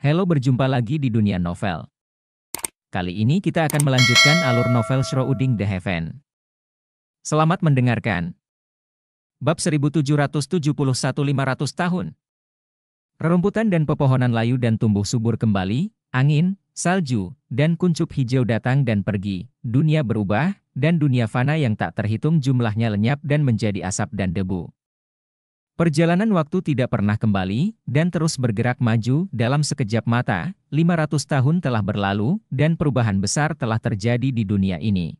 Halo berjumpa lagi di dunia novel. Kali ini kita akan melanjutkan alur novel Shrouding the Heaven. Selamat mendengarkan. Bab 1771-500 tahun. Rerumputan dan pepohonan layu dan tumbuh subur kembali, angin, salju, dan kuncup hijau datang dan pergi, dunia berubah, dan dunia fana yang tak terhitung jumlahnya lenyap dan menjadi asap dan debu. Perjalanan waktu tidak pernah kembali, dan terus bergerak maju dalam sekejap mata, 500 tahun telah berlalu, dan perubahan besar telah terjadi di dunia ini.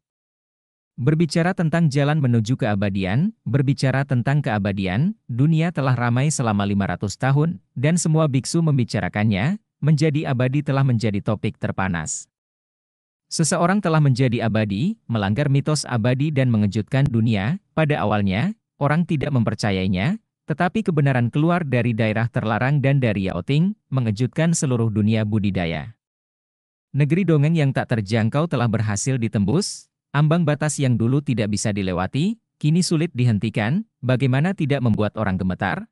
Berbicara tentang jalan menuju keabadian, berbicara tentang keabadian, dunia telah ramai selama 500 tahun, dan semua biksu membicarakannya, menjadi abadi telah menjadi topik terpanas. Seseorang telah menjadi abadi, melanggar mitos abadi dan mengejutkan dunia, pada awalnya, orang tidak mempercayainya, tetapi kebenaran keluar dari daerah terlarang dan dari Yaoting, mengejutkan seluruh dunia budidaya. Negeri dongeng yang tak terjangkau telah berhasil ditembus, ambang batas yang dulu tidak bisa dilewati, kini sulit dihentikan, bagaimana tidak membuat orang gemetar?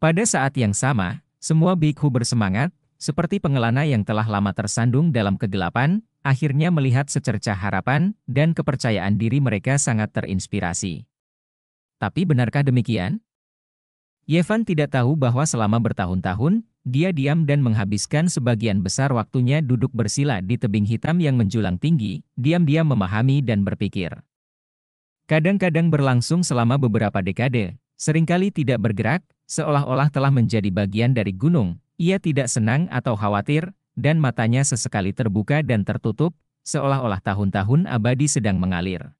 Pada saat yang sama, semua bikhu bersemangat, seperti pengelana yang telah lama tersandung dalam kegelapan, akhirnya melihat secercah harapan, dan kepercayaan diri mereka sangat terinspirasi. Tapi benarkah demikian? Yevan tidak tahu bahwa selama bertahun-tahun, dia diam dan menghabiskan sebagian besar waktunya duduk bersila di tebing hitam yang menjulang tinggi, diam-diam memahami dan berpikir. Kadang-kadang berlangsung selama beberapa dekade, seringkali tidak bergerak, seolah-olah telah menjadi bagian dari gunung, ia tidak senang atau khawatir, dan matanya sesekali terbuka dan tertutup, seolah-olah tahun-tahun abadi sedang mengalir.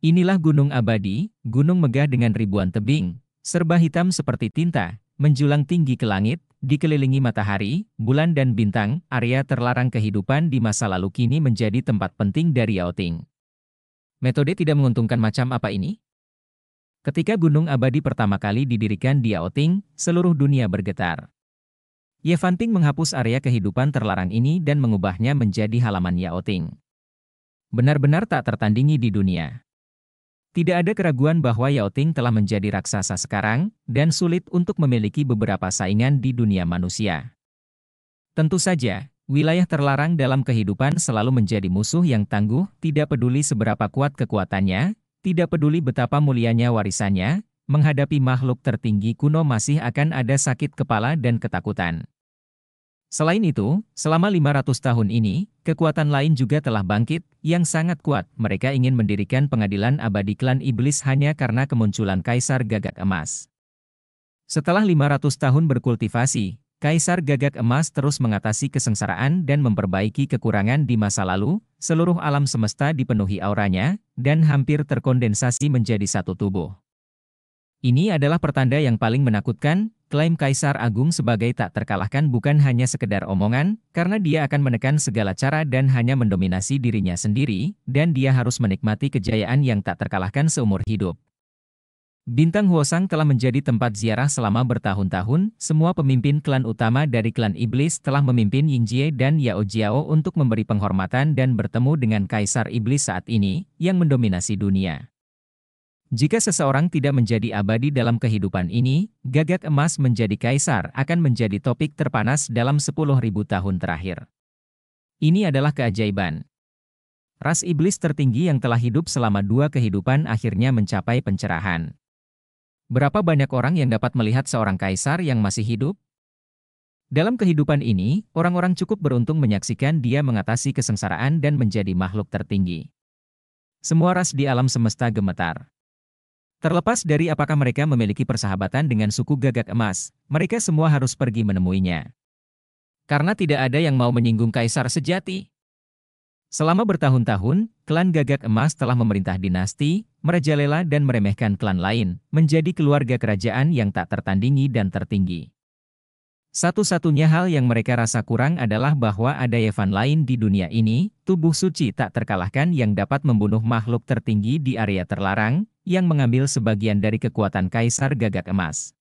Inilah gunung abadi, gunung megah dengan ribuan tebing, Serba hitam seperti tinta, menjulang tinggi ke langit, dikelilingi matahari, bulan dan bintang, area terlarang kehidupan di masa lalu kini menjadi tempat penting dari outing. Metode tidak menguntungkan macam apa ini? Ketika Gunung Abadi pertama kali didirikan di Yaoting, seluruh dunia bergetar. Yevanting menghapus area kehidupan terlarang ini dan mengubahnya menjadi halaman Yaoting. Benar-benar tak tertandingi di dunia. Tidak ada keraguan bahwa Yao Ting telah menjadi raksasa sekarang, dan sulit untuk memiliki beberapa saingan di dunia manusia. Tentu saja, wilayah terlarang dalam kehidupan selalu menjadi musuh yang tangguh, tidak peduli seberapa kuat kekuatannya, tidak peduli betapa mulianya warisannya, menghadapi makhluk tertinggi kuno masih akan ada sakit kepala dan ketakutan. Selain itu, selama 500 tahun ini, kekuatan lain juga telah bangkit, yang sangat kuat. Mereka ingin mendirikan pengadilan abadi klan iblis hanya karena kemunculan Kaisar Gagak Emas. Setelah 500 tahun berkultivasi, Kaisar Gagak Emas terus mengatasi kesengsaraan dan memperbaiki kekurangan di masa lalu, seluruh alam semesta dipenuhi auranya, dan hampir terkondensasi menjadi satu tubuh. Ini adalah pertanda yang paling menakutkan, klaim Kaisar Agung sebagai tak terkalahkan bukan hanya sekedar omongan, karena dia akan menekan segala cara dan hanya mendominasi dirinya sendiri, dan dia harus menikmati kejayaan yang tak terkalahkan seumur hidup. Bintang Huosang telah menjadi tempat ziarah selama bertahun-tahun, semua pemimpin klan utama dari klan Iblis telah memimpin Yingjie dan Yao Jiao untuk memberi penghormatan dan bertemu dengan Kaisar Iblis saat ini, yang mendominasi dunia. Jika seseorang tidak menjadi abadi dalam kehidupan ini, gagak emas menjadi kaisar akan menjadi topik terpanas dalam 10.000 tahun terakhir. Ini adalah keajaiban. Ras iblis tertinggi yang telah hidup selama dua kehidupan akhirnya mencapai pencerahan. Berapa banyak orang yang dapat melihat seorang kaisar yang masih hidup? Dalam kehidupan ini, orang-orang cukup beruntung menyaksikan dia mengatasi kesengsaraan dan menjadi makhluk tertinggi. Semua ras di alam semesta gemetar. Terlepas dari apakah mereka memiliki persahabatan dengan suku gagak emas, mereka semua harus pergi menemuinya. Karena tidak ada yang mau menyinggung kaisar sejati. Selama bertahun-tahun, klan gagak emas telah memerintah dinasti, merajalela dan meremehkan klan lain, menjadi keluarga kerajaan yang tak tertandingi dan tertinggi. Satu-satunya hal yang mereka rasa kurang adalah bahwa ada Yevan lain di dunia ini, tubuh suci tak terkalahkan yang dapat membunuh makhluk tertinggi di area terlarang, yang mengambil sebagian dari kekuatan Kaisar Gagak Emas.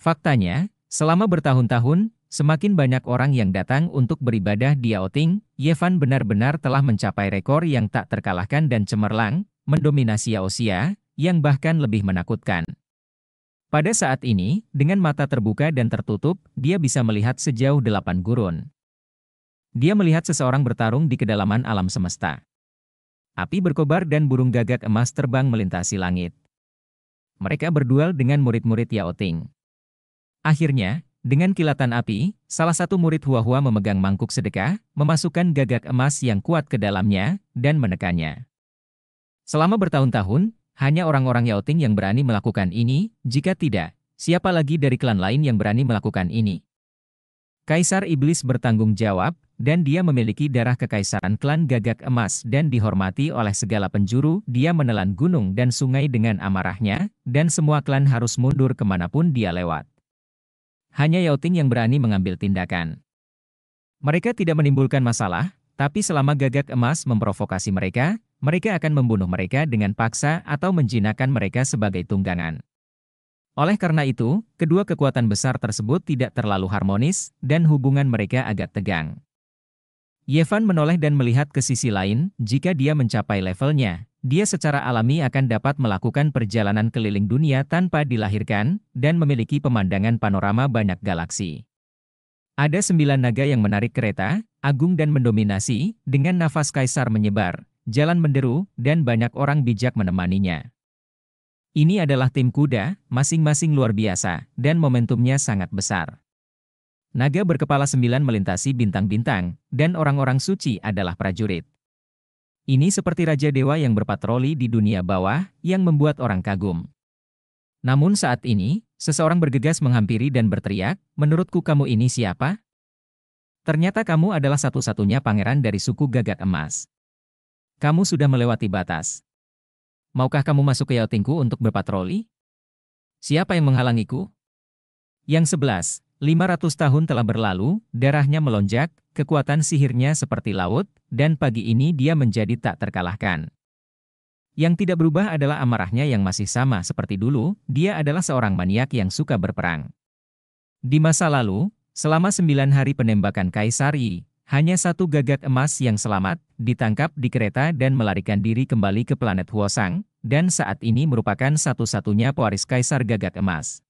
Faktanya, selama bertahun-tahun, semakin banyak orang yang datang untuk beribadah di Yaoting, Yevan benar-benar telah mencapai rekor yang tak terkalahkan dan cemerlang, mendominasi Yaosia, yang bahkan lebih menakutkan. Pada saat ini, dengan mata terbuka dan tertutup, dia bisa melihat sejauh delapan gurun. Dia melihat seseorang bertarung di kedalaman alam semesta. Api berkobar dan burung gagak emas terbang melintasi langit. Mereka berduel dengan murid-murid Yao Ting. Akhirnya, dengan kilatan api, salah satu murid Hua Hua memegang mangkuk sedekah, memasukkan gagak emas yang kuat ke dalamnya, dan menekannya. Selama bertahun-tahun, hanya orang-orang Yao Ting yang berani melakukan ini, jika tidak, siapa lagi dari klan lain yang berani melakukan ini? Kaisar Iblis bertanggung jawab, dan dia memiliki darah kekaisaran klan gagak emas dan dihormati oleh segala penjuru, dia menelan gunung dan sungai dengan amarahnya, dan semua klan harus mundur kemanapun dia lewat. Hanya Yao Ting yang berani mengambil tindakan. Mereka tidak menimbulkan masalah, tapi selama gagak emas memprovokasi mereka, mereka akan membunuh mereka dengan paksa atau menjinakkan mereka sebagai tunggangan. Oleh karena itu, kedua kekuatan besar tersebut tidak terlalu harmonis, dan hubungan mereka agak tegang. Yevan menoleh dan melihat ke sisi lain, jika dia mencapai levelnya, dia secara alami akan dapat melakukan perjalanan keliling dunia tanpa dilahirkan, dan memiliki pemandangan panorama banyak galaksi. Ada sembilan naga yang menarik kereta, agung dan mendominasi, dengan nafas kaisar menyebar, jalan menderu, dan banyak orang bijak menemaninya. Ini adalah tim kuda, masing-masing luar biasa, dan momentumnya sangat besar. Naga berkepala sembilan melintasi bintang-bintang, dan orang-orang suci adalah prajurit. Ini seperti Raja Dewa yang berpatroli di dunia bawah, yang membuat orang kagum. Namun saat ini, seseorang bergegas menghampiri dan berteriak, menurutku kamu ini siapa? Ternyata kamu adalah satu-satunya pangeran dari suku gagak emas. Kamu sudah melewati batas. Maukah kamu masuk ke yautingku untuk berpatroli? Siapa yang menghalangiku? Yang sebelas, 500 tahun telah berlalu, darahnya melonjak, kekuatan sihirnya seperti laut, dan pagi ini dia menjadi tak terkalahkan. Yang tidak berubah adalah amarahnya yang masih sama seperti dulu, dia adalah seorang maniak yang suka berperang. Di masa lalu, selama sembilan hari penembakan Kaisari, hanya satu gagak emas yang selamat, ditangkap di kereta dan melarikan diri kembali ke planet Huosang, dan saat ini merupakan satu-satunya pewaris Kaisar Gagak Emas.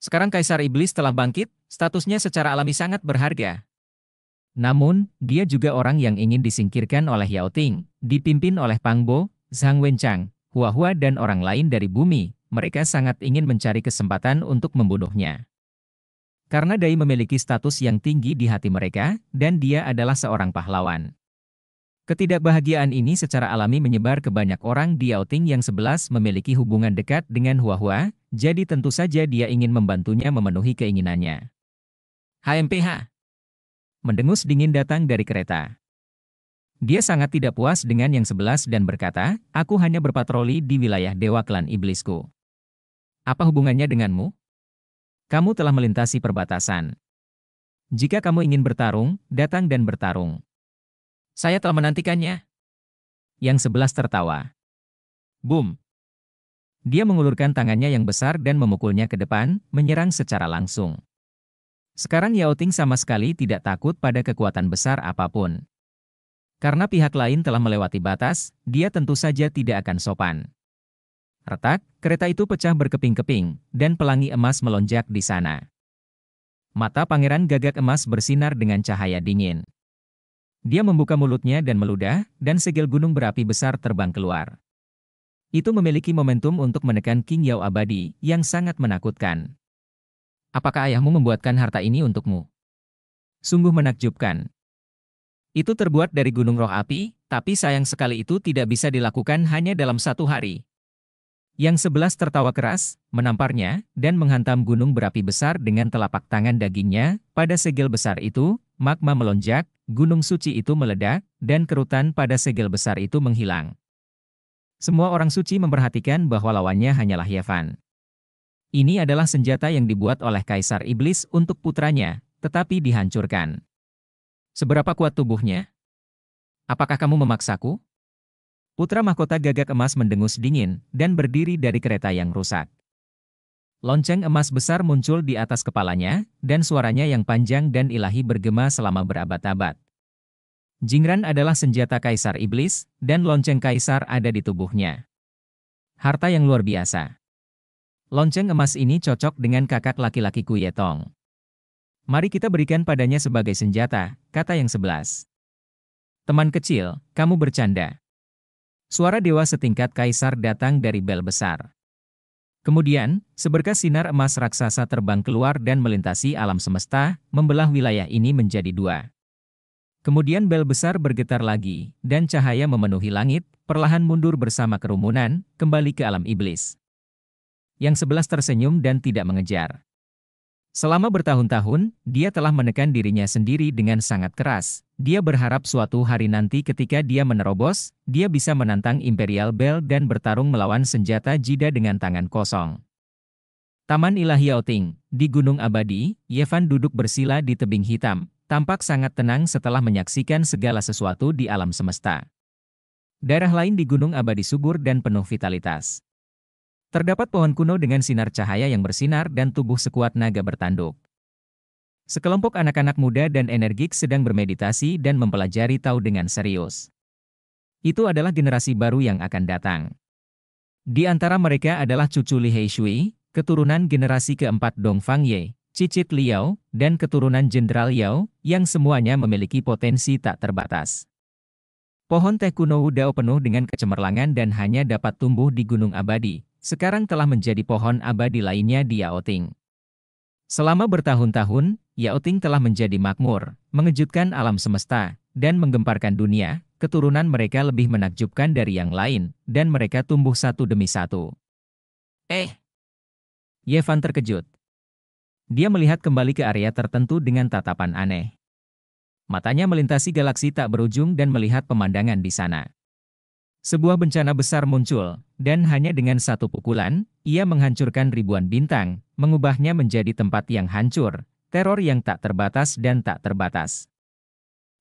Sekarang Kaisar Iblis telah bangkit, statusnya secara alami sangat berharga. Namun, dia juga orang yang ingin disingkirkan oleh Yao Ting, dipimpin oleh Pang Bo, Zhang Wenchang, Hua Hua dan orang lain dari bumi, mereka sangat ingin mencari kesempatan untuk membunuhnya. Karena Dai memiliki status yang tinggi di hati mereka, dan dia adalah seorang pahlawan. Ketidakbahagiaan ini secara alami menyebar ke banyak orang di Yao Ting yang sebelas memiliki hubungan dekat dengan Hua Hua, jadi tentu saja dia ingin membantunya memenuhi keinginannya. HMPH Mendengus dingin datang dari kereta. Dia sangat tidak puas dengan yang sebelas dan berkata, aku hanya berpatroli di wilayah Dewa Klan Iblisku. Apa hubungannya denganmu? Kamu telah melintasi perbatasan. Jika kamu ingin bertarung, datang dan bertarung. Saya telah menantikannya. Yang sebelas tertawa. Boom. Dia mengulurkan tangannya yang besar dan memukulnya ke depan, menyerang secara langsung. Sekarang Yao Ting sama sekali tidak takut pada kekuatan besar apapun. Karena pihak lain telah melewati batas, dia tentu saja tidak akan sopan. Retak, kereta itu pecah berkeping-keping, dan pelangi emas melonjak di sana. Mata pangeran gagak emas bersinar dengan cahaya dingin. Dia membuka mulutnya dan meludah, dan segel gunung berapi besar terbang keluar. Itu memiliki momentum untuk menekan King Yao abadi yang sangat menakutkan. Apakah ayahmu membuatkan harta ini untukmu? Sungguh menakjubkan. Itu terbuat dari gunung roh api, tapi sayang sekali itu tidak bisa dilakukan hanya dalam satu hari. Yang sebelas tertawa keras, menamparnya, dan menghantam gunung berapi besar dengan telapak tangan dagingnya. Pada segel besar itu, magma melonjak, gunung suci itu meledak, dan kerutan pada segel besar itu menghilang. Semua orang suci memperhatikan bahwa lawannya hanyalah Yevan. Ini adalah senjata yang dibuat oleh Kaisar Iblis untuk putranya, tetapi dihancurkan. Seberapa kuat tubuhnya? Apakah kamu memaksaku? Putra mahkota gagak emas mendengus dingin dan berdiri dari kereta yang rusak. Lonceng emas besar muncul di atas kepalanya, dan suaranya yang panjang dan ilahi bergema selama berabad-abad. Jingran adalah senjata kaisar iblis, dan lonceng kaisar ada di tubuhnya. Harta yang luar biasa. Lonceng emas ini cocok dengan kakak laki-lakiku Yetong. Mari kita berikan padanya sebagai senjata, kata yang sebelas. Teman kecil, kamu bercanda. Suara dewa setingkat kaisar datang dari bel besar. Kemudian, seberkas sinar emas raksasa terbang keluar dan melintasi alam semesta, membelah wilayah ini menjadi dua. Kemudian bel besar bergetar lagi, dan cahaya memenuhi langit, perlahan mundur bersama kerumunan, kembali ke alam iblis. Yang sebelas tersenyum dan tidak mengejar. Selama bertahun-tahun, dia telah menekan dirinya sendiri dengan sangat keras. Dia berharap suatu hari nanti ketika dia menerobos, dia bisa menantang Imperial Bell dan bertarung melawan senjata jida dengan tangan kosong. Taman Ilahi Outing, di Gunung Abadi, Yevan duduk bersila di tebing hitam, tampak sangat tenang setelah menyaksikan segala sesuatu di alam semesta. Daerah lain di Gunung Abadi subur dan penuh vitalitas. Terdapat pohon kuno dengan sinar cahaya yang bersinar dan tubuh sekuat naga bertanduk. Sekelompok anak-anak muda dan energik sedang bermeditasi dan mempelajari tahu dengan serius. Itu adalah generasi baru yang akan datang. Di antara mereka adalah cucu Li Heishui, keturunan generasi keempat Dong Fang Ye, Cicit Liao, dan keturunan Jenderal Liao, yang semuanya memiliki potensi tak terbatas. Pohon teh kuno Wudao penuh dengan kecemerlangan dan hanya dapat tumbuh di Gunung Abadi, sekarang telah menjadi pohon abadi lainnya di Yaoting. Selama bertahun-tahun, Yaoting telah menjadi makmur, mengejutkan alam semesta, dan menggemparkan dunia, keturunan mereka lebih menakjubkan dari yang lain, dan mereka tumbuh satu demi satu. Eh! Yevan terkejut, dia melihat kembali ke area tertentu dengan tatapan aneh. Matanya melintasi galaksi tak berujung dan melihat pemandangan di sana. Sebuah bencana besar muncul, dan hanya dengan satu pukulan, ia menghancurkan ribuan bintang, mengubahnya menjadi tempat yang hancur, teror yang tak terbatas dan tak terbatas.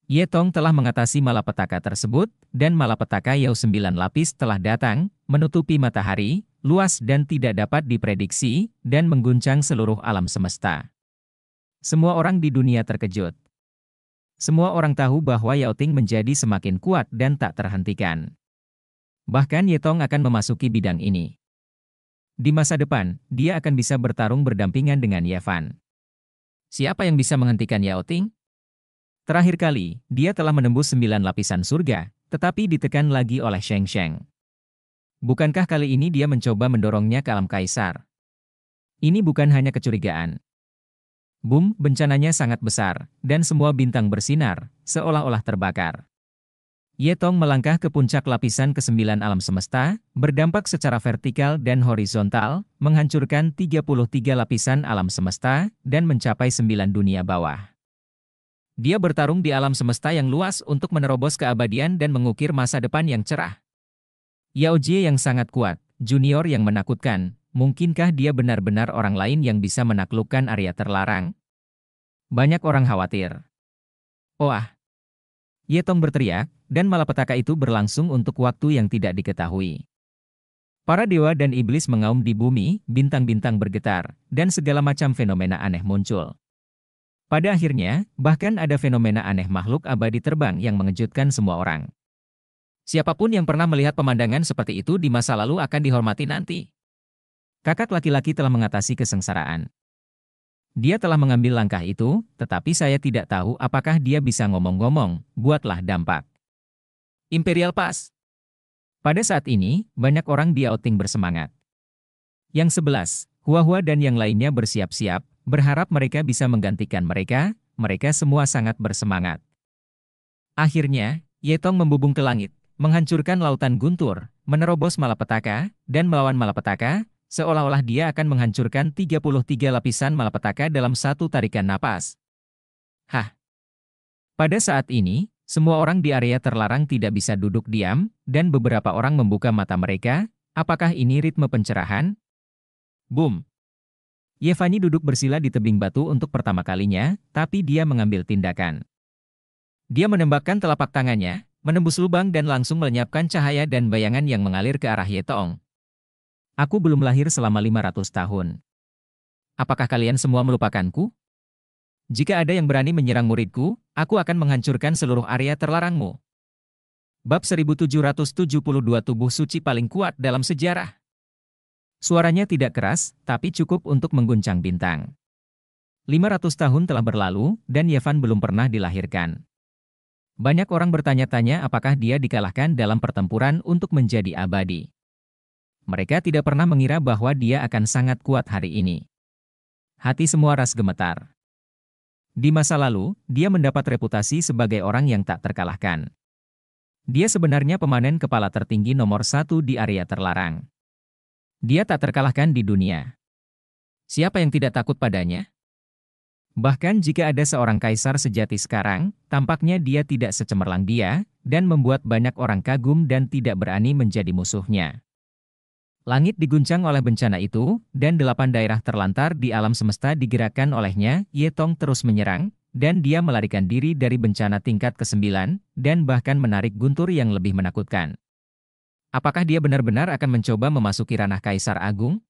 Yetong telah mengatasi malapetaka tersebut, dan malapetaka Yao sembilan lapis telah datang, menutupi matahari, luas dan tidak dapat diprediksi, dan mengguncang seluruh alam semesta. Semua orang di dunia terkejut. Semua orang tahu bahwa Yao Ting menjadi semakin kuat dan tak terhentikan. Bahkan Ye Tong akan memasuki bidang ini. Di masa depan, dia akan bisa bertarung berdampingan dengan Ye Fan. Siapa yang bisa menghentikan Yao Ting? Terakhir kali, dia telah menembus sembilan lapisan surga, tetapi ditekan lagi oleh Sheng Sheng. Bukankah kali ini dia mencoba mendorongnya ke alam kaisar? Ini bukan hanya kecurigaan. Boom, bencananya sangat besar, dan semua bintang bersinar, seolah-olah terbakar. Yetong melangkah ke puncak lapisan ke-9 alam semesta, berdampak secara vertikal dan horizontal, menghancurkan 33 lapisan alam semesta, dan mencapai 9 dunia bawah. Dia bertarung di alam semesta yang luas untuk menerobos keabadian dan mengukir masa depan yang cerah. Yao Jie yang sangat kuat, junior yang menakutkan, mungkinkah dia benar-benar orang lain yang bisa menaklukkan area terlarang? Banyak orang khawatir. Oah! Oh Yetong berteriak, dan malapetaka itu berlangsung untuk waktu yang tidak diketahui. Para dewa dan iblis mengaum di bumi, bintang-bintang bergetar, dan segala macam fenomena aneh muncul. Pada akhirnya, bahkan ada fenomena aneh makhluk abadi terbang yang mengejutkan semua orang. Siapapun yang pernah melihat pemandangan seperti itu di masa lalu akan dihormati nanti. Kakak laki-laki telah mengatasi kesengsaraan. Dia telah mengambil langkah itu, tetapi saya tidak tahu apakah dia bisa ngomong-ngomong, buatlah dampak. Imperial Pass Pada saat ini, banyak orang di outing bersemangat. Yang sebelas, Hua-Hua dan yang lainnya bersiap-siap, berharap mereka bisa menggantikan mereka, mereka semua sangat bersemangat. Akhirnya, Yetong membubung ke langit menghancurkan lautan guntur, menerobos malapetaka, dan melawan malapetaka, seolah-olah dia akan menghancurkan 33 lapisan malapetaka dalam satu tarikan napas. Hah. Pada saat ini, semua orang di area terlarang tidak bisa duduk diam, dan beberapa orang membuka mata mereka. Apakah ini ritme pencerahan? Boom. Yevani duduk bersila di tebing batu untuk pertama kalinya, tapi dia mengambil tindakan. Dia menembakkan telapak tangannya, menembus lubang dan langsung melenyapkan cahaya dan bayangan yang mengalir ke arah Yetong. Aku belum lahir selama 500 tahun. Apakah kalian semua melupakanku? Jika ada yang berani menyerang muridku, aku akan menghancurkan seluruh area terlarangmu. Bab 1772 Tubuh Suci Paling Kuat Dalam Sejarah Suaranya tidak keras, tapi cukup untuk mengguncang bintang. 500 tahun telah berlalu, dan Yevan belum pernah dilahirkan. Banyak orang bertanya-tanya apakah dia dikalahkan dalam pertempuran untuk menjadi abadi. Mereka tidak pernah mengira bahwa dia akan sangat kuat hari ini. Hati semua ras gemetar. Di masa lalu, dia mendapat reputasi sebagai orang yang tak terkalahkan. Dia sebenarnya pemanen kepala tertinggi nomor satu di area terlarang. Dia tak terkalahkan di dunia. Siapa yang tidak takut padanya? Bahkan jika ada seorang kaisar sejati sekarang, tampaknya dia tidak secemerlang dia, dan membuat banyak orang kagum dan tidak berani menjadi musuhnya. Langit diguncang oleh bencana itu, dan delapan daerah terlantar di alam semesta digerakkan olehnya, Yetong terus menyerang, dan dia melarikan diri dari bencana tingkat ke-9, dan bahkan menarik guntur yang lebih menakutkan. Apakah dia benar-benar akan mencoba memasuki ranah Kaisar Agung?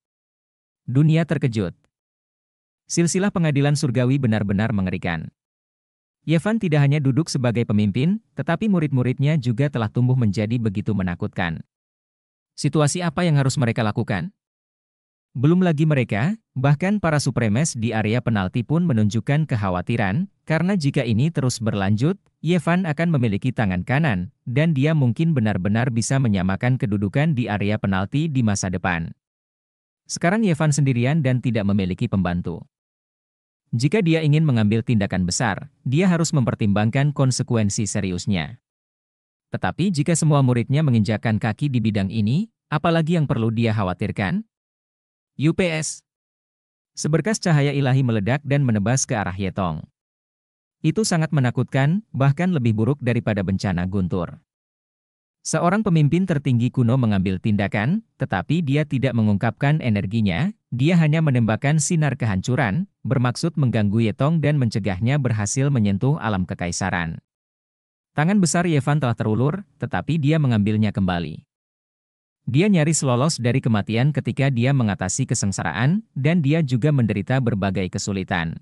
Dunia terkejut, Silsilah pengadilan surgawi benar-benar mengerikan. Yevan tidak hanya duduk sebagai pemimpin, tetapi murid-muridnya juga telah tumbuh menjadi begitu menakutkan. Situasi apa yang harus mereka lakukan? Belum lagi mereka, bahkan para supremes di area penalti pun menunjukkan kekhawatiran, karena jika ini terus berlanjut, Yevan akan memiliki tangan kanan, dan dia mungkin benar-benar bisa menyamakan kedudukan di area penalti di masa depan. Sekarang Yevan sendirian dan tidak memiliki pembantu. Jika dia ingin mengambil tindakan besar, dia harus mempertimbangkan konsekuensi seriusnya. Tetapi jika semua muridnya menginjakan kaki di bidang ini, apalagi yang perlu dia khawatirkan? UPS Seberkas cahaya ilahi meledak dan menebas ke arah Yetong. Itu sangat menakutkan, bahkan lebih buruk daripada bencana guntur. Seorang pemimpin tertinggi kuno mengambil tindakan, tetapi dia tidak mengungkapkan energinya, dia hanya menembakkan sinar kehancuran, bermaksud mengganggu Yetong dan mencegahnya berhasil menyentuh alam kekaisaran. Tangan besar Yevan telah terulur, tetapi dia mengambilnya kembali. Dia nyaris lolos dari kematian ketika dia mengatasi kesengsaraan, dan dia juga menderita berbagai kesulitan.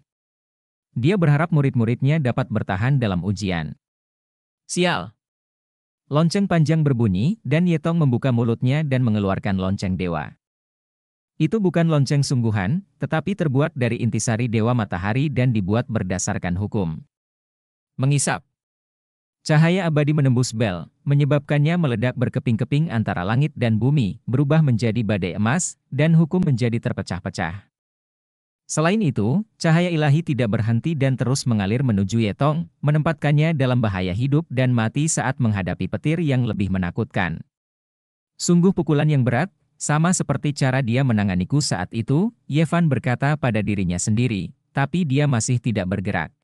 Dia berharap murid-muridnya dapat bertahan dalam ujian. Sial, Lonceng panjang berbunyi, dan Yetong membuka mulutnya dan mengeluarkan lonceng dewa. Itu bukan lonceng sungguhan, tetapi terbuat dari intisari dewa matahari dan dibuat berdasarkan hukum. Mengisap. Cahaya abadi menembus bel, menyebabkannya meledak berkeping-keping antara langit dan bumi, berubah menjadi badai emas, dan hukum menjadi terpecah-pecah. Selain itu, cahaya ilahi tidak berhenti dan terus mengalir menuju Yetong, menempatkannya dalam bahaya hidup dan mati saat menghadapi petir yang lebih menakutkan. Sungguh pukulan yang berat, sama seperti cara dia menanganiku saat itu, Yevan berkata pada dirinya sendiri, tapi dia masih tidak bergerak.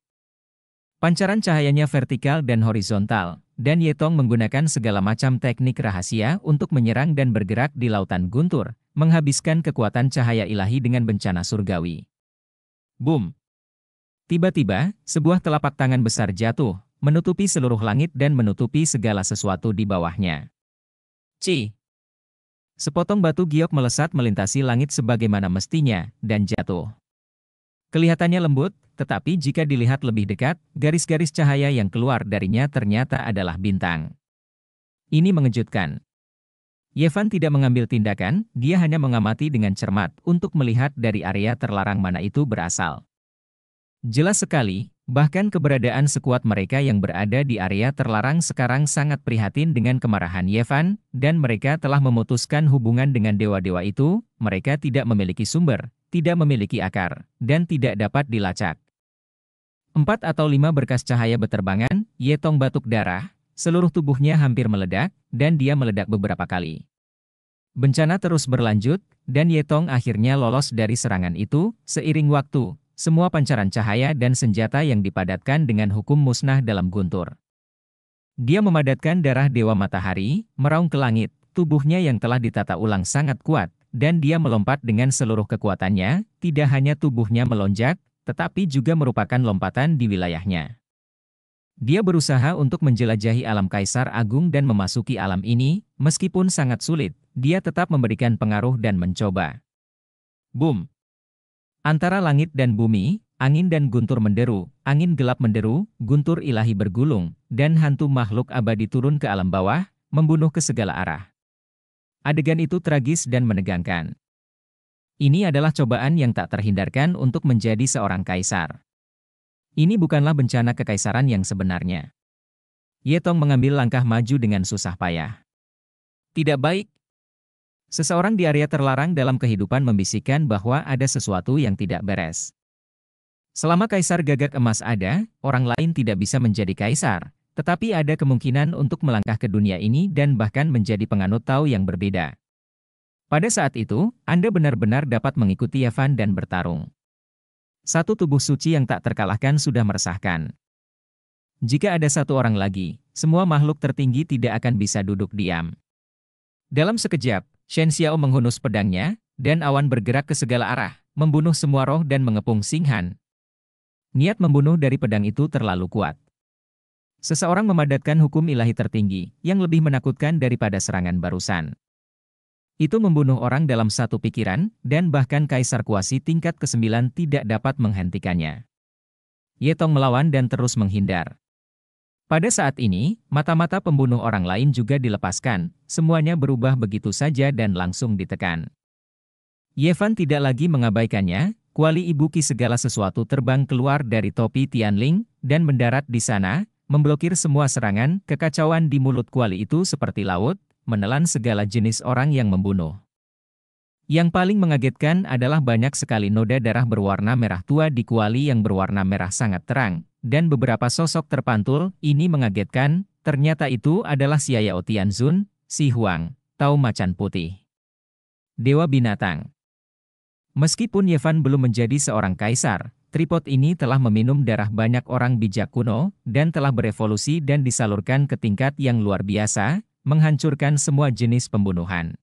Pancaran cahayanya vertikal dan horizontal, dan Yetong menggunakan segala macam teknik rahasia untuk menyerang dan bergerak di lautan guntur, menghabiskan kekuatan cahaya ilahi dengan bencana surgawi. Boom! Tiba-tiba, sebuah telapak tangan besar jatuh, menutupi seluruh langit dan menutupi segala sesuatu di bawahnya. C! Sepotong batu giok melesat melintasi langit sebagaimana mestinya, dan jatuh. Kelihatannya lembut, tetapi jika dilihat lebih dekat, garis-garis cahaya yang keluar darinya ternyata adalah bintang. Ini mengejutkan. Yevan tidak mengambil tindakan, dia hanya mengamati dengan cermat untuk melihat dari area terlarang mana itu berasal. Jelas sekali, bahkan keberadaan sekuat mereka yang berada di area terlarang sekarang sangat prihatin dengan kemarahan Yevan, dan mereka telah memutuskan hubungan dengan dewa-dewa itu, mereka tidak memiliki sumber, tidak memiliki akar, dan tidak dapat dilacak. Empat atau lima berkas cahaya beterbangan, yetong batuk darah, Seluruh tubuhnya hampir meledak, dan dia meledak beberapa kali. Bencana terus berlanjut, dan Yetong akhirnya lolos dari serangan itu, seiring waktu, semua pancaran cahaya dan senjata yang dipadatkan dengan hukum musnah dalam guntur. Dia memadatkan darah Dewa Matahari, meraung ke langit, tubuhnya yang telah ditata ulang sangat kuat, dan dia melompat dengan seluruh kekuatannya, tidak hanya tubuhnya melonjak, tetapi juga merupakan lompatan di wilayahnya. Dia berusaha untuk menjelajahi alam Kaisar Agung dan memasuki alam ini, meskipun sangat sulit, dia tetap memberikan pengaruh dan mencoba. Boom! Antara langit dan bumi, angin dan guntur menderu, angin gelap menderu, guntur ilahi bergulung, dan hantu makhluk abadi turun ke alam bawah, membunuh ke segala arah. Adegan itu tragis dan menegangkan. Ini adalah cobaan yang tak terhindarkan untuk menjadi seorang kaisar. Ini bukanlah bencana kekaisaran yang sebenarnya. Yetong mengambil langkah maju dengan susah payah. Tidak baik. Seseorang di area terlarang dalam kehidupan membisikkan bahwa ada sesuatu yang tidak beres. Selama kaisar gagak emas ada, orang lain tidak bisa menjadi kaisar, tetapi ada kemungkinan untuk melangkah ke dunia ini dan bahkan menjadi penganut Tao yang berbeda. Pada saat itu, Anda benar-benar dapat mengikuti Yavan dan bertarung. Satu tubuh suci yang tak terkalahkan sudah meresahkan. Jika ada satu orang lagi, semua makhluk tertinggi tidak akan bisa duduk diam. Dalam sekejap, Shen Xiao menghunus pedangnya, dan awan bergerak ke segala arah, membunuh semua roh dan mengepung Singhan. Niat membunuh dari pedang itu terlalu kuat. Seseorang memadatkan hukum ilahi tertinggi, yang lebih menakutkan daripada serangan barusan. Itu membunuh orang dalam satu pikiran, dan bahkan Kaisar Kuasi tingkat ke-9 tidak dapat menghentikannya. Yetong melawan dan terus menghindar. Pada saat ini, mata-mata pembunuh orang lain juga dilepaskan, semuanya berubah begitu saja dan langsung ditekan. Yevan tidak lagi mengabaikannya, kuali ibuki segala sesuatu terbang keluar dari topi Tianling, dan mendarat di sana, memblokir semua serangan, kekacauan di mulut kuali itu seperti laut, menelan segala jenis orang yang membunuh. Yang paling mengagetkan adalah banyak sekali noda darah berwarna merah tua di kuali yang berwarna merah sangat terang, dan beberapa sosok terpantul, ini mengagetkan, ternyata itu adalah si Xiao Tianzun, Si Huang, Tau Macan Putih. Dewa Binatang Meskipun Yevan belum menjadi seorang kaisar, tripod ini telah meminum darah banyak orang bijak kuno, dan telah berevolusi dan disalurkan ke tingkat yang luar biasa, menghancurkan semua jenis pembunuhan.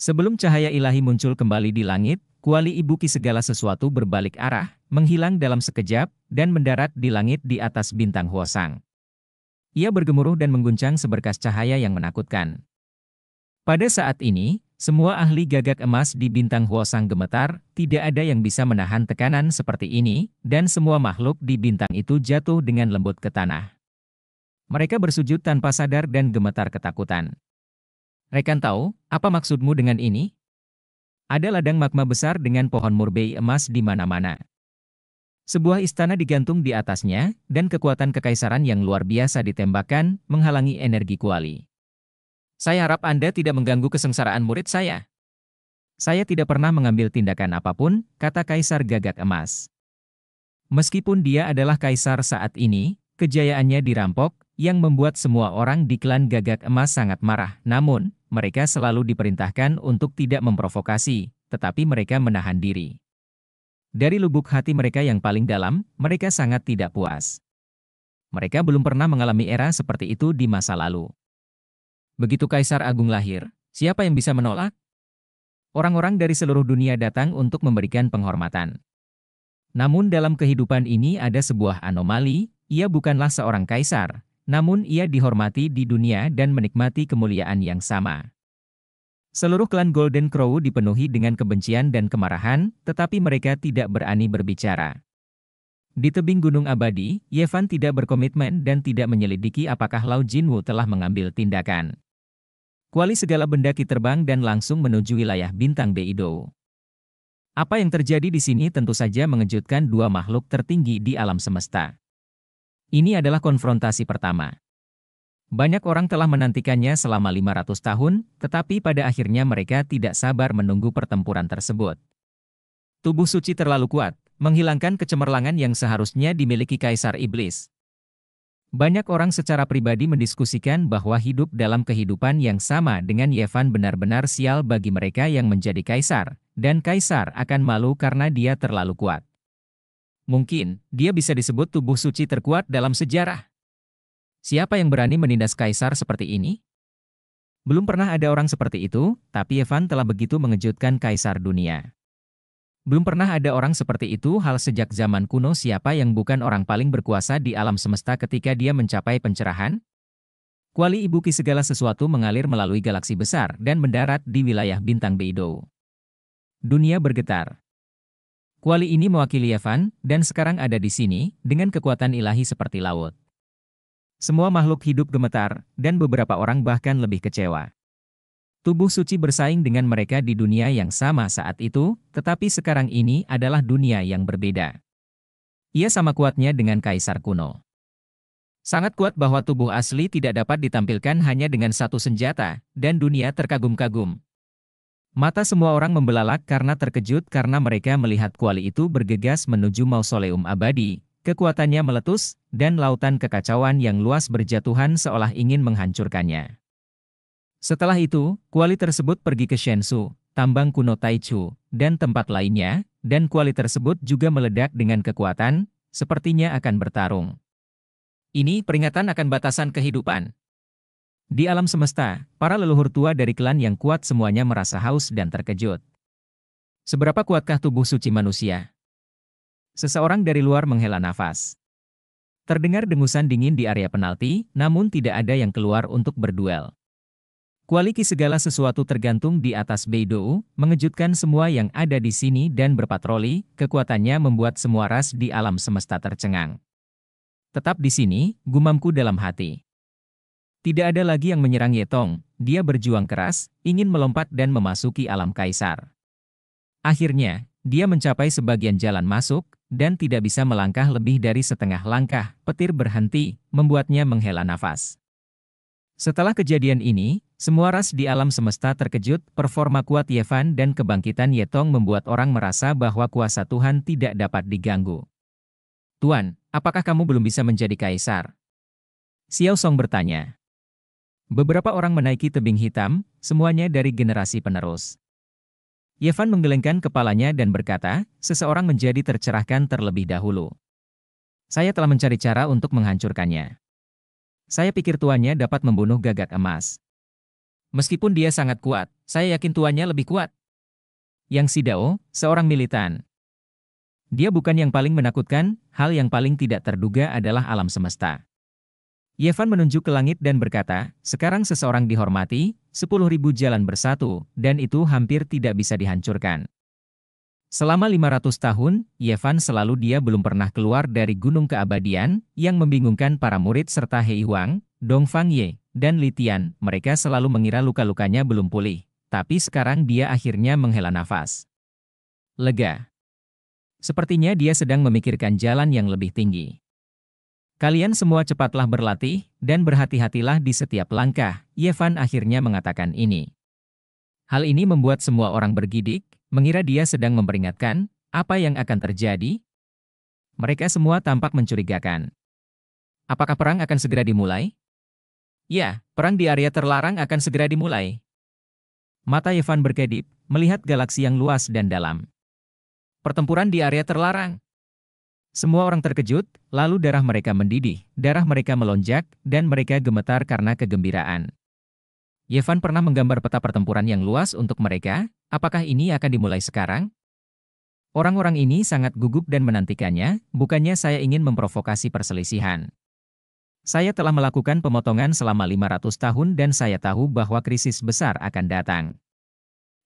Sebelum cahaya ilahi muncul kembali di langit, kuali ibuki segala sesuatu berbalik arah, menghilang dalam sekejap, dan mendarat di langit di atas bintang Huosang. Ia bergemuruh dan mengguncang seberkas cahaya yang menakutkan. Pada saat ini, semua ahli gagak emas di bintang Huosang gemetar, tidak ada yang bisa menahan tekanan seperti ini, dan semua makhluk di bintang itu jatuh dengan lembut ke tanah. Mereka bersujud tanpa sadar dan gemetar ketakutan. Rekan tahu, apa maksudmu dengan ini? Ada ladang magma besar dengan pohon murbei emas di mana-mana. Sebuah istana digantung di atasnya, dan kekuatan kekaisaran yang luar biasa ditembakkan, menghalangi energi kuali. Saya harap Anda tidak mengganggu kesengsaraan murid saya. Saya tidak pernah mengambil tindakan apapun, kata Kaisar Gagak Emas. Meskipun dia adalah kaisar saat ini, kejayaannya dirampok, yang membuat semua orang di klan gagak emas sangat marah. Namun, mereka selalu diperintahkan untuk tidak memprovokasi, tetapi mereka menahan diri. Dari lubuk hati mereka yang paling dalam, mereka sangat tidak puas. Mereka belum pernah mengalami era seperti itu di masa lalu. Begitu Kaisar Agung lahir, siapa yang bisa menolak? Orang-orang dari seluruh dunia datang untuk memberikan penghormatan. Namun dalam kehidupan ini ada sebuah anomali, ia bukanlah seorang kaisar, namun ia dihormati di dunia dan menikmati kemuliaan yang sama. Seluruh klan Golden Crow dipenuhi dengan kebencian dan kemarahan, tetapi mereka tidak berani berbicara. Di tebing Gunung Abadi, Yevan tidak berkomitmen dan tidak menyelidiki apakah Lao Jinwu telah mengambil tindakan. Kuali segala benda ki terbang dan langsung menuju wilayah bintang Beido. Apa yang terjadi di sini tentu saja mengejutkan dua makhluk tertinggi di alam semesta. Ini adalah konfrontasi pertama. Banyak orang telah menantikannya selama 500 tahun, tetapi pada akhirnya mereka tidak sabar menunggu pertempuran tersebut. Tubuh suci terlalu kuat, menghilangkan kecemerlangan yang seharusnya dimiliki Kaisar Iblis. Banyak orang secara pribadi mendiskusikan bahwa hidup dalam kehidupan yang sama dengan Yevan benar-benar sial bagi mereka yang menjadi kaisar, dan kaisar akan malu karena dia terlalu kuat. Mungkin, dia bisa disebut tubuh suci terkuat dalam sejarah. Siapa yang berani menindas kaisar seperti ini? Belum pernah ada orang seperti itu, tapi Evan telah begitu mengejutkan kaisar dunia. Belum pernah ada orang seperti itu hal sejak zaman kuno siapa yang bukan orang paling berkuasa di alam semesta ketika dia mencapai pencerahan? Kuali ibuki segala sesuatu mengalir melalui galaksi besar dan mendarat di wilayah bintang Beidou. Dunia bergetar. Kuali ini mewakili Yavan, dan sekarang ada di sini, dengan kekuatan ilahi seperti laut. Semua makhluk hidup gemetar, dan beberapa orang bahkan lebih kecewa. Tubuh suci bersaing dengan mereka di dunia yang sama saat itu, tetapi sekarang ini adalah dunia yang berbeda. Ia sama kuatnya dengan kaisar kuno. Sangat kuat bahwa tubuh asli tidak dapat ditampilkan hanya dengan satu senjata, dan dunia terkagum-kagum, Mata semua orang membelalak karena terkejut karena mereka melihat kuali itu bergegas menuju mausoleum abadi. Kekuatannya meletus, dan lautan kekacauan yang luas berjatuhan seolah ingin menghancurkannya. Setelah itu, kuali tersebut pergi ke Shensu, tambang kuno Taichu, dan tempat lainnya, dan kuali tersebut juga meledak dengan kekuatan, sepertinya akan bertarung. Ini peringatan akan batasan kehidupan. Di alam semesta, para leluhur tua dari klan yang kuat semuanya merasa haus dan terkejut. Seberapa kuatkah tubuh suci manusia? Seseorang dari luar menghela nafas. Terdengar dengusan dingin di area penalti, namun tidak ada yang keluar untuk berduel. Kualiti segala sesuatu tergantung di atas Beidou, mengejutkan semua yang ada di sini dan berpatroli, kekuatannya membuat semua ras di alam semesta tercengang. Tetap di sini, gumamku dalam hati. Tidak ada lagi yang menyerang Yetong, dia berjuang keras, ingin melompat dan memasuki alam kaisar. Akhirnya, dia mencapai sebagian jalan masuk, dan tidak bisa melangkah lebih dari setengah langkah, petir berhenti, membuatnya menghela nafas. Setelah kejadian ini, semua ras di alam semesta terkejut, performa kuat Yevan dan kebangkitan Yetong membuat orang merasa bahwa kuasa Tuhan tidak dapat diganggu. Tuan, apakah kamu belum bisa menjadi kaisar? Xiao Song bertanya. Beberapa orang menaiki tebing hitam, semuanya dari generasi penerus. Yevan menggelengkan kepalanya dan berkata, seseorang menjadi tercerahkan terlebih dahulu. Saya telah mencari cara untuk menghancurkannya. Saya pikir tuannya dapat membunuh gagak emas. Meskipun dia sangat kuat, saya yakin tuannya lebih kuat. Yang Sidao, seorang militan. Dia bukan yang paling menakutkan, hal yang paling tidak terduga adalah alam semesta. Yevan menunjuk ke langit dan berkata, sekarang seseorang dihormati, sepuluh ribu jalan bersatu, dan itu hampir tidak bisa dihancurkan. Selama 500 tahun, Yevan selalu dia belum pernah keluar dari Gunung Keabadian, yang membingungkan para murid serta Hei Huang, Dong Fang Ye, dan Litian, mereka selalu mengira luka-lukanya belum pulih. Tapi sekarang dia akhirnya menghela nafas. Lega. Sepertinya dia sedang memikirkan jalan yang lebih tinggi. Kalian semua cepatlah berlatih, dan berhati-hatilah di setiap langkah, Yevan akhirnya mengatakan ini. Hal ini membuat semua orang bergidik, mengira dia sedang memperingatkan, apa yang akan terjadi? Mereka semua tampak mencurigakan. Apakah perang akan segera dimulai? Ya, perang di area terlarang akan segera dimulai. Mata Yevan berkedip, melihat galaksi yang luas dan dalam. Pertempuran di area terlarang. Semua orang terkejut, lalu darah mereka mendidih, darah mereka melonjak, dan mereka gemetar karena kegembiraan. Yevan pernah menggambar peta pertempuran yang luas untuk mereka, apakah ini akan dimulai sekarang? Orang-orang ini sangat gugup dan menantikannya, bukannya saya ingin memprovokasi perselisihan. Saya telah melakukan pemotongan selama 500 tahun dan saya tahu bahwa krisis besar akan datang.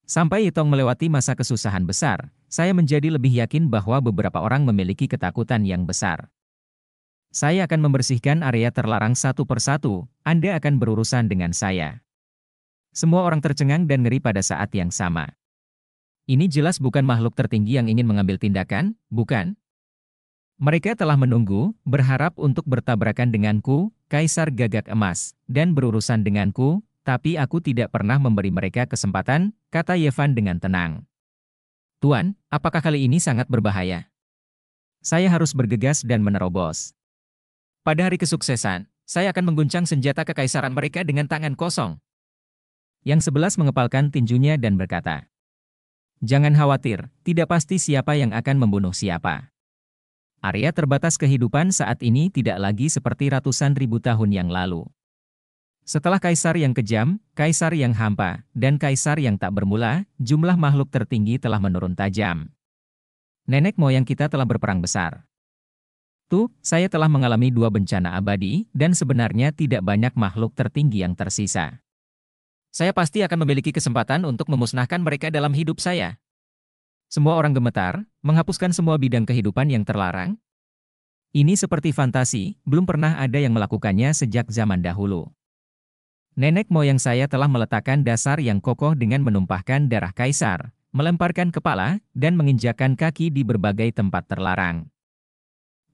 Sampai Yitong melewati masa kesusahan besar, saya menjadi lebih yakin bahwa beberapa orang memiliki ketakutan yang besar. Saya akan membersihkan area terlarang satu persatu, Anda akan berurusan dengan saya. Semua orang tercengang dan ngeri pada saat yang sama. Ini jelas bukan makhluk tertinggi yang ingin mengambil tindakan, bukan? Mereka telah menunggu, berharap untuk bertabrakan denganku, kaisar gagak emas, dan berurusan denganku, tapi aku tidak pernah memberi mereka kesempatan, kata Yevan dengan tenang. Tuan, apakah kali ini sangat berbahaya? Saya harus bergegas dan menerobos. Pada hari kesuksesan, saya akan mengguncang senjata kekaisaran mereka dengan tangan kosong. Yang sebelas mengepalkan tinjunya dan berkata, Jangan khawatir, tidak pasti siapa yang akan membunuh siapa. Area terbatas kehidupan saat ini tidak lagi seperti ratusan ribu tahun yang lalu. Setelah kaisar yang kejam, kaisar yang hampa, dan kaisar yang tak bermula, jumlah makhluk tertinggi telah menurun tajam. Nenek moyang kita telah berperang besar. Tu, saya telah mengalami dua bencana abadi, dan sebenarnya tidak banyak makhluk tertinggi yang tersisa. Saya pasti akan memiliki kesempatan untuk memusnahkan mereka dalam hidup saya. Semua orang gemetar, menghapuskan semua bidang kehidupan yang terlarang. Ini seperti fantasi, belum pernah ada yang melakukannya sejak zaman dahulu. Nenek moyang saya telah meletakkan dasar yang kokoh dengan menumpahkan darah kaisar, melemparkan kepala, dan menginjakan kaki di berbagai tempat terlarang.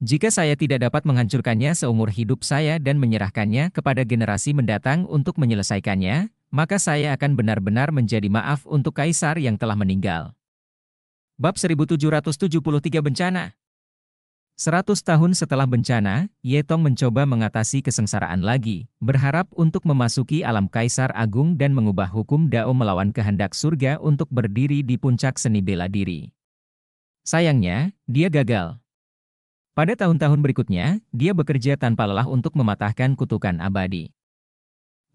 Jika saya tidak dapat menghancurkannya seumur hidup saya dan menyerahkannya kepada generasi mendatang untuk menyelesaikannya, maka saya akan benar-benar menjadi maaf untuk kaisar yang telah meninggal. Bab 1773 Bencana 100 tahun setelah bencana, Yetong mencoba mengatasi kesengsaraan lagi, berharap untuk memasuki alam kaisar agung dan mengubah hukum Dao melawan kehendak surga untuk berdiri di puncak seni bela diri. Sayangnya, dia gagal. Pada tahun-tahun berikutnya, dia bekerja tanpa lelah untuk mematahkan kutukan abadi.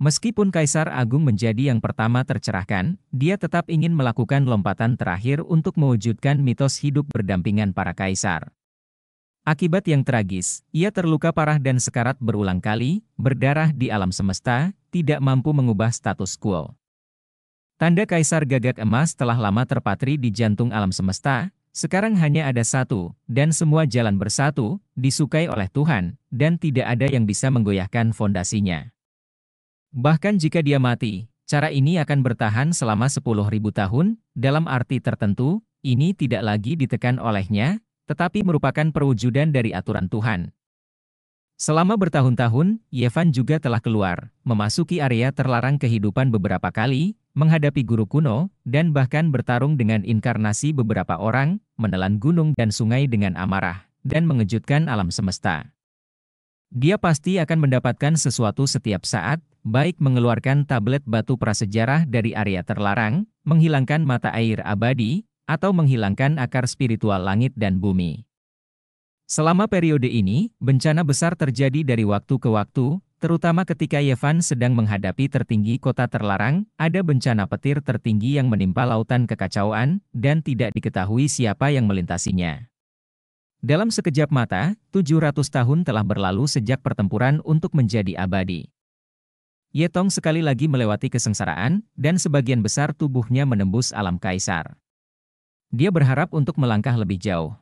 Meskipun Kaisar Agung menjadi yang pertama tercerahkan, dia tetap ingin melakukan lompatan terakhir untuk mewujudkan mitos hidup berdampingan para kaisar. Akibat yang tragis, ia terluka parah dan sekarat berulang kali, berdarah di alam semesta, tidak mampu mengubah status quo. Tanda kaisar gagak emas telah lama terpatri di jantung alam semesta, sekarang hanya ada satu, dan semua jalan bersatu, disukai oleh Tuhan, dan tidak ada yang bisa menggoyahkan fondasinya. Bahkan jika dia mati, cara ini akan bertahan selama 10.000 tahun, dalam arti tertentu, ini tidak lagi ditekan olehnya, tetapi merupakan perwujudan dari aturan Tuhan. Selama bertahun-tahun, Yevan juga telah keluar, memasuki area terlarang kehidupan beberapa kali, menghadapi guru kuno, dan bahkan bertarung dengan inkarnasi beberapa orang, menelan gunung dan sungai dengan amarah, dan mengejutkan alam semesta. Dia pasti akan mendapatkan sesuatu setiap saat, baik mengeluarkan tablet batu prasejarah dari area terlarang, menghilangkan mata air abadi, atau menghilangkan akar spiritual langit dan bumi. Selama periode ini, bencana besar terjadi dari waktu ke waktu, terutama ketika Yevan sedang menghadapi tertinggi kota terlarang, ada bencana petir tertinggi yang menimpa lautan kekacauan, dan tidak diketahui siapa yang melintasinya. Dalam sekejap mata, 700 tahun telah berlalu sejak pertempuran untuk menjadi abadi. Yetong sekali lagi melewati kesengsaraan, dan sebagian besar tubuhnya menembus alam kaisar. Dia berharap untuk melangkah lebih jauh.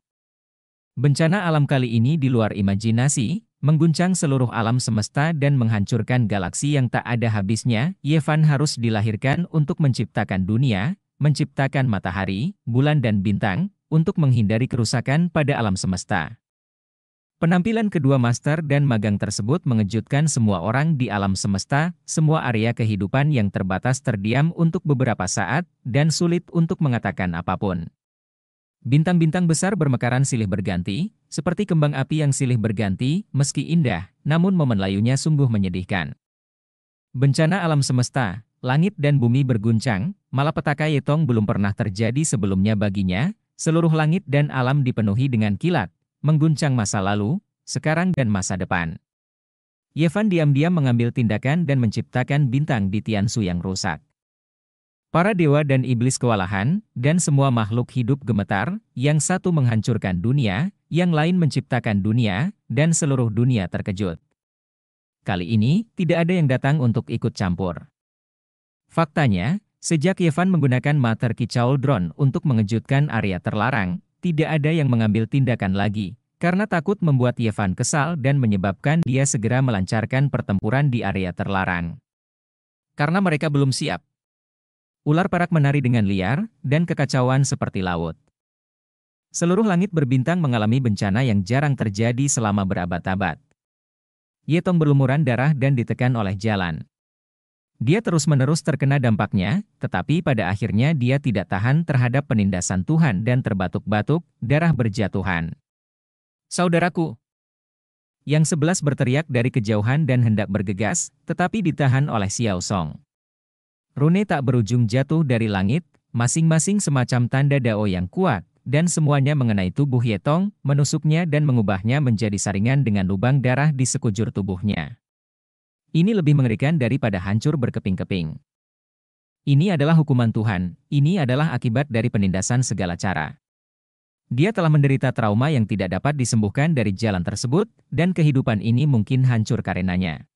Bencana alam kali ini di luar imajinasi, mengguncang seluruh alam semesta dan menghancurkan galaksi yang tak ada habisnya, Yevan harus dilahirkan untuk menciptakan dunia, menciptakan matahari, bulan dan bintang, untuk menghindari kerusakan pada alam semesta. Penampilan kedua master dan magang tersebut mengejutkan semua orang di alam semesta, semua area kehidupan yang terbatas terdiam untuk beberapa saat, dan sulit untuk mengatakan apapun. Bintang-bintang besar bermekaran silih berganti, seperti kembang api yang silih berganti, meski indah, namun momen layunya sungguh menyedihkan. Bencana alam semesta, langit dan bumi berguncang, malapetaka Yetong belum pernah terjadi sebelumnya baginya, seluruh langit dan alam dipenuhi dengan kilat, mengguncang masa lalu, sekarang dan masa depan. Yevan diam-diam mengambil tindakan dan menciptakan bintang di Tiansu yang rusak. Para dewa dan iblis kewalahan, dan semua makhluk hidup gemetar, yang satu menghancurkan dunia, yang lain menciptakan dunia, dan seluruh dunia terkejut. Kali ini, tidak ada yang datang untuk ikut campur. Faktanya, sejak Yevan menggunakan mater kicau drone untuk mengejutkan area terlarang, tidak ada yang mengambil tindakan lagi, karena takut membuat Yevan kesal dan menyebabkan dia segera melancarkan pertempuran di area terlarang. Karena mereka belum siap. Ular perak menari dengan liar, dan kekacauan seperti laut. Seluruh langit berbintang mengalami bencana yang jarang terjadi selama berabad-abad. Yetong berlumuran darah dan ditekan oleh jalan. Dia terus-menerus terkena dampaknya, tetapi pada akhirnya dia tidak tahan terhadap penindasan Tuhan dan terbatuk-batuk, darah berjatuhan. Saudaraku, yang sebelas berteriak dari kejauhan dan hendak bergegas, tetapi ditahan oleh Xiao Song. Rune tak berujung jatuh dari langit, masing-masing semacam tanda dao yang kuat, dan semuanya mengenai tubuh Yetong, menusuknya dan mengubahnya menjadi saringan dengan lubang darah di sekujur tubuhnya. Ini lebih mengerikan daripada hancur berkeping-keping. Ini adalah hukuman Tuhan, ini adalah akibat dari penindasan segala cara. Dia telah menderita trauma yang tidak dapat disembuhkan dari jalan tersebut, dan kehidupan ini mungkin hancur karenanya.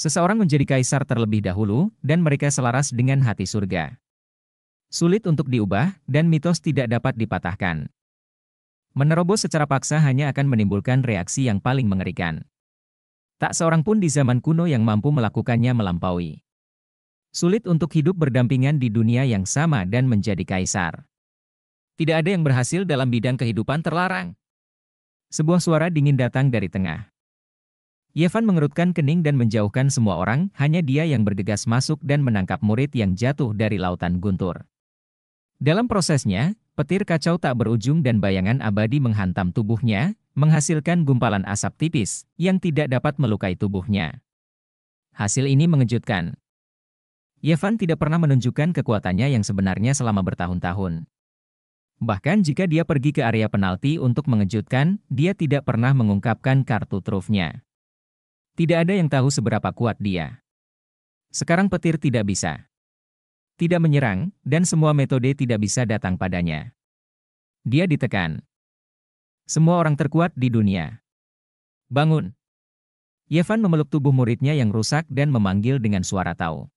Seseorang menjadi kaisar terlebih dahulu, dan mereka selaras dengan hati surga. Sulit untuk diubah, dan mitos tidak dapat dipatahkan. Menerobos secara paksa hanya akan menimbulkan reaksi yang paling mengerikan. Tak seorang pun di zaman kuno yang mampu melakukannya melampaui. Sulit untuk hidup berdampingan di dunia yang sama dan menjadi kaisar. Tidak ada yang berhasil dalam bidang kehidupan terlarang. Sebuah suara dingin datang dari tengah. Yevan mengerutkan kening dan menjauhkan semua orang, hanya dia yang bergegas masuk dan menangkap murid yang jatuh dari lautan guntur. Dalam prosesnya, petir kacau tak berujung dan bayangan abadi menghantam tubuhnya, menghasilkan gumpalan asap tipis yang tidak dapat melukai tubuhnya. Hasil ini mengejutkan. Yevan tidak pernah menunjukkan kekuatannya yang sebenarnya selama bertahun-tahun. Bahkan jika dia pergi ke area penalti untuk mengejutkan, dia tidak pernah mengungkapkan kartu trufnya. Tidak ada yang tahu seberapa kuat dia. Sekarang petir tidak bisa. Tidak menyerang, dan semua metode tidak bisa datang padanya. Dia ditekan. Semua orang terkuat di dunia. Bangun. Yevan memeluk tubuh muridnya yang rusak dan memanggil dengan suara tahu.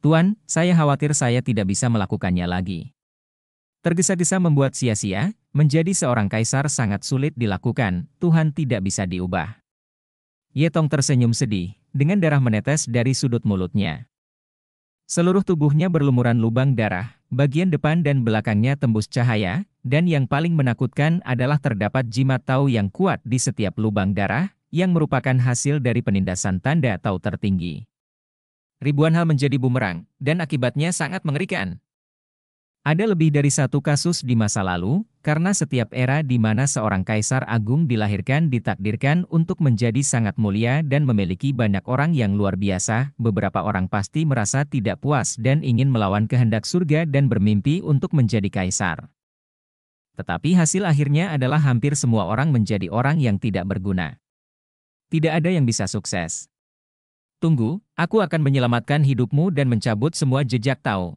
Tuan, saya khawatir saya tidak bisa melakukannya lagi. Tergesa-gesa membuat sia-sia, menjadi seorang kaisar sangat sulit dilakukan, Tuhan tidak bisa diubah. Yetong tersenyum sedih, dengan darah menetes dari sudut mulutnya. Seluruh tubuhnya berlumuran lubang darah, bagian depan dan belakangnya tembus cahaya, dan yang paling menakutkan adalah terdapat jimat tau yang kuat di setiap lubang darah, yang merupakan hasil dari penindasan tanda tau tertinggi. Ribuan hal menjadi bumerang, dan akibatnya sangat mengerikan. Ada lebih dari satu kasus di masa lalu, karena setiap era di mana seorang kaisar agung dilahirkan ditakdirkan untuk menjadi sangat mulia dan memiliki banyak orang yang luar biasa, beberapa orang pasti merasa tidak puas dan ingin melawan kehendak surga dan bermimpi untuk menjadi kaisar. Tetapi hasil akhirnya adalah hampir semua orang menjadi orang yang tidak berguna. Tidak ada yang bisa sukses. Tunggu, aku akan menyelamatkan hidupmu dan mencabut semua jejak tahu.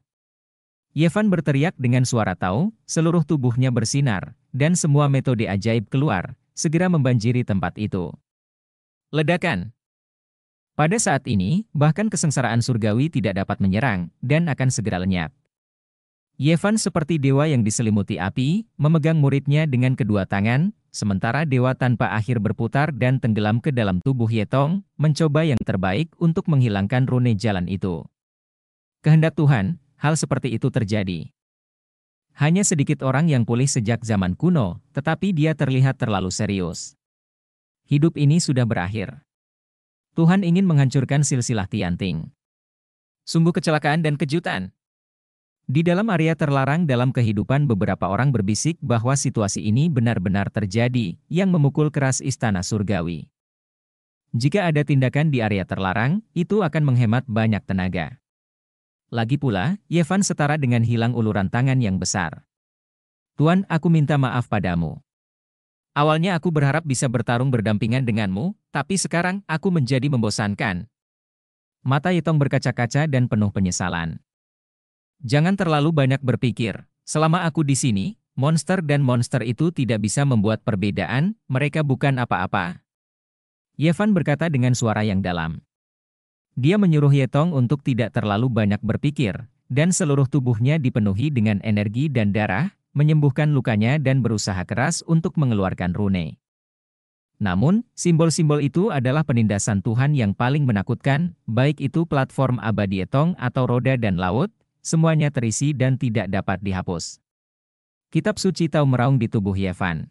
Yevan berteriak dengan suara tahu, seluruh tubuhnya bersinar, dan semua metode ajaib keluar, segera membanjiri tempat itu. Ledakan Pada saat ini, bahkan kesengsaraan surgawi tidak dapat menyerang, dan akan segera lenyap. Yevan seperti dewa yang diselimuti api, memegang muridnya dengan kedua tangan, sementara dewa tanpa akhir berputar dan tenggelam ke dalam tubuh Yetong, mencoba yang terbaik untuk menghilangkan rune jalan itu. Kehendak Tuhan, hal seperti itu terjadi. Hanya sedikit orang yang pulih sejak zaman kuno, tetapi dia terlihat terlalu serius. Hidup ini sudah berakhir. Tuhan ingin menghancurkan silsilah Tianting. Sungguh kecelakaan dan kejutan. Di dalam area terlarang dalam kehidupan beberapa orang berbisik bahwa situasi ini benar-benar terjadi, yang memukul keras istana surgawi. Jika ada tindakan di area terlarang, itu akan menghemat banyak tenaga. Lagi pula, Yevan setara dengan hilang uluran tangan yang besar. Tuan, aku minta maaf padamu. Awalnya aku berharap bisa bertarung berdampingan denganmu, tapi sekarang aku menjadi membosankan. Mata Yitong berkaca-kaca dan penuh penyesalan. Jangan terlalu banyak berpikir. Selama aku di sini, monster dan monster itu tidak bisa membuat perbedaan, mereka bukan apa-apa. Yevan berkata dengan suara yang dalam. Dia menyuruh Yetong untuk tidak terlalu banyak berpikir, dan seluruh tubuhnya dipenuhi dengan energi dan darah, menyembuhkan lukanya dan berusaha keras untuk mengeluarkan rune. Namun, simbol-simbol itu adalah penindasan Tuhan yang paling menakutkan, baik itu platform abadi Yetong atau roda dan laut, semuanya terisi dan tidak dapat dihapus. Kitab suci tahu meraung di tubuh Yevan.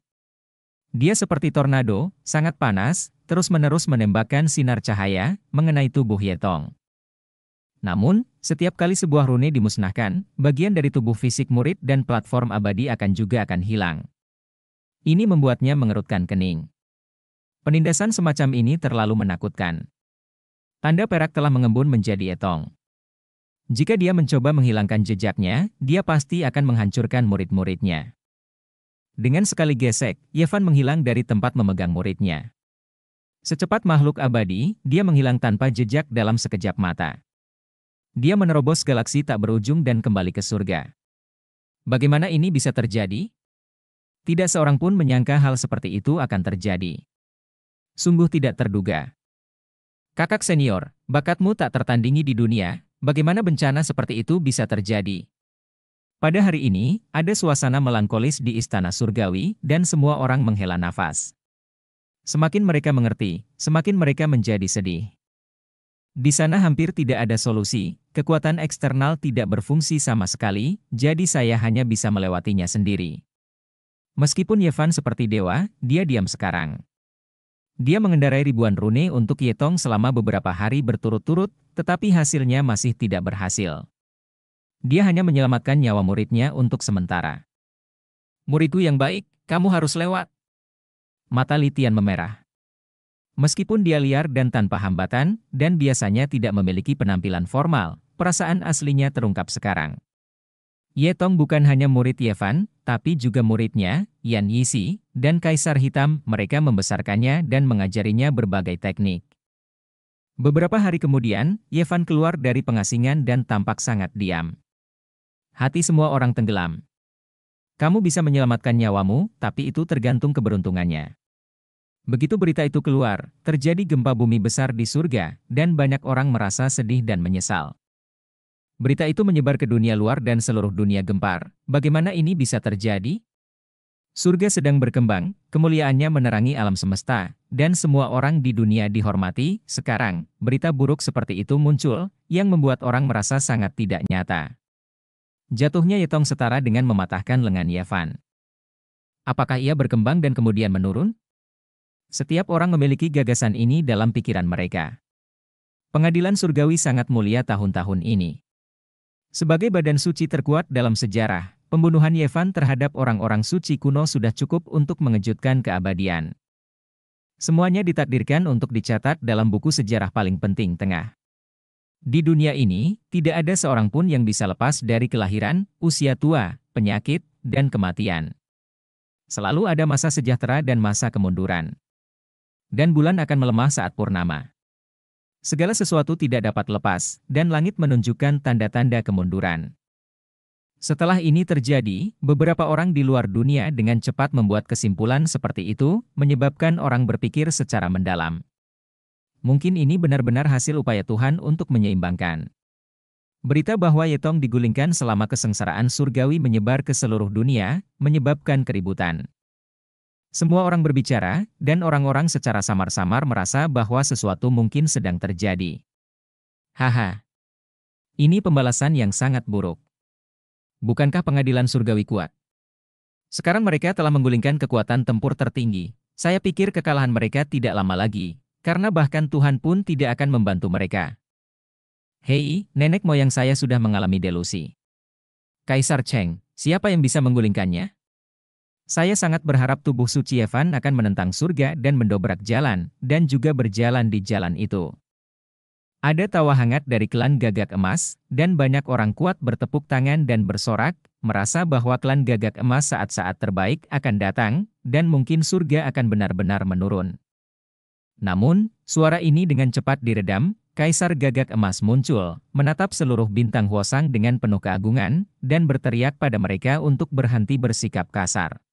Dia seperti tornado, sangat panas, terus-menerus menembakkan sinar cahaya mengenai tubuh Yetong. Namun, setiap kali sebuah rune dimusnahkan, bagian dari tubuh fisik murid dan platform abadi akan juga akan hilang. Ini membuatnya mengerutkan kening. Penindasan semacam ini terlalu menakutkan. Tanda perak telah mengembun menjadi etong. Jika dia mencoba menghilangkan jejaknya, dia pasti akan menghancurkan murid-muridnya. Dengan sekali gesek, Yevan menghilang dari tempat memegang muridnya. Secepat makhluk abadi, dia menghilang tanpa jejak dalam sekejap mata. Dia menerobos galaksi tak berujung dan kembali ke surga. Bagaimana ini bisa terjadi? Tidak seorang pun menyangka hal seperti itu akan terjadi. Sungguh tidak terduga. Kakak senior, bakatmu tak tertandingi di dunia, bagaimana bencana seperti itu bisa terjadi? Pada hari ini, ada suasana melankolis di istana surgawi dan semua orang menghela nafas. Semakin mereka mengerti, semakin mereka menjadi sedih. Di sana hampir tidak ada solusi, kekuatan eksternal tidak berfungsi sama sekali, jadi saya hanya bisa melewatinya sendiri. Meskipun Yevan seperti dewa, dia diam sekarang. Dia mengendarai ribuan rune untuk Yetong selama beberapa hari berturut-turut, tetapi hasilnya masih tidak berhasil. Dia hanya menyelamatkan nyawa muridnya untuk sementara. Muridku yang baik, kamu harus lewat. Mata Litian memerah. Meskipun dia liar dan tanpa hambatan, dan biasanya tidak memiliki penampilan formal, perasaan aslinya terungkap sekarang. Yetong bukan hanya murid Yevan, tapi juga muridnya, Yan Yisi, dan Kaisar Hitam, mereka membesarkannya dan mengajarinya berbagai teknik. Beberapa hari kemudian, Yevan keluar dari pengasingan dan tampak sangat diam. Hati semua orang tenggelam. Kamu bisa menyelamatkan nyawamu, tapi itu tergantung keberuntungannya. Begitu berita itu keluar, terjadi gempa bumi besar di surga, dan banyak orang merasa sedih dan menyesal. Berita itu menyebar ke dunia luar dan seluruh dunia gempar. Bagaimana ini bisa terjadi? Surga sedang berkembang, kemuliaannya menerangi alam semesta, dan semua orang di dunia dihormati. Sekarang, berita buruk seperti itu muncul, yang membuat orang merasa sangat tidak nyata. Jatuhnya Yetong setara dengan mematahkan lengan Yevan. Apakah ia berkembang dan kemudian menurun? Setiap orang memiliki gagasan ini dalam pikiran mereka. Pengadilan surgawi sangat mulia tahun-tahun ini. Sebagai badan suci terkuat dalam sejarah, pembunuhan Yevan terhadap orang-orang suci kuno sudah cukup untuk mengejutkan keabadian. Semuanya ditakdirkan untuk dicatat dalam buku sejarah paling penting tengah. Di dunia ini, tidak ada seorang pun yang bisa lepas dari kelahiran, usia tua, penyakit, dan kematian. Selalu ada masa sejahtera dan masa kemunduran. Dan bulan akan melemah saat purnama. Segala sesuatu tidak dapat lepas, dan langit menunjukkan tanda-tanda kemunduran. Setelah ini terjadi, beberapa orang di luar dunia dengan cepat membuat kesimpulan seperti itu, menyebabkan orang berpikir secara mendalam. Mungkin ini benar-benar hasil upaya Tuhan untuk menyeimbangkan. Berita bahwa Yetong digulingkan selama kesengsaraan surgawi menyebar ke seluruh dunia, menyebabkan keributan. Semua orang berbicara, dan orang-orang secara samar-samar merasa bahwa sesuatu mungkin sedang terjadi. Haha. Ini pembalasan yang sangat buruk. Bukankah pengadilan surgawi kuat? Sekarang mereka telah menggulingkan kekuatan tempur tertinggi. Saya pikir kekalahan mereka tidak lama lagi, karena bahkan Tuhan pun tidak akan membantu mereka. Hei, nenek moyang saya sudah mengalami delusi. Kaisar Cheng, siapa yang bisa menggulingkannya? Saya sangat berharap tubuh suci Evan akan menentang surga dan mendobrak jalan, dan juga berjalan di jalan itu. Ada tawa hangat dari klan gagak emas, dan banyak orang kuat bertepuk tangan dan bersorak, merasa bahwa klan gagak emas saat-saat terbaik akan datang, dan mungkin surga akan benar-benar menurun. Namun, suara ini dengan cepat diredam, Kaisar Gagak Emas muncul, menatap seluruh bintang Huosang dengan penuh keagungan, dan berteriak pada mereka untuk berhenti bersikap kasar.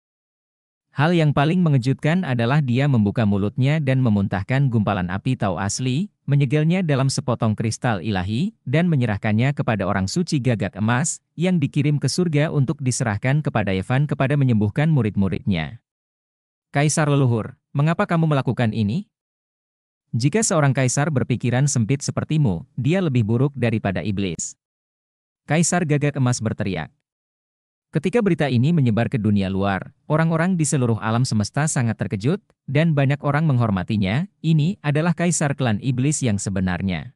Hal yang paling mengejutkan adalah dia membuka mulutnya dan memuntahkan gumpalan api Tau asli, menyegelnya dalam sepotong kristal ilahi, dan menyerahkannya kepada orang suci gagak emas, yang dikirim ke surga untuk diserahkan kepada Evan kepada menyembuhkan murid-muridnya. Kaisar leluhur, mengapa kamu melakukan ini? Jika seorang kaisar berpikiran sempit sepertimu, dia lebih buruk daripada iblis. Kaisar gagak emas berteriak. Ketika berita ini menyebar ke dunia luar, orang-orang di seluruh alam semesta sangat terkejut, dan banyak orang menghormatinya, ini adalah kaisar klan iblis yang sebenarnya.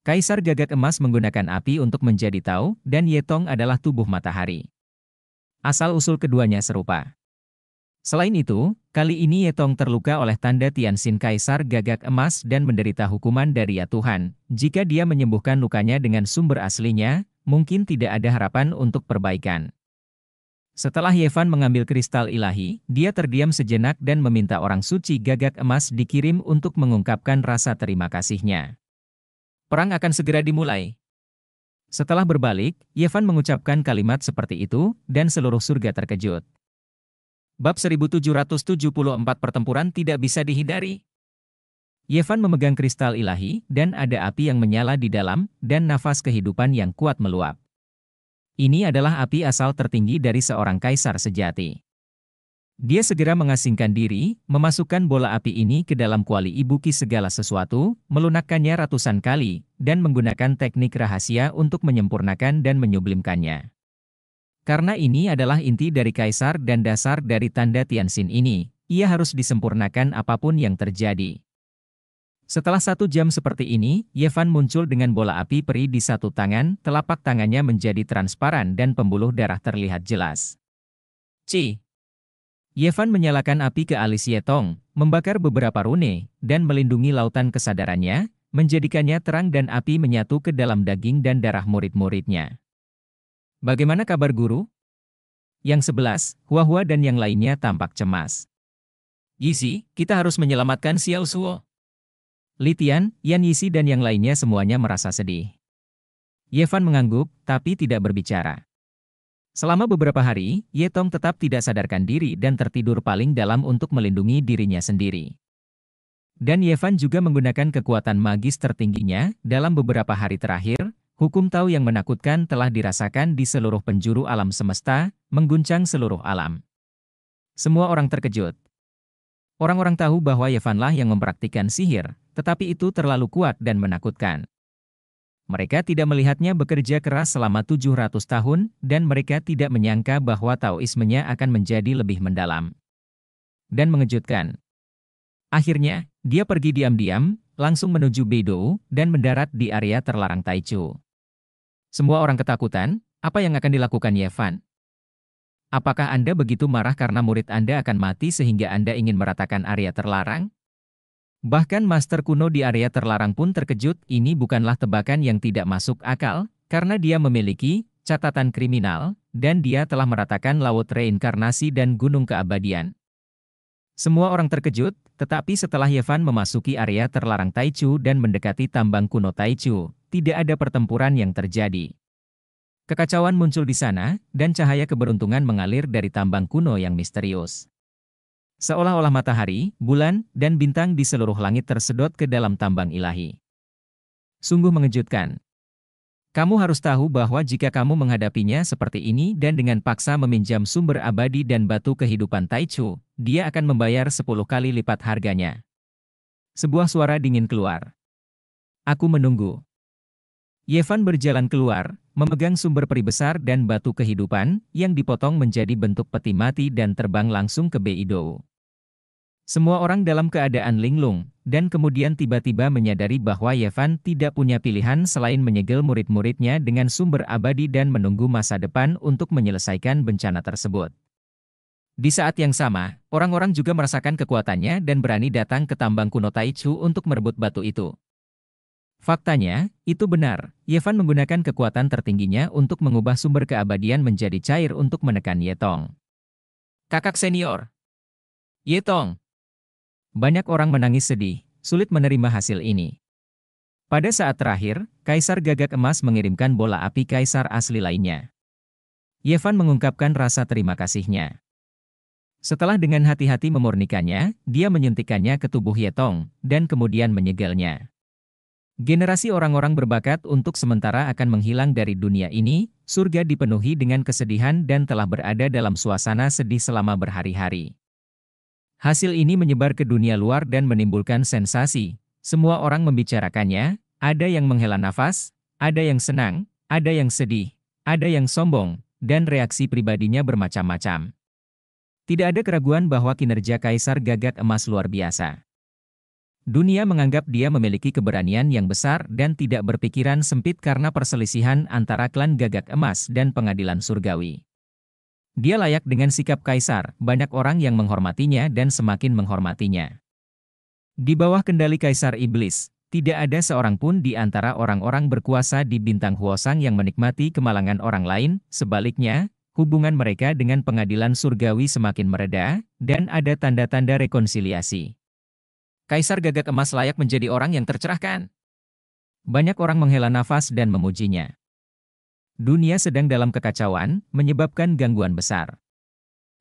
Kaisar gagak emas menggunakan api untuk menjadi tau, dan Yetong adalah tubuh matahari. Asal-usul keduanya serupa. Selain itu, kali ini Yetong terluka oleh tanda Tianxin Kaisar gagak emas dan menderita hukuman dari Ya Tuhan. Jika dia menyembuhkan lukanya dengan sumber aslinya, mungkin tidak ada harapan untuk perbaikan. Setelah Yevan mengambil kristal ilahi, dia terdiam sejenak dan meminta orang suci gagak emas dikirim untuk mengungkapkan rasa terima kasihnya. Perang akan segera dimulai. Setelah berbalik, Yevan mengucapkan kalimat seperti itu, dan seluruh surga terkejut. Bab 1774 Pertempuran tidak bisa dihindari. Yevan memegang kristal ilahi, dan ada api yang menyala di dalam, dan nafas kehidupan yang kuat meluap. Ini adalah api asal tertinggi dari seorang kaisar sejati. Dia segera mengasingkan diri, memasukkan bola api ini ke dalam kuali ibuki segala sesuatu, melunakkannya ratusan kali, dan menggunakan teknik rahasia untuk menyempurnakan dan menyublimkannya. Karena ini adalah inti dari kaisar dan dasar dari tanda Tianxin ini, ia harus disempurnakan apapun yang terjadi. Setelah satu jam seperti ini, Yevan muncul dengan bola api peri di satu tangan, telapak tangannya menjadi transparan dan pembuluh darah terlihat jelas. C. Yevan menyalakan api ke alis Yetong, membakar beberapa rune, dan melindungi lautan kesadarannya, menjadikannya terang dan api menyatu ke dalam daging dan darah murid-muridnya. Bagaimana kabar guru? Yang sebelas, hua-hua dan yang lainnya tampak cemas. Yisi, kita harus menyelamatkan Xiao Suo. Litian, Yan Yisi dan yang lainnya semuanya merasa sedih. Yevan mengangguk, tapi tidak berbicara. Selama beberapa hari, Ye Tong tetap tidak sadarkan diri dan tertidur paling dalam untuk melindungi dirinya sendiri. Dan Yevan juga menggunakan kekuatan magis tertingginya dalam beberapa hari terakhir Hukum tahu yang menakutkan telah dirasakan di seluruh penjuru alam semesta, mengguncang seluruh alam. Semua orang terkejut. Orang-orang tahu bahwa Yevanlah yang mempraktikkan sihir, tetapi itu terlalu kuat dan menakutkan. Mereka tidak melihatnya bekerja keras selama 700 tahun, dan mereka tidak menyangka bahwa Taoismenya akan menjadi lebih mendalam. Dan mengejutkan. Akhirnya, dia pergi diam-diam, langsung menuju Beidou, dan mendarat di area terlarang Taichu. Semua orang ketakutan, apa yang akan dilakukan Yevan? Apakah Anda begitu marah karena murid Anda akan mati sehingga Anda ingin meratakan area terlarang? Bahkan master kuno di area terlarang pun terkejut, ini bukanlah tebakan yang tidak masuk akal, karena dia memiliki catatan kriminal, dan dia telah meratakan laut reinkarnasi dan gunung keabadian. Semua orang terkejut, tetapi setelah Yevan memasuki area terlarang Taichu dan mendekati tambang kuno Taichu, tidak ada pertempuran yang terjadi. Kekacauan muncul di sana, dan cahaya keberuntungan mengalir dari tambang kuno yang misterius. Seolah-olah matahari, bulan, dan bintang di seluruh langit tersedot ke dalam tambang ilahi. Sungguh mengejutkan, kamu harus tahu bahwa jika kamu menghadapinya seperti ini dan dengan paksa meminjam sumber abadi dan batu kehidupan Taichu, dia akan membayar sepuluh kali lipat harganya. Sebuah suara dingin keluar. Aku menunggu. Yevan berjalan keluar, memegang sumber peri besar dan batu kehidupan, yang dipotong menjadi bentuk peti mati dan terbang langsung ke Beidou. Semua orang dalam keadaan linglung, dan kemudian tiba-tiba menyadari bahwa Yevan tidak punya pilihan selain menyegel murid-muridnya dengan sumber abadi dan menunggu masa depan untuk menyelesaikan bencana tersebut. Di saat yang sama, orang-orang juga merasakan kekuatannya dan berani datang ke tambang kuno Taichu untuk merebut batu itu. Faktanya, itu benar. Yevan menggunakan kekuatan tertingginya untuk mengubah sumber keabadian menjadi cair untuk menekan Yetong. Kakak senior. Yetong, banyak orang menangis sedih, sulit menerima hasil ini. Pada saat terakhir, Kaisar Gagak Emas mengirimkan bola api Kaisar asli lainnya. Yevan mengungkapkan rasa terima kasihnya. Setelah dengan hati-hati memurnikannya, dia menyuntikannya ke tubuh Yetong, dan kemudian menyegelnya. Generasi orang-orang berbakat untuk sementara akan menghilang dari dunia ini, surga dipenuhi dengan kesedihan dan telah berada dalam suasana sedih selama berhari-hari. Hasil ini menyebar ke dunia luar dan menimbulkan sensasi. Semua orang membicarakannya, ada yang menghela nafas, ada yang senang, ada yang sedih, ada yang sombong, dan reaksi pribadinya bermacam-macam. Tidak ada keraguan bahwa kinerja Kaisar gagak emas luar biasa. Dunia menganggap dia memiliki keberanian yang besar dan tidak berpikiran sempit karena perselisihan antara klan gagak emas dan pengadilan surgawi. Dia layak dengan sikap kaisar, banyak orang yang menghormatinya dan semakin menghormatinya. Di bawah kendali kaisar iblis, tidak ada seorang pun di antara orang-orang berkuasa di bintang Huosang yang menikmati kemalangan orang lain, sebaliknya, hubungan mereka dengan pengadilan surgawi semakin mereda, dan ada tanda-tanda rekonsiliasi. Kaisar gagak emas layak menjadi orang yang tercerahkan. Banyak orang menghela nafas dan memujinya. Dunia sedang dalam kekacauan, menyebabkan gangguan besar.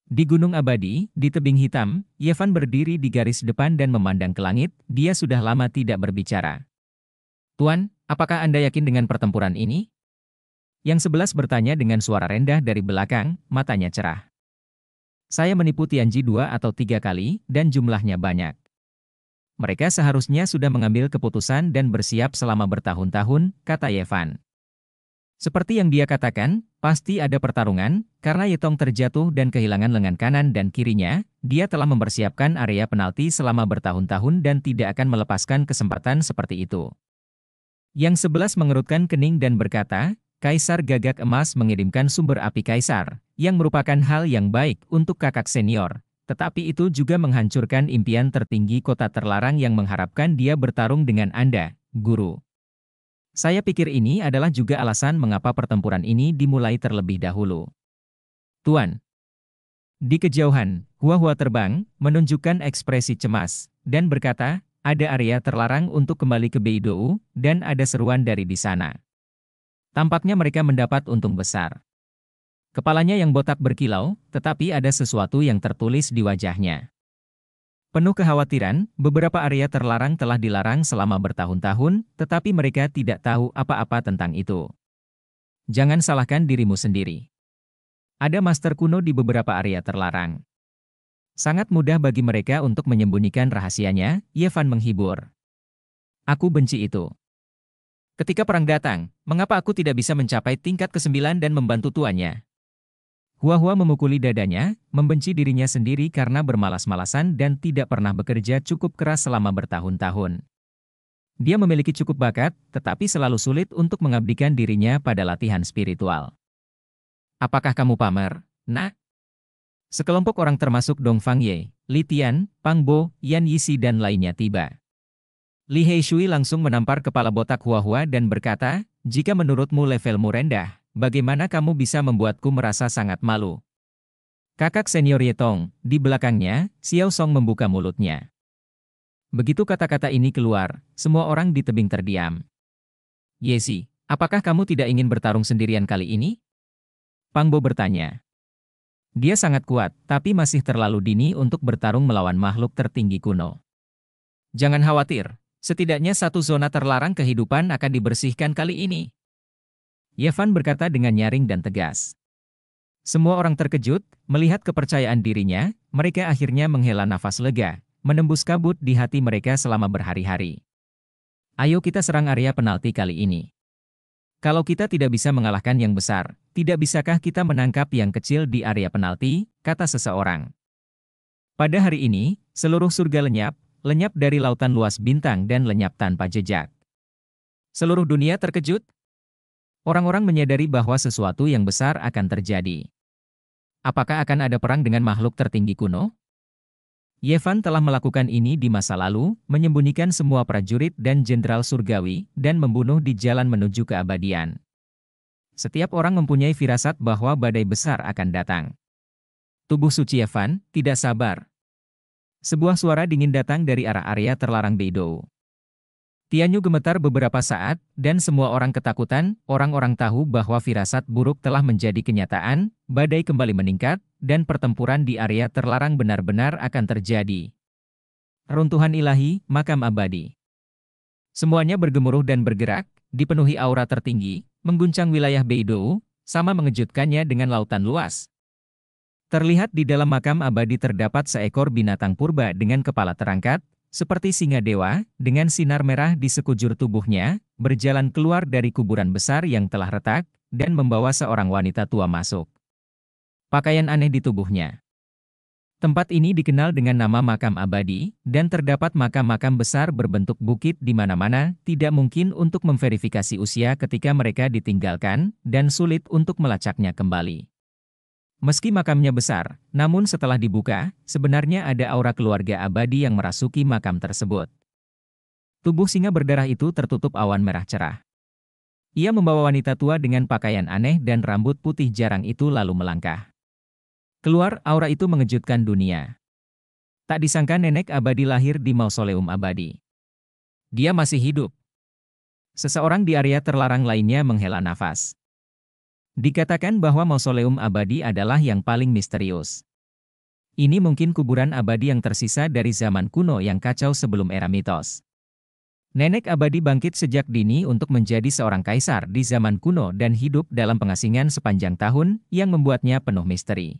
Di Gunung Abadi, di tebing hitam, Yevan berdiri di garis depan dan memandang ke langit, dia sudah lama tidak berbicara. Tuan, apakah Anda yakin dengan pertempuran ini? Yang sebelas bertanya dengan suara rendah dari belakang, matanya cerah. Saya menipu Tianji dua atau tiga kali, dan jumlahnya banyak. Mereka seharusnya sudah mengambil keputusan dan bersiap selama bertahun-tahun, kata Yevan. Seperti yang dia katakan, pasti ada pertarungan, karena Yetong terjatuh dan kehilangan lengan kanan dan kirinya, dia telah mempersiapkan area penalti selama bertahun-tahun dan tidak akan melepaskan kesempatan seperti itu. Yang sebelas mengerutkan kening dan berkata, Kaisar Gagak Emas mengirimkan sumber api Kaisar, yang merupakan hal yang baik untuk kakak senior, tetapi itu juga menghancurkan impian tertinggi kota terlarang yang mengharapkan dia bertarung dengan Anda, guru. Saya pikir ini adalah juga alasan mengapa pertempuran ini dimulai terlebih dahulu. Tuan. Di kejauhan, Hua-Hua terbang, menunjukkan ekspresi cemas, dan berkata, ada area terlarang untuk kembali ke Beidou, dan ada seruan dari di sana. Tampaknya mereka mendapat untung besar. Kepalanya yang botak berkilau, tetapi ada sesuatu yang tertulis di wajahnya. Penuh kekhawatiran, beberapa area terlarang telah dilarang selama bertahun-tahun, tetapi mereka tidak tahu apa-apa tentang itu. Jangan salahkan dirimu sendiri. Ada master kuno di beberapa area terlarang. Sangat mudah bagi mereka untuk menyembunyikan rahasianya, Yevan menghibur. Aku benci itu. Ketika perang datang, mengapa aku tidak bisa mencapai tingkat ke-9 dan membantu tuannya? Hua-Hua memukuli dadanya, membenci dirinya sendiri karena bermalas-malasan dan tidak pernah bekerja cukup keras selama bertahun-tahun. Dia memiliki cukup bakat, tetapi selalu sulit untuk mengabdikan dirinya pada latihan spiritual. Apakah kamu pamer, nak? Sekelompok orang termasuk Dong Fang Ye, Li Tian, Pang Bo, Yan Yisi dan lainnya tiba. Li Hei Shui langsung menampar kepala botak Hua-Hua dan berkata, jika menurutmu levelmu rendah, Bagaimana kamu bisa membuatku merasa sangat malu? Kakak senior Yetong, di belakangnya, Xiao Song membuka mulutnya. Begitu kata-kata ini keluar, semua orang di tebing terdiam. Yesi, apakah kamu tidak ingin bertarung sendirian kali ini? Pangbo bertanya. Dia sangat kuat, tapi masih terlalu dini untuk bertarung melawan makhluk tertinggi kuno. Jangan khawatir, setidaknya satu zona terlarang kehidupan akan dibersihkan kali ini. Yevan berkata dengan nyaring dan tegas. Semua orang terkejut, melihat kepercayaan dirinya, mereka akhirnya menghela nafas lega, menembus kabut di hati mereka selama berhari-hari. Ayo kita serang area penalti kali ini. Kalau kita tidak bisa mengalahkan yang besar, tidak bisakah kita menangkap yang kecil di area penalti, kata seseorang. Pada hari ini, seluruh surga lenyap, lenyap dari lautan luas bintang dan lenyap tanpa jejak. Seluruh dunia terkejut, Orang-orang menyadari bahwa sesuatu yang besar akan terjadi. Apakah akan ada perang dengan makhluk tertinggi kuno? Yevan telah melakukan ini di masa lalu, menyembunyikan semua prajurit dan jenderal surgawi, dan membunuh di jalan menuju keabadian. Setiap orang mempunyai firasat bahwa badai besar akan datang. Tubuh suci Yevan tidak sabar. Sebuah suara dingin datang dari arah area terlarang Beidou. Tianyu gemetar beberapa saat, dan semua orang ketakutan, orang-orang tahu bahwa firasat buruk telah menjadi kenyataan, badai kembali meningkat, dan pertempuran di area terlarang benar-benar akan terjadi. Runtuhan ilahi, makam abadi. Semuanya bergemuruh dan bergerak, dipenuhi aura tertinggi, mengguncang wilayah Beidou, sama mengejutkannya dengan lautan luas. Terlihat di dalam makam abadi terdapat seekor binatang purba dengan kepala terangkat, seperti singa dewa, dengan sinar merah di sekujur tubuhnya, berjalan keluar dari kuburan besar yang telah retak, dan membawa seorang wanita tua masuk. Pakaian aneh di tubuhnya. Tempat ini dikenal dengan nama makam abadi, dan terdapat makam-makam besar berbentuk bukit di mana-mana, tidak mungkin untuk memverifikasi usia ketika mereka ditinggalkan, dan sulit untuk melacaknya kembali. Meski makamnya besar, namun setelah dibuka, sebenarnya ada aura keluarga abadi yang merasuki makam tersebut. Tubuh singa berdarah itu tertutup awan merah cerah. Ia membawa wanita tua dengan pakaian aneh dan rambut putih jarang itu lalu melangkah. Keluar aura itu mengejutkan dunia. Tak disangka nenek abadi lahir di mausoleum abadi. Dia masih hidup. Seseorang di area terlarang lainnya menghela nafas. Dikatakan bahwa mausoleum abadi adalah yang paling misterius. Ini mungkin kuburan abadi yang tersisa dari zaman kuno yang kacau sebelum era mitos. Nenek abadi bangkit sejak dini untuk menjadi seorang kaisar di zaman kuno dan hidup dalam pengasingan sepanjang tahun yang membuatnya penuh misteri.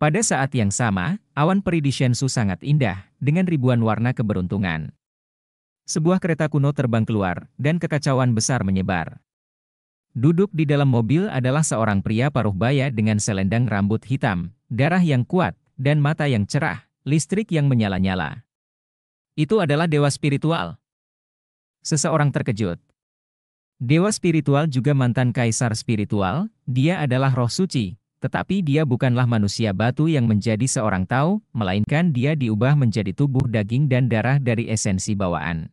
Pada saat yang sama, awan peri di sangat indah, dengan ribuan warna keberuntungan. Sebuah kereta kuno terbang keluar, dan kekacauan besar menyebar. Duduk di dalam mobil adalah seorang pria paruh baya dengan selendang rambut hitam, darah yang kuat, dan mata yang cerah, listrik yang menyala-nyala. Itu adalah dewa spiritual. Seseorang terkejut. Dewa spiritual juga mantan kaisar spiritual, dia adalah roh suci, tetapi dia bukanlah manusia batu yang menjadi seorang tahu, melainkan dia diubah menjadi tubuh daging dan darah dari esensi bawaan.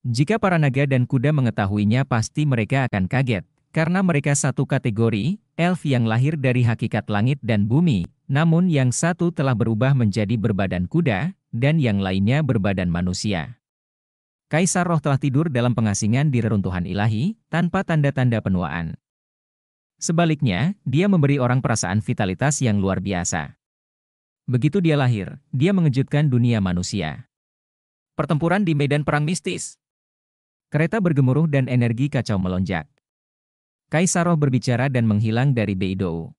Jika para naga dan kuda mengetahuinya pasti mereka akan kaget, karena mereka satu kategori, elf yang lahir dari hakikat langit dan bumi, namun yang satu telah berubah menjadi berbadan kuda, dan yang lainnya berbadan manusia. Kaisar roh telah tidur dalam pengasingan di reruntuhan ilahi, tanpa tanda-tanda penuaan. Sebaliknya, dia memberi orang perasaan vitalitas yang luar biasa. Begitu dia lahir, dia mengejutkan dunia manusia. Pertempuran di medan perang mistis Kereta bergemuruh dan energi kacau melonjak. Kaisaroh berbicara dan menghilang dari Beidou.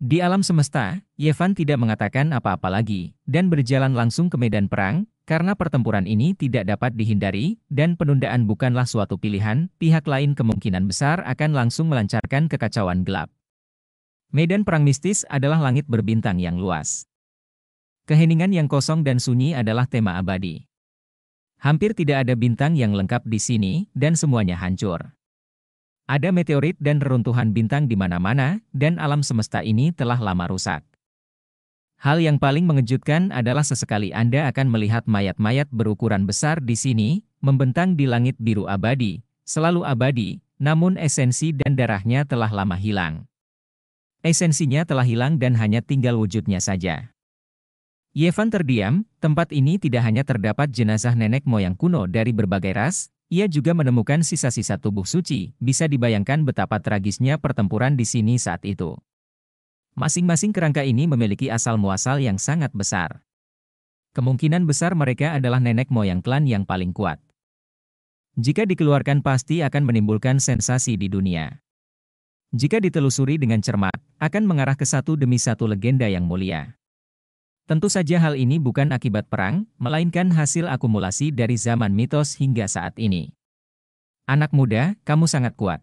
Di alam semesta, Yevan tidak mengatakan apa-apa lagi, dan berjalan langsung ke medan perang, karena pertempuran ini tidak dapat dihindari, dan penundaan bukanlah suatu pilihan, pihak lain kemungkinan besar akan langsung melancarkan kekacauan gelap. Medan perang mistis adalah langit berbintang yang luas. Keheningan yang kosong dan sunyi adalah tema abadi. Hampir tidak ada bintang yang lengkap di sini, dan semuanya hancur. Ada meteorit dan reruntuhan bintang di mana-mana, dan alam semesta ini telah lama rusak. Hal yang paling mengejutkan adalah sesekali Anda akan melihat mayat-mayat berukuran besar di sini, membentang di langit biru abadi, selalu abadi, namun esensi dan darahnya telah lama hilang. Esensinya telah hilang dan hanya tinggal wujudnya saja. Yevan terdiam, tempat ini tidak hanya terdapat jenazah nenek moyang kuno dari berbagai ras, ia juga menemukan sisa-sisa tubuh suci, bisa dibayangkan betapa tragisnya pertempuran di sini saat itu. Masing-masing kerangka ini memiliki asal-muasal yang sangat besar. Kemungkinan besar mereka adalah nenek moyang klan yang paling kuat. Jika dikeluarkan pasti akan menimbulkan sensasi di dunia. Jika ditelusuri dengan cermat, akan mengarah ke satu demi satu legenda yang mulia. Tentu saja hal ini bukan akibat perang, melainkan hasil akumulasi dari zaman mitos hingga saat ini. Anak muda, kamu sangat kuat.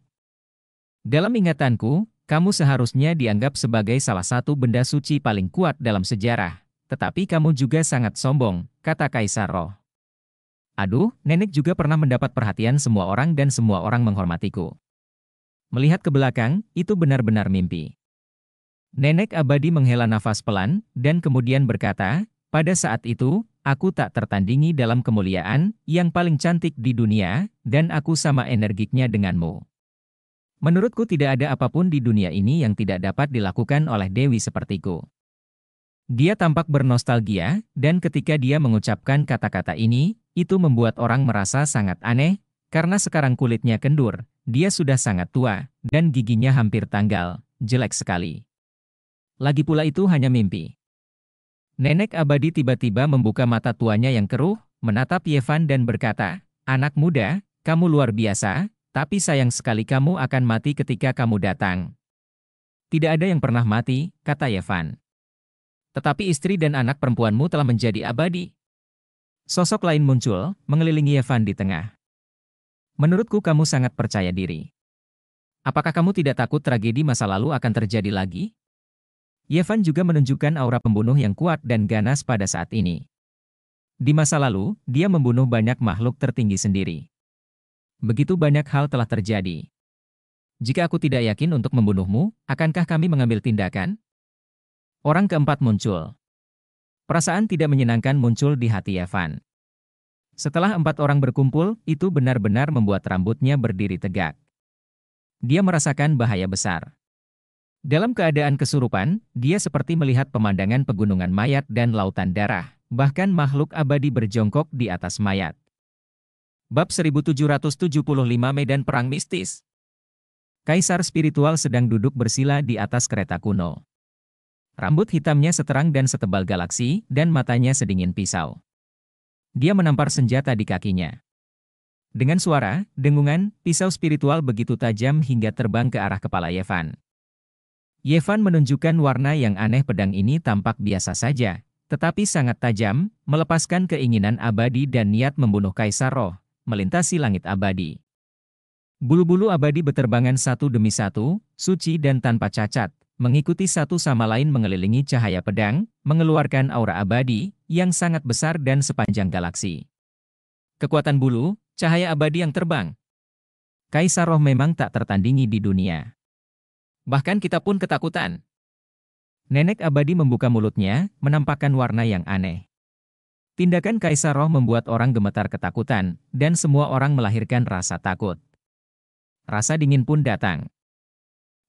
Dalam ingatanku, kamu seharusnya dianggap sebagai salah satu benda suci paling kuat dalam sejarah. Tetapi kamu juga sangat sombong, kata Kaisar Roh. Aduh, nenek juga pernah mendapat perhatian semua orang dan semua orang menghormatiku. Melihat ke belakang, itu benar-benar mimpi. Nenek abadi menghela nafas pelan, dan kemudian berkata, pada saat itu, aku tak tertandingi dalam kemuliaan, yang paling cantik di dunia, dan aku sama energiknya denganmu. Menurutku tidak ada apapun di dunia ini yang tidak dapat dilakukan oleh Dewi sepertiku. Dia tampak bernostalgia, dan ketika dia mengucapkan kata-kata ini, itu membuat orang merasa sangat aneh, karena sekarang kulitnya kendur, dia sudah sangat tua, dan giginya hampir tanggal, jelek sekali. Lagi pula itu hanya mimpi. Nenek abadi tiba-tiba membuka mata tuanya yang keruh, menatap Yevan dan berkata, Anak muda, kamu luar biasa, tapi sayang sekali kamu akan mati ketika kamu datang. Tidak ada yang pernah mati, kata Yevan. Tetapi istri dan anak perempuanmu telah menjadi abadi. Sosok lain muncul, mengelilingi Yevan di tengah. Menurutku kamu sangat percaya diri. Apakah kamu tidak takut tragedi masa lalu akan terjadi lagi? Yevan juga menunjukkan aura pembunuh yang kuat dan ganas pada saat ini. Di masa lalu, dia membunuh banyak makhluk tertinggi sendiri. Begitu banyak hal telah terjadi. Jika aku tidak yakin untuk membunuhmu, akankah kami mengambil tindakan? Orang keempat muncul. Perasaan tidak menyenangkan muncul di hati Yevan. Setelah empat orang berkumpul, itu benar-benar membuat rambutnya berdiri tegak. Dia merasakan bahaya besar. Dalam keadaan kesurupan, dia seperti melihat pemandangan pegunungan mayat dan lautan darah, bahkan makhluk abadi berjongkok di atas mayat. Bab 1775 Medan Perang Mistis Kaisar spiritual sedang duduk bersila di atas kereta kuno. Rambut hitamnya seterang dan setebal galaksi, dan matanya sedingin pisau. Dia menampar senjata di kakinya. Dengan suara, dengungan, pisau spiritual begitu tajam hingga terbang ke arah kepala Yevan. Yevan menunjukkan warna yang aneh pedang ini tampak biasa saja, tetapi sangat tajam, melepaskan keinginan abadi dan niat membunuh Kaisar Roh, melintasi langit abadi. Bulu-bulu abadi beterbangan satu demi satu, suci dan tanpa cacat, mengikuti satu sama lain mengelilingi cahaya pedang, mengeluarkan aura abadi, yang sangat besar dan sepanjang galaksi. Kekuatan bulu, cahaya abadi yang terbang. Kaisar Roh memang tak tertandingi di dunia. Bahkan kita pun ketakutan. Nenek abadi membuka mulutnya, menampakkan warna yang aneh. Tindakan Kaisar Roh membuat orang gemetar ketakutan, dan semua orang melahirkan rasa takut. Rasa dingin pun datang.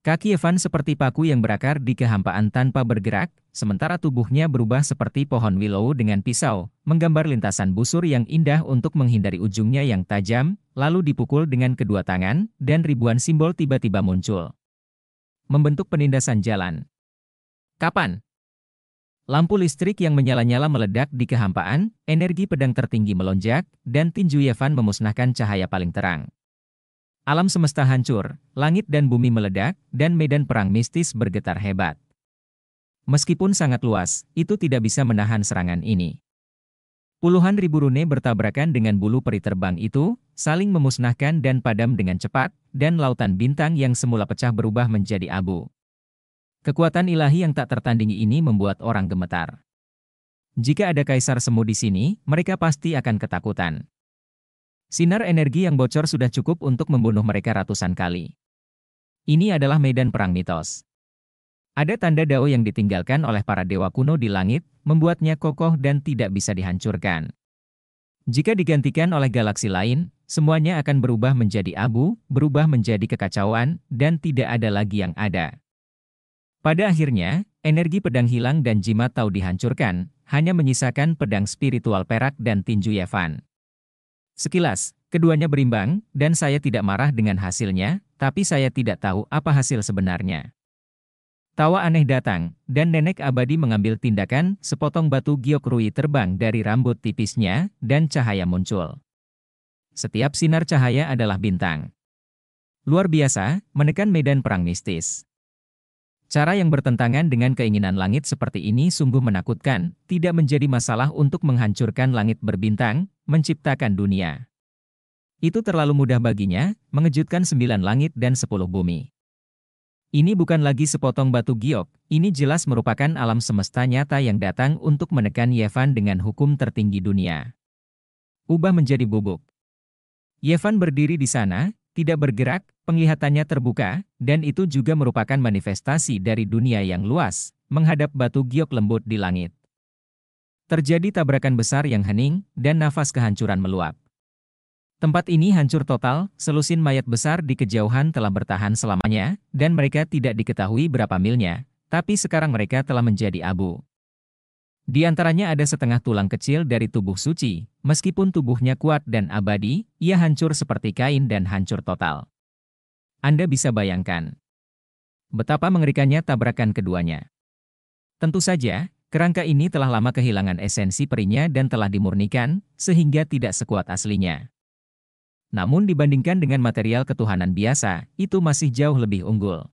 Kaki Evan seperti paku yang berakar di kehampaan tanpa bergerak, sementara tubuhnya berubah seperti pohon willow dengan pisau, menggambar lintasan busur yang indah untuk menghindari ujungnya yang tajam, lalu dipukul dengan kedua tangan, dan ribuan simbol tiba-tiba muncul membentuk penindasan jalan. Kapan? Lampu listrik yang menyala-nyala meledak di kehampaan, energi pedang tertinggi melonjak, dan tinju Yevan memusnahkan cahaya paling terang. Alam semesta hancur, langit dan bumi meledak, dan medan perang mistis bergetar hebat. Meskipun sangat luas, itu tidak bisa menahan serangan ini. Puluhan ribu rune bertabrakan dengan bulu peri terbang itu, saling memusnahkan dan padam dengan cepat, dan lautan bintang yang semula pecah berubah menjadi abu. Kekuatan ilahi yang tak tertandingi ini membuat orang gemetar. Jika ada kaisar semu di sini, mereka pasti akan ketakutan. Sinar energi yang bocor sudah cukup untuk membunuh mereka ratusan kali. Ini adalah medan perang mitos. Ada tanda dao yang ditinggalkan oleh para dewa kuno di langit, membuatnya kokoh dan tidak bisa dihancurkan. Jika digantikan oleh galaksi lain, Semuanya akan berubah menjadi abu, berubah menjadi kekacauan, dan tidak ada lagi yang ada. Pada akhirnya, energi pedang hilang dan jimat tahu dihancurkan, hanya menyisakan pedang spiritual perak dan tinju Yevan. Sekilas, keduanya berimbang, dan saya tidak marah dengan hasilnya, tapi saya tidak tahu apa hasil sebenarnya. Tawa aneh datang, dan nenek abadi mengambil tindakan, sepotong batu giok rui terbang dari rambut tipisnya, dan cahaya muncul. Setiap sinar cahaya adalah bintang. Luar biasa, menekan medan perang mistis. Cara yang bertentangan dengan keinginan langit seperti ini sungguh menakutkan, tidak menjadi masalah untuk menghancurkan langit berbintang, menciptakan dunia. Itu terlalu mudah baginya, mengejutkan sembilan langit dan sepuluh bumi. Ini bukan lagi sepotong batu giok, ini jelas merupakan alam semesta nyata yang datang untuk menekan Yevan dengan hukum tertinggi dunia. Ubah menjadi bubuk. Yevan berdiri di sana, tidak bergerak, penglihatannya terbuka, dan itu juga merupakan manifestasi dari dunia yang luas, menghadap batu giok lembut di langit. Terjadi tabrakan besar yang hening, dan nafas kehancuran meluap. Tempat ini hancur total, selusin mayat besar di kejauhan telah bertahan selamanya, dan mereka tidak diketahui berapa milnya, tapi sekarang mereka telah menjadi abu. Di antaranya ada setengah tulang kecil dari tubuh suci, meskipun tubuhnya kuat dan abadi, ia hancur seperti kain dan hancur total. Anda bisa bayangkan betapa mengerikannya tabrakan keduanya. Tentu saja, kerangka ini telah lama kehilangan esensi perinya dan telah dimurnikan, sehingga tidak sekuat aslinya. Namun dibandingkan dengan material ketuhanan biasa, itu masih jauh lebih unggul.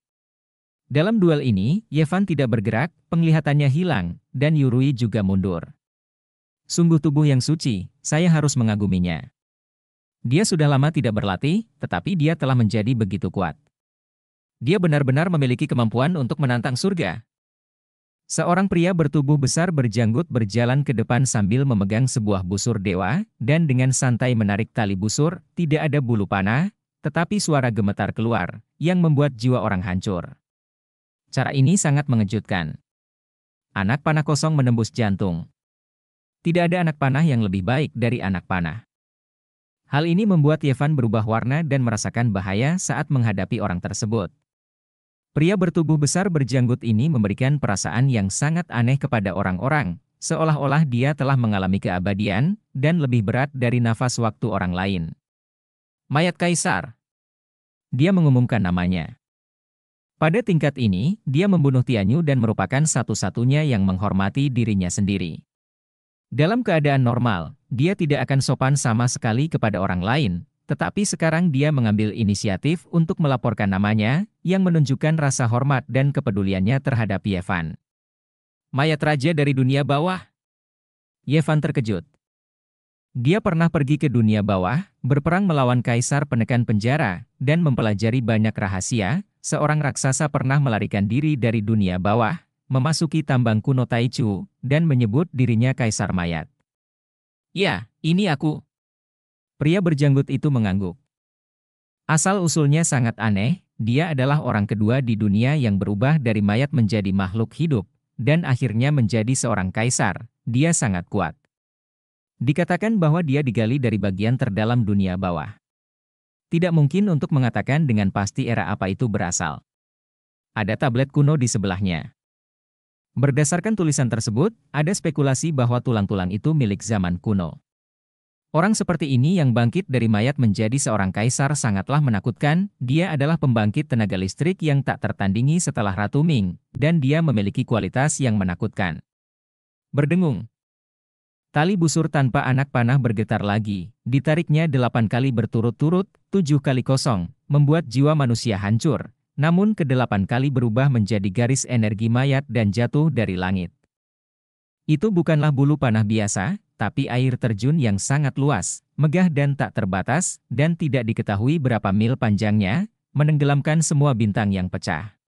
Dalam duel ini, Yevan tidak bergerak, penglihatannya hilang, dan Yurui juga mundur. Sungguh tubuh yang suci, saya harus mengaguminya. Dia sudah lama tidak berlatih, tetapi dia telah menjadi begitu kuat. Dia benar-benar memiliki kemampuan untuk menantang surga. Seorang pria bertubuh besar berjanggut berjalan ke depan sambil memegang sebuah busur dewa, dan dengan santai menarik tali busur, tidak ada bulu panah, tetapi suara gemetar keluar, yang membuat jiwa orang hancur. Cara ini sangat mengejutkan. Anak panah kosong menembus jantung. Tidak ada anak panah yang lebih baik dari anak panah. Hal ini membuat Yevan berubah warna dan merasakan bahaya saat menghadapi orang tersebut. Pria bertubuh besar berjanggut ini memberikan perasaan yang sangat aneh kepada orang-orang, seolah-olah dia telah mengalami keabadian dan lebih berat dari nafas waktu orang lain. Mayat Kaisar. Dia mengumumkan namanya. Pada tingkat ini, dia membunuh Tianyu dan merupakan satu-satunya yang menghormati dirinya sendiri. Dalam keadaan normal, dia tidak akan sopan sama sekali kepada orang lain, tetapi sekarang dia mengambil inisiatif untuk melaporkan namanya, yang menunjukkan rasa hormat dan kepeduliannya terhadap Yevan. Mayat raja dari dunia bawah? Yevan terkejut. Dia pernah pergi ke dunia bawah, berperang melawan kaisar penekan penjara, dan mempelajari banyak rahasia, seorang raksasa pernah melarikan diri dari dunia bawah, memasuki tambang kuno Taichu, dan menyebut dirinya Kaisar Mayat. Ya, ini aku. Pria berjanggut itu mengangguk. Asal-usulnya sangat aneh, dia adalah orang kedua di dunia yang berubah dari mayat menjadi makhluk hidup, dan akhirnya menjadi seorang kaisar. Dia sangat kuat. Dikatakan bahwa dia digali dari bagian terdalam dunia bawah. Tidak mungkin untuk mengatakan dengan pasti era apa itu berasal. Ada tablet kuno di sebelahnya. Berdasarkan tulisan tersebut, ada spekulasi bahwa tulang-tulang itu milik zaman kuno. Orang seperti ini yang bangkit dari mayat menjadi seorang kaisar sangatlah menakutkan, dia adalah pembangkit tenaga listrik yang tak tertandingi setelah Ratu Ming, dan dia memiliki kualitas yang menakutkan. Berdengung, Tali busur tanpa anak panah bergetar lagi, ditariknya delapan kali berturut-turut, tujuh kali kosong, membuat jiwa manusia hancur, namun kedelapan kali berubah menjadi garis energi mayat dan jatuh dari langit. Itu bukanlah bulu panah biasa, tapi air terjun yang sangat luas, megah dan tak terbatas, dan tidak diketahui berapa mil panjangnya, menenggelamkan semua bintang yang pecah.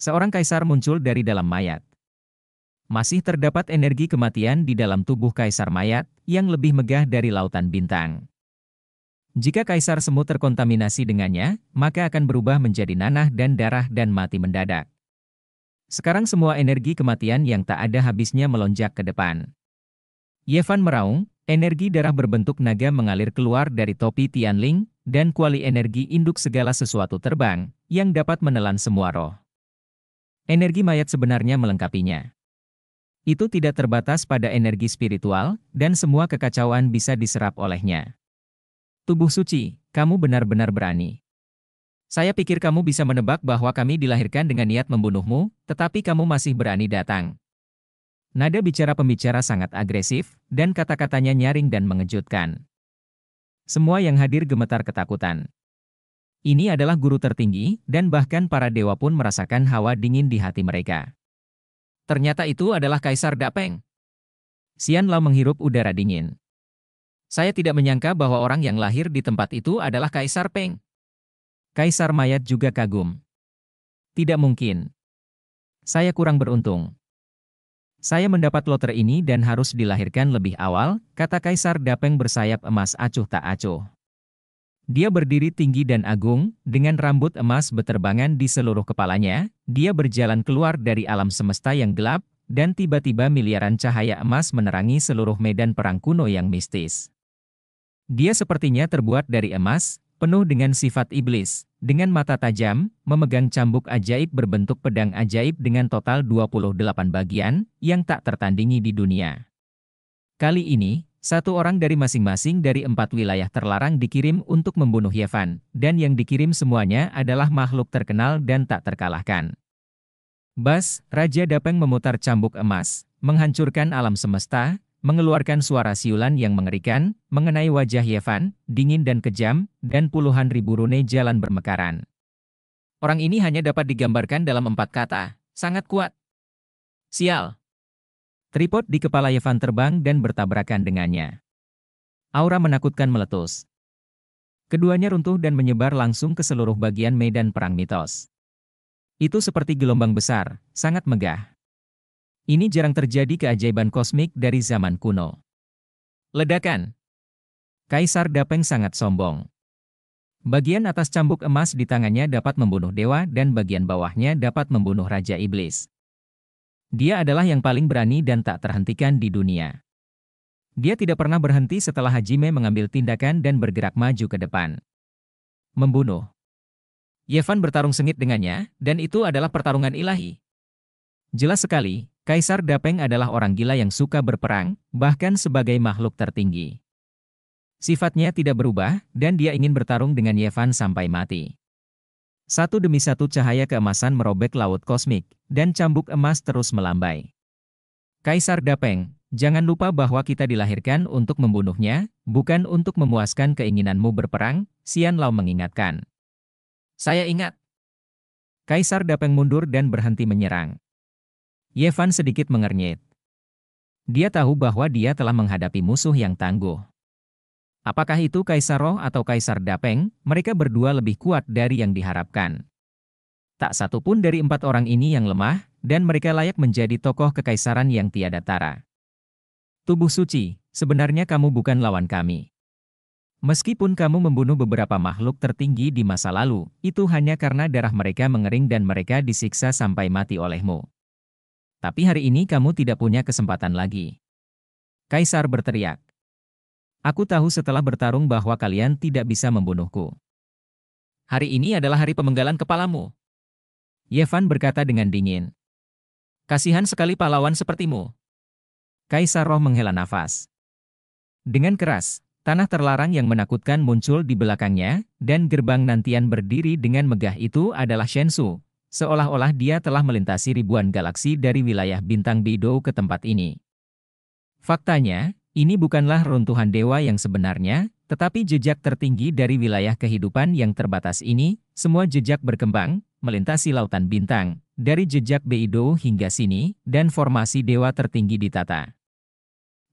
Seorang kaisar muncul dari dalam mayat. Masih terdapat energi kematian di dalam tubuh Kaisar Mayat, yang lebih megah dari lautan bintang. Jika kaisar semut terkontaminasi dengannya, maka akan berubah menjadi nanah dan darah dan mati mendadak. Sekarang semua energi kematian yang tak ada habisnya melonjak ke depan. Yevan meraung, energi darah berbentuk naga mengalir keluar dari topi Tianling, dan kuali energi induk segala sesuatu terbang, yang dapat menelan semua roh. Energi mayat sebenarnya melengkapinya. Itu tidak terbatas pada energi spiritual, dan semua kekacauan bisa diserap olehnya. Tubuh suci, kamu benar-benar berani. Saya pikir kamu bisa menebak bahwa kami dilahirkan dengan niat membunuhmu, tetapi kamu masih berani datang. Nada bicara pembicara sangat agresif, dan kata-katanya nyaring dan mengejutkan. Semua yang hadir gemetar ketakutan. Ini adalah guru tertinggi, dan bahkan para dewa pun merasakan hawa dingin di hati mereka. Ternyata itu adalah Kaisar Dapeng. Sian Lao menghirup udara dingin. Saya tidak menyangka bahwa orang yang lahir di tempat itu adalah Kaisar Peng. Kaisar Mayat juga kagum. Tidak mungkin. Saya kurang beruntung. Saya mendapat loter ini dan harus dilahirkan lebih awal, kata Kaisar Dapeng bersayap emas acuh tak acuh. Dia berdiri tinggi dan agung, dengan rambut emas beterbangan di seluruh kepalanya, dia berjalan keluar dari alam semesta yang gelap, dan tiba-tiba miliaran cahaya emas menerangi seluruh medan perang kuno yang mistis. Dia sepertinya terbuat dari emas, penuh dengan sifat iblis, dengan mata tajam, memegang cambuk ajaib berbentuk pedang ajaib dengan total 28 bagian, yang tak tertandingi di dunia. Kali ini, satu orang dari masing-masing dari empat wilayah terlarang dikirim untuk membunuh Yevan, dan yang dikirim semuanya adalah makhluk terkenal dan tak terkalahkan. Bas, Raja Dapeng memutar cambuk emas, menghancurkan alam semesta, mengeluarkan suara siulan yang mengerikan, mengenai wajah Yevan, dingin dan kejam, dan puluhan ribu rune jalan bermekaran. Orang ini hanya dapat digambarkan dalam empat kata, sangat kuat. Sial, Tripod di kepala Yevan terbang dan bertabrakan dengannya. Aura menakutkan meletus. Keduanya runtuh dan menyebar langsung ke seluruh bagian medan perang mitos. Itu seperti gelombang besar, sangat megah. Ini jarang terjadi keajaiban kosmik dari zaman kuno. Ledakan. Kaisar Dapeng sangat sombong. Bagian atas cambuk emas di tangannya dapat membunuh dewa dan bagian bawahnya dapat membunuh raja iblis. Dia adalah yang paling berani dan tak terhentikan di dunia. Dia tidak pernah berhenti setelah Hajime mengambil tindakan dan bergerak maju ke depan. Membunuh. Yevan bertarung sengit dengannya, dan itu adalah pertarungan ilahi. Jelas sekali, Kaisar Dapeng adalah orang gila yang suka berperang, bahkan sebagai makhluk tertinggi. Sifatnya tidak berubah, dan dia ingin bertarung dengan Yevan sampai mati. Satu demi satu cahaya keemasan merobek laut kosmik, dan cambuk emas terus melambai. Kaisar Dapeng, jangan lupa bahwa kita dilahirkan untuk membunuhnya, bukan untuk memuaskan keinginanmu berperang, Sian Lao mengingatkan. Saya ingat. Kaisar Dapeng mundur dan berhenti menyerang. Yevan sedikit mengernyit. Dia tahu bahwa dia telah menghadapi musuh yang tangguh. Apakah itu Kaisar Roh atau Kaisar Dapeng? Mereka berdua lebih kuat dari yang diharapkan. Tak satu pun dari empat orang ini yang lemah, dan mereka layak menjadi tokoh kekaisaran yang tiada tara. Tubuh suci, sebenarnya kamu bukan lawan kami. Meskipun kamu membunuh beberapa makhluk tertinggi di masa lalu, itu hanya karena darah mereka mengering dan mereka disiksa sampai mati olehmu. Tapi hari ini kamu tidak punya kesempatan lagi. Kaisar berteriak. Aku tahu setelah bertarung bahwa kalian tidak bisa membunuhku. Hari ini adalah hari pemenggalan kepalamu. Yevan berkata dengan dingin. Kasihan sekali pahlawan sepertimu. Kaisar Roh menghela nafas. Dengan keras, tanah terlarang yang menakutkan muncul di belakangnya, dan gerbang nantian berdiri dengan megah itu adalah Shensu, seolah-olah dia telah melintasi ribuan galaksi dari wilayah bintang Bidou ke tempat ini. Faktanya, ini bukanlah runtuhan dewa yang sebenarnya, tetapi jejak tertinggi dari wilayah kehidupan yang terbatas ini, semua jejak berkembang, melintasi lautan bintang, dari jejak Beido hingga sini, dan formasi dewa tertinggi ditata.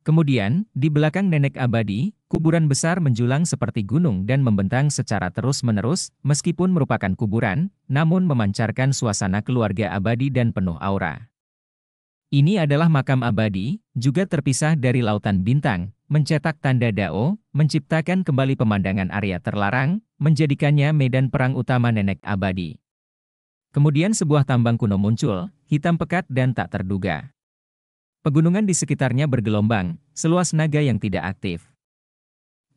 Kemudian, di belakang nenek abadi, kuburan besar menjulang seperti gunung dan membentang secara terus-menerus, meskipun merupakan kuburan, namun memancarkan suasana keluarga abadi dan penuh aura. Ini adalah makam abadi, juga terpisah dari lautan bintang, mencetak tanda dao, menciptakan kembali pemandangan area terlarang, menjadikannya medan perang utama nenek abadi. Kemudian sebuah tambang kuno muncul, hitam pekat dan tak terduga. Pegunungan di sekitarnya bergelombang, seluas naga yang tidak aktif.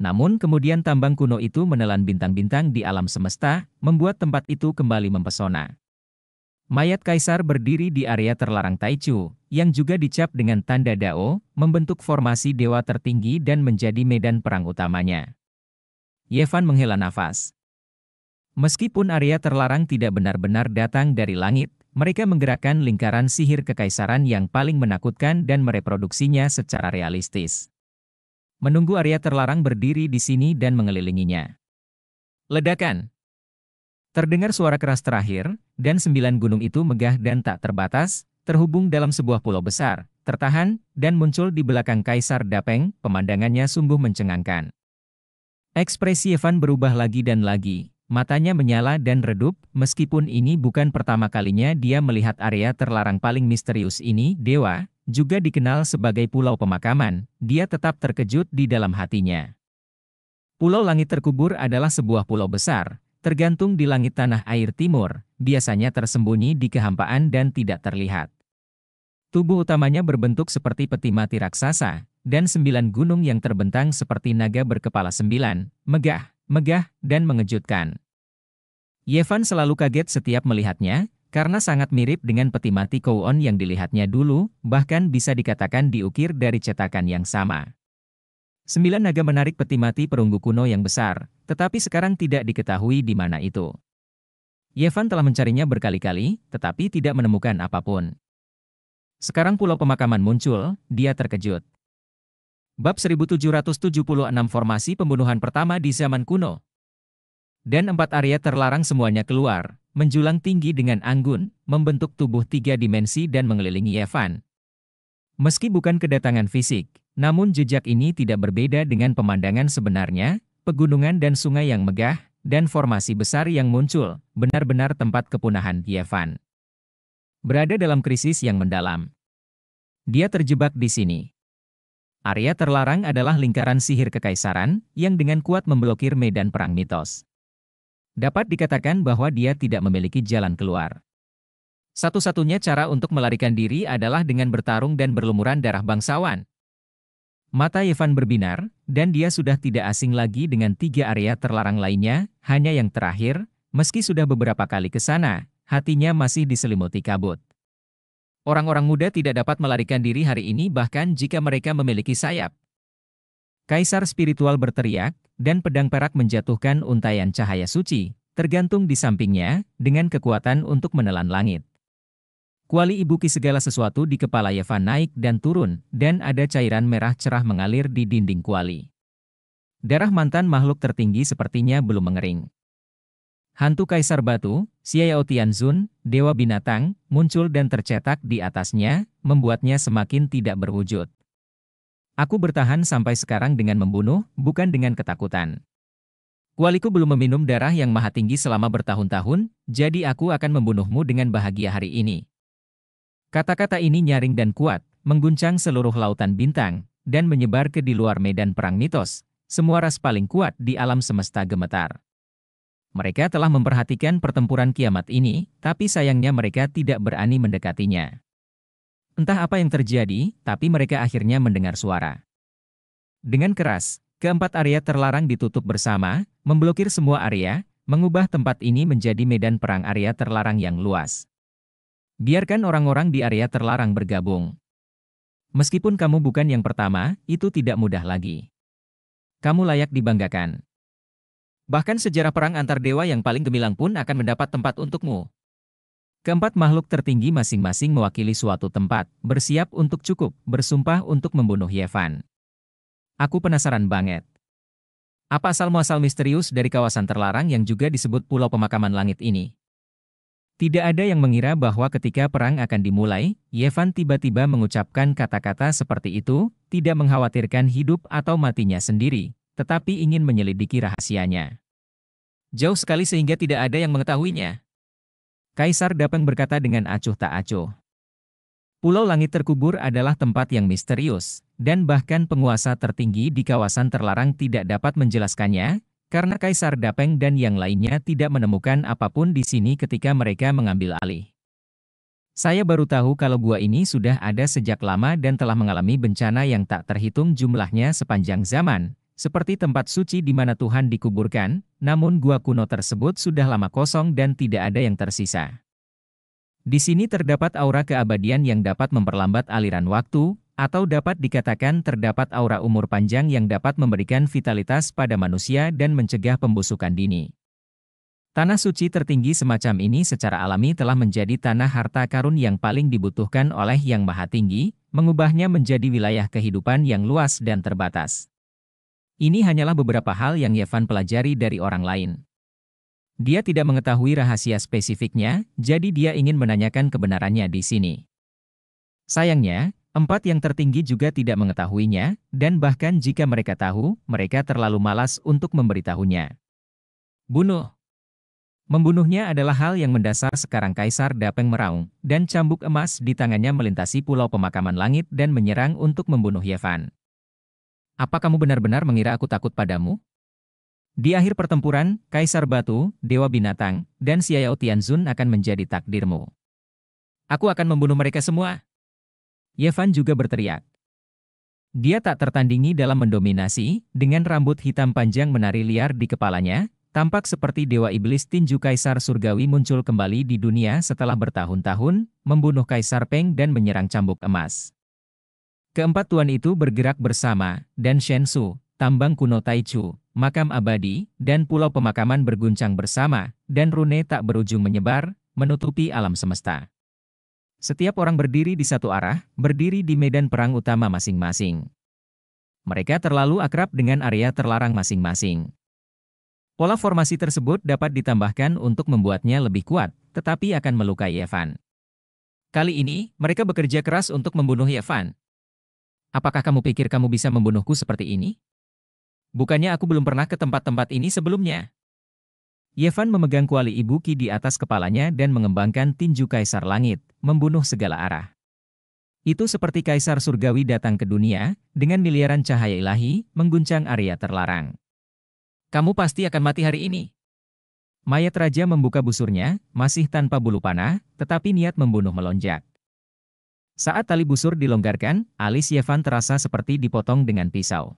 Namun kemudian tambang kuno itu menelan bintang-bintang di alam semesta, membuat tempat itu kembali mempesona. Mayat kaisar berdiri di area terlarang Taichu, yang juga dicap dengan tanda dao, membentuk formasi dewa tertinggi dan menjadi medan perang utamanya. Yevan menghela nafas. Meskipun area terlarang tidak benar-benar datang dari langit, mereka menggerakkan lingkaran sihir kekaisaran yang paling menakutkan dan mereproduksinya secara realistis. Menunggu area terlarang berdiri di sini dan mengelilinginya. Ledakan Terdengar suara keras terakhir, dan sembilan gunung itu megah dan tak terbatas, terhubung dalam sebuah pulau besar, tertahan, dan muncul di belakang Kaisar Dapeng, pemandangannya sungguh mencengangkan. Ekspresi Evan berubah lagi dan lagi, matanya menyala dan redup, meskipun ini bukan pertama kalinya dia melihat area terlarang paling misterius ini, Dewa, juga dikenal sebagai pulau pemakaman, dia tetap terkejut di dalam hatinya. Pulau Langit Terkubur adalah sebuah pulau besar, tergantung di langit tanah air timur, biasanya tersembunyi di kehampaan dan tidak terlihat. Tubuh utamanya berbentuk seperti peti mati raksasa, dan sembilan gunung yang terbentang seperti naga berkepala sembilan, megah, megah, dan mengejutkan. Yevan selalu kaget setiap melihatnya, karena sangat mirip dengan peti mati Kouon yang dilihatnya dulu, bahkan bisa dikatakan diukir dari cetakan yang sama. Sembilan naga menarik peti mati perunggu kuno yang besar, tetapi sekarang tidak diketahui di mana itu. Yevan telah mencarinya berkali-kali, tetapi tidak menemukan apapun. Sekarang pulau pemakaman muncul, dia terkejut. Bab 1776 Formasi Pembunuhan Pertama di Zaman Kuno Dan empat area terlarang semuanya keluar, menjulang tinggi dengan anggun, membentuk tubuh tiga dimensi dan mengelilingi Yevan. Meski bukan kedatangan fisik, namun jejak ini tidak berbeda dengan pemandangan sebenarnya, pegunungan dan sungai yang megah, dan formasi besar yang muncul, benar-benar tempat kepunahan Yevan. Berada dalam krisis yang mendalam. Dia terjebak di sini. Area terlarang adalah lingkaran sihir kekaisaran, yang dengan kuat memblokir medan perang mitos. Dapat dikatakan bahwa dia tidak memiliki jalan keluar. Satu-satunya cara untuk melarikan diri adalah dengan bertarung dan berlumuran darah bangsawan, Mata Yevan berbinar, dan dia sudah tidak asing lagi dengan tiga area terlarang lainnya, hanya yang terakhir, meski sudah beberapa kali ke sana, hatinya masih diselimuti kabut. Orang-orang muda tidak dapat melarikan diri hari ini bahkan jika mereka memiliki sayap. Kaisar spiritual berteriak, dan pedang perak menjatuhkan untayan cahaya suci, tergantung di sampingnya, dengan kekuatan untuk menelan langit. Kuali ibuki segala sesuatu di kepala Yeva naik dan turun, dan ada cairan merah cerah mengalir di dinding kuali. Darah mantan makhluk tertinggi sepertinya belum mengering. Hantu Kaisar Batu, Xiao Tianzun, Dewa Binatang, muncul dan tercetak di atasnya, membuatnya semakin tidak berwujud. Aku bertahan sampai sekarang dengan membunuh, bukan dengan ketakutan. Kualiku belum meminum darah yang maha tinggi selama bertahun-tahun, jadi aku akan membunuhmu dengan bahagia hari ini. Kata-kata ini nyaring dan kuat, mengguncang seluruh lautan bintang, dan menyebar ke di luar medan perang mitos, semua ras paling kuat di alam semesta gemetar. Mereka telah memperhatikan pertempuran kiamat ini, tapi sayangnya mereka tidak berani mendekatinya. Entah apa yang terjadi, tapi mereka akhirnya mendengar suara. Dengan keras, keempat area terlarang ditutup bersama, memblokir semua area, mengubah tempat ini menjadi medan perang area terlarang yang luas. Biarkan orang-orang di area terlarang bergabung. Meskipun kamu bukan yang pertama, itu tidak mudah lagi. Kamu layak dibanggakan. Bahkan sejarah perang antar dewa yang paling gemilang pun akan mendapat tempat untukmu. Keempat makhluk tertinggi masing-masing mewakili suatu tempat, bersiap untuk cukup, bersumpah untuk membunuh Yevan. Aku penasaran banget. Apa asal-muasal misterius dari kawasan terlarang yang juga disebut Pulau Pemakaman Langit ini? Tidak ada yang mengira bahwa ketika perang akan dimulai, Yevan tiba-tiba mengucapkan kata-kata seperti itu, tidak mengkhawatirkan hidup atau matinya sendiri, tetapi ingin menyelidiki rahasianya. Jauh sekali sehingga tidak ada yang mengetahuinya. Kaisar Dapeng berkata dengan acuh tak acuh. Pulau Langit Terkubur adalah tempat yang misterius, dan bahkan penguasa tertinggi di kawasan terlarang tidak dapat menjelaskannya, karena Kaisar Dapeng dan yang lainnya tidak menemukan apapun di sini ketika mereka mengambil alih. Saya baru tahu kalau gua ini sudah ada sejak lama dan telah mengalami bencana yang tak terhitung jumlahnya sepanjang zaman, seperti tempat suci di mana Tuhan dikuburkan, namun gua kuno tersebut sudah lama kosong dan tidak ada yang tersisa. Di sini terdapat aura keabadian yang dapat memperlambat aliran waktu, atau dapat dikatakan terdapat aura umur panjang yang dapat memberikan vitalitas pada manusia dan mencegah pembusukan dini. Tanah suci tertinggi semacam ini secara alami telah menjadi tanah harta karun yang paling dibutuhkan oleh Yang Maha Tinggi, mengubahnya menjadi wilayah kehidupan yang luas dan terbatas. Ini hanyalah beberapa hal yang Yevan pelajari dari orang lain. Dia tidak mengetahui rahasia spesifiknya, jadi dia ingin menanyakan kebenarannya di sini. Sayangnya, Empat yang tertinggi juga tidak mengetahuinya, dan bahkan jika mereka tahu, mereka terlalu malas untuk memberitahunya. Bunuh Membunuhnya adalah hal yang mendasar sekarang Kaisar Dapeng meraung, dan cambuk emas di tangannya melintasi pulau pemakaman langit dan menyerang untuk membunuh Yevan. Apa kamu benar-benar mengira aku takut padamu? Di akhir pertempuran, Kaisar Batu, Dewa Binatang, dan Xiao Tianzun akan menjadi takdirmu. Aku akan membunuh mereka semua. Yevan juga berteriak. Dia tak tertandingi dalam mendominasi, dengan rambut hitam panjang menari liar di kepalanya, tampak seperti Dewa Iblis Tinju Kaisar Surgawi muncul kembali di dunia setelah bertahun-tahun, membunuh Kaisar Peng dan menyerang cambuk emas. Keempat tuan itu bergerak bersama, dan Shen Su, tambang kuno Taichu, makam abadi, dan pulau pemakaman berguncang bersama, dan rune tak berujung menyebar, menutupi alam semesta. Setiap orang berdiri di satu arah, berdiri di medan perang utama masing-masing. Mereka terlalu akrab dengan area terlarang masing-masing. Pola formasi tersebut dapat ditambahkan untuk membuatnya lebih kuat, tetapi akan melukai Evan. Kali ini, mereka bekerja keras untuk membunuh Evan. Apakah kamu pikir kamu bisa membunuhku seperti ini? Bukannya aku belum pernah ke tempat-tempat ini sebelumnya. Yevan memegang kuali Ibuki di atas kepalanya dan mengembangkan tinju kaisar langit, membunuh segala arah. Itu seperti kaisar surgawi datang ke dunia, dengan miliaran cahaya ilahi, mengguncang area terlarang. Kamu pasti akan mati hari ini. Mayat raja membuka busurnya, masih tanpa bulu panah, tetapi niat membunuh melonjak. Saat tali busur dilonggarkan, alis Yevan terasa seperti dipotong dengan pisau.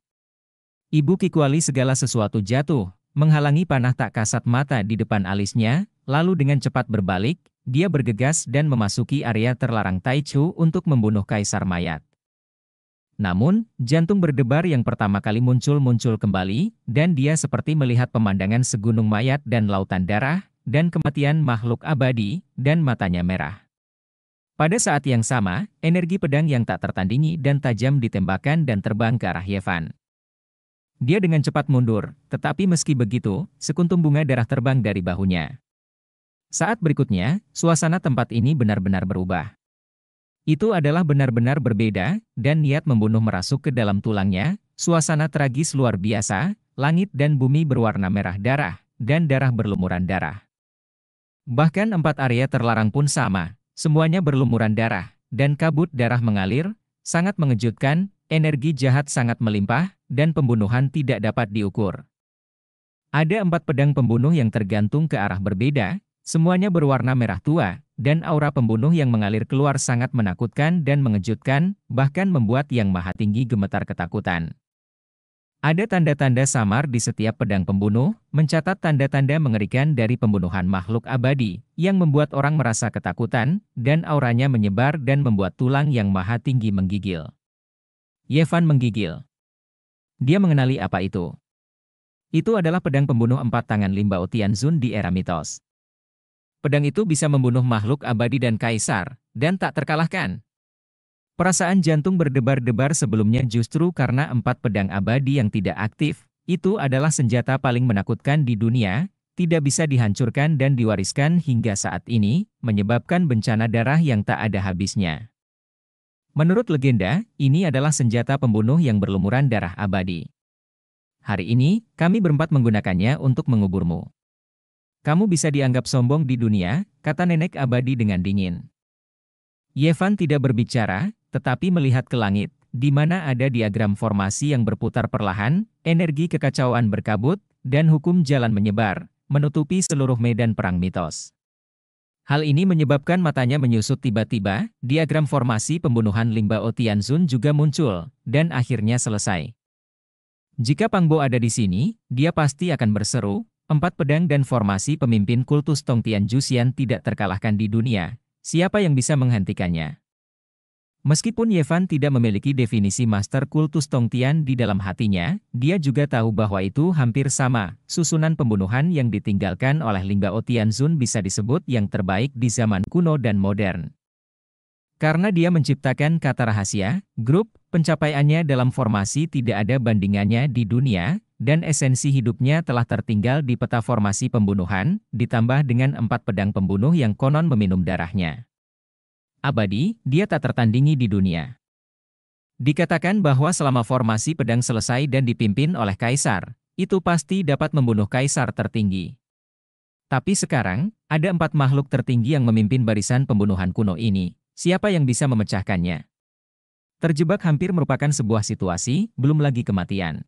Ibu Kikuali segala sesuatu jatuh, menghalangi panah tak kasat mata di depan alisnya, lalu dengan cepat berbalik, dia bergegas dan memasuki area terlarang Taichu untuk membunuh Kaisar Mayat. Namun, jantung berdebar yang pertama kali muncul-muncul kembali, dan dia seperti melihat pemandangan segunung mayat dan lautan darah, dan kematian makhluk abadi, dan matanya merah. Pada saat yang sama, energi pedang yang tak tertandingi dan tajam ditembakkan dan terbang ke arah Yevan. Dia dengan cepat mundur, tetapi meski begitu, sekuntum bunga darah terbang dari bahunya. Saat berikutnya, suasana tempat ini benar-benar berubah. Itu adalah benar-benar berbeda, dan niat membunuh merasuk ke dalam tulangnya, suasana tragis luar biasa, langit dan bumi berwarna merah darah, dan darah berlumuran darah. Bahkan empat area terlarang pun sama, semuanya berlumuran darah, dan kabut darah mengalir, sangat mengejutkan, energi jahat sangat melimpah, dan pembunuhan tidak dapat diukur. Ada empat pedang pembunuh yang tergantung ke arah berbeda, semuanya berwarna merah tua, dan aura pembunuh yang mengalir keluar sangat menakutkan dan mengejutkan, bahkan membuat Yang Maha Tinggi gemetar ketakutan. Ada tanda-tanda samar di setiap pedang pembunuh, mencatat tanda-tanda mengerikan dari pembunuhan makhluk abadi, yang membuat orang merasa ketakutan, dan auranya menyebar dan membuat tulang Yang Maha Tinggi menggigil. Yevan menggigil. Dia mengenali apa itu. Itu adalah pedang pembunuh empat tangan Limbao Tianzun di era mitos. Pedang itu bisa membunuh makhluk abadi dan kaisar, dan tak terkalahkan. Perasaan jantung berdebar-debar sebelumnya justru karena empat pedang abadi yang tidak aktif, itu adalah senjata paling menakutkan di dunia, tidak bisa dihancurkan dan diwariskan hingga saat ini, menyebabkan bencana darah yang tak ada habisnya. Menurut legenda, ini adalah senjata pembunuh yang berlumuran darah abadi. Hari ini, kami berempat menggunakannya untuk menguburmu. Kamu bisa dianggap sombong di dunia, kata nenek abadi dengan dingin. Yevan tidak berbicara, tetapi melihat ke langit, di mana ada diagram formasi yang berputar perlahan, energi kekacauan berkabut, dan hukum jalan menyebar, menutupi seluruh medan perang mitos. Hal ini menyebabkan matanya menyusut tiba-tiba, diagram formasi pembunuhan O Tianzun juga muncul, dan akhirnya selesai. Jika Pangbo ada di sini, dia pasti akan berseru, empat pedang dan formasi pemimpin kultus Tong Tian tidak terkalahkan di dunia, siapa yang bisa menghentikannya? Meskipun Yevan tidak memiliki definisi master kultus Tongtian di dalam hatinya, dia juga tahu bahwa itu hampir sama. Susunan pembunuhan yang ditinggalkan oleh Lingbao Tianzun bisa disebut yang terbaik di zaman kuno dan modern. Karena dia menciptakan kata rahasia, grup, pencapaiannya dalam formasi tidak ada bandingannya di dunia, dan esensi hidupnya telah tertinggal di peta formasi pembunuhan, ditambah dengan empat pedang pembunuh yang konon meminum darahnya abadi, dia tak tertandingi di dunia. Dikatakan bahwa selama formasi pedang selesai dan dipimpin oleh kaisar, itu pasti dapat membunuh kaisar tertinggi. Tapi sekarang, ada empat makhluk tertinggi yang memimpin barisan pembunuhan kuno ini. Siapa yang bisa memecahkannya? Terjebak hampir merupakan sebuah situasi, belum lagi kematian.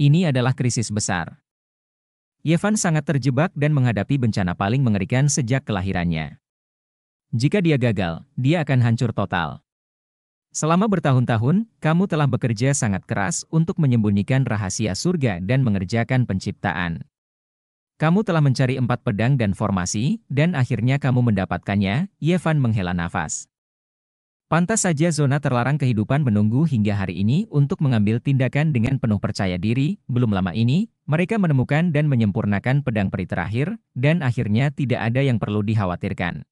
Ini adalah krisis besar. Yevan sangat terjebak dan menghadapi bencana paling mengerikan sejak kelahirannya. Jika dia gagal, dia akan hancur total. Selama bertahun-tahun, kamu telah bekerja sangat keras untuk menyembunyikan rahasia surga dan mengerjakan penciptaan. Kamu telah mencari empat pedang dan formasi, dan akhirnya kamu mendapatkannya, Yevan menghela nafas. Pantas saja zona terlarang kehidupan menunggu hingga hari ini untuk mengambil tindakan dengan penuh percaya diri. Belum lama ini, mereka menemukan dan menyempurnakan pedang peri terakhir, dan akhirnya tidak ada yang perlu dikhawatirkan.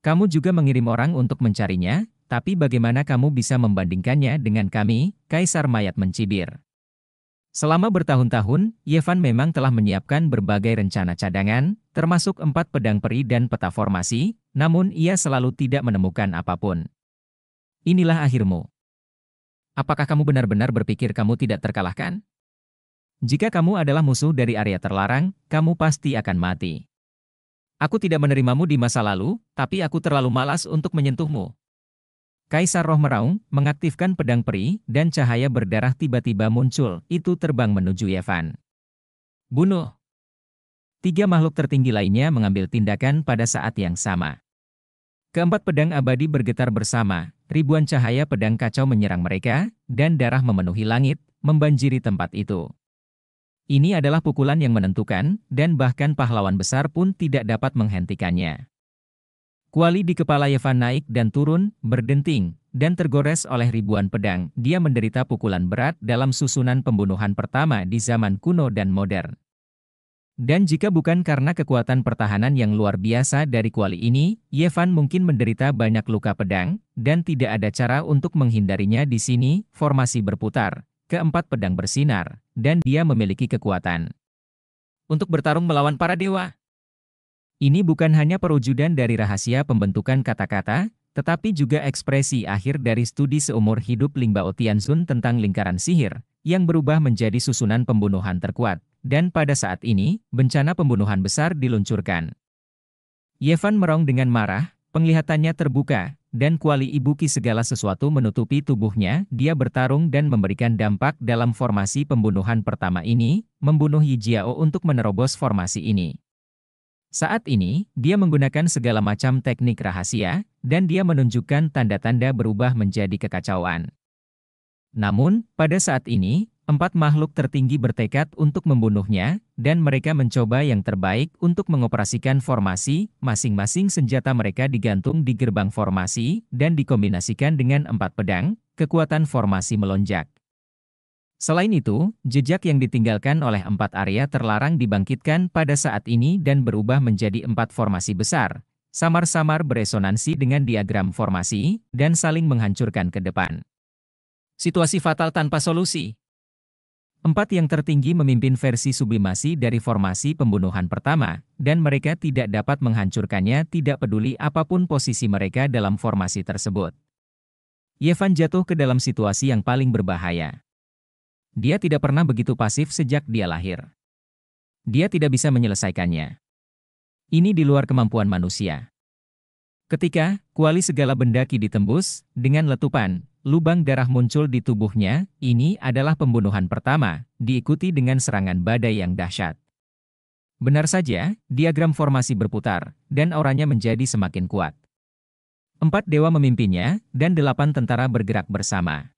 Kamu juga mengirim orang untuk mencarinya, tapi bagaimana kamu bisa membandingkannya dengan kami? Kaisar Mayat mencibir. Selama bertahun-tahun, Yevan memang telah menyiapkan berbagai rencana cadangan, termasuk empat pedang peri dan peta formasi, namun ia selalu tidak menemukan apapun. Inilah akhirmu. Apakah kamu benar-benar berpikir kamu tidak terkalahkan? Jika kamu adalah musuh dari area terlarang, kamu pasti akan mati. Aku tidak menerimamu di masa lalu, tapi aku terlalu malas untuk menyentuhmu. Kaisar Roh Meraung mengaktifkan pedang peri dan cahaya berdarah tiba-tiba muncul, itu terbang menuju Yevan. Bunuh! Tiga makhluk tertinggi lainnya mengambil tindakan pada saat yang sama. Keempat pedang abadi bergetar bersama, ribuan cahaya pedang kacau menyerang mereka, dan darah memenuhi langit, membanjiri tempat itu. Ini adalah pukulan yang menentukan, dan bahkan pahlawan besar pun tidak dapat menghentikannya. Kuali di kepala Yevan naik dan turun, berdenting, dan tergores oleh ribuan pedang. Dia menderita pukulan berat dalam susunan pembunuhan pertama di zaman kuno dan modern. Dan jika bukan karena kekuatan pertahanan yang luar biasa dari kuali ini, Yevan mungkin menderita banyak luka pedang, dan tidak ada cara untuk menghindarinya di sini, formasi berputar, keempat pedang bersinar, dan dia memiliki kekuatan untuk bertarung melawan para dewa. Ini bukan hanya perwujudan dari rahasia pembentukan kata-kata, tetapi juga ekspresi akhir dari studi seumur hidup Lingbao Tianzun tentang lingkaran sihir, yang berubah menjadi susunan pembunuhan terkuat, dan pada saat ini, bencana pembunuhan besar diluncurkan. Yevan merong dengan marah, penglihatannya terbuka, dan kuali ibuki segala sesuatu menutupi tubuhnya, dia bertarung dan memberikan dampak dalam formasi pembunuhan pertama ini, membunuh Yijiao untuk menerobos formasi ini. Saat ini, dia menggunakan segala macam teknik rahasia, dan dia menunjukkan tanda-tanda berubah menjadi kekacauan. Namun, pada saat ini, Empat makhluk tertinggi bertekad untuk membunuhnya, dan mereka mencoba yang terbaik untuk mengoperasikan formasi, masing-masing senjata mereka digantung di gerbang formasi, dan dikombinasikan dengan empat pedang, kekuatan formasi melonjak. Selain itu, jejak yang ditinggalkan oleh empat area terlarang dibangkitkan pada saat ini dan berubah menjadi empat formasi besar, samar-samar beresonansi dengan diagram formasi, dan saling menghancurkan ke depan. Situasi fatal tanpa solusi Empat yang tertinggi memimpin versi sublimasi dari formasi pembunuhan pertama, dan mereka tidak dapat menghancurkannya tidak peduli apapun posisi mereka dalam formasi tersebut. Yevan jatuh ke dalam situasi yang paling berbahaya. Dia tidak pernah begitu pasif sejak dia lahir. Dia tidak bisa menyelesaikannya. Ini di luar kemampuan manusia. Ketika kuali segala benda ki ditembus dengan letupan, lubang darah muncul di tubuhnya, ini adalah pembunuhan pertama, diikuti dengan serangan badai yang dahsyat. Benar saja, diagram formasi berputar, dan auranya menjadi semakin kuat. Empat dewa memimpinnya, dan delapan tentara bergerak bersama.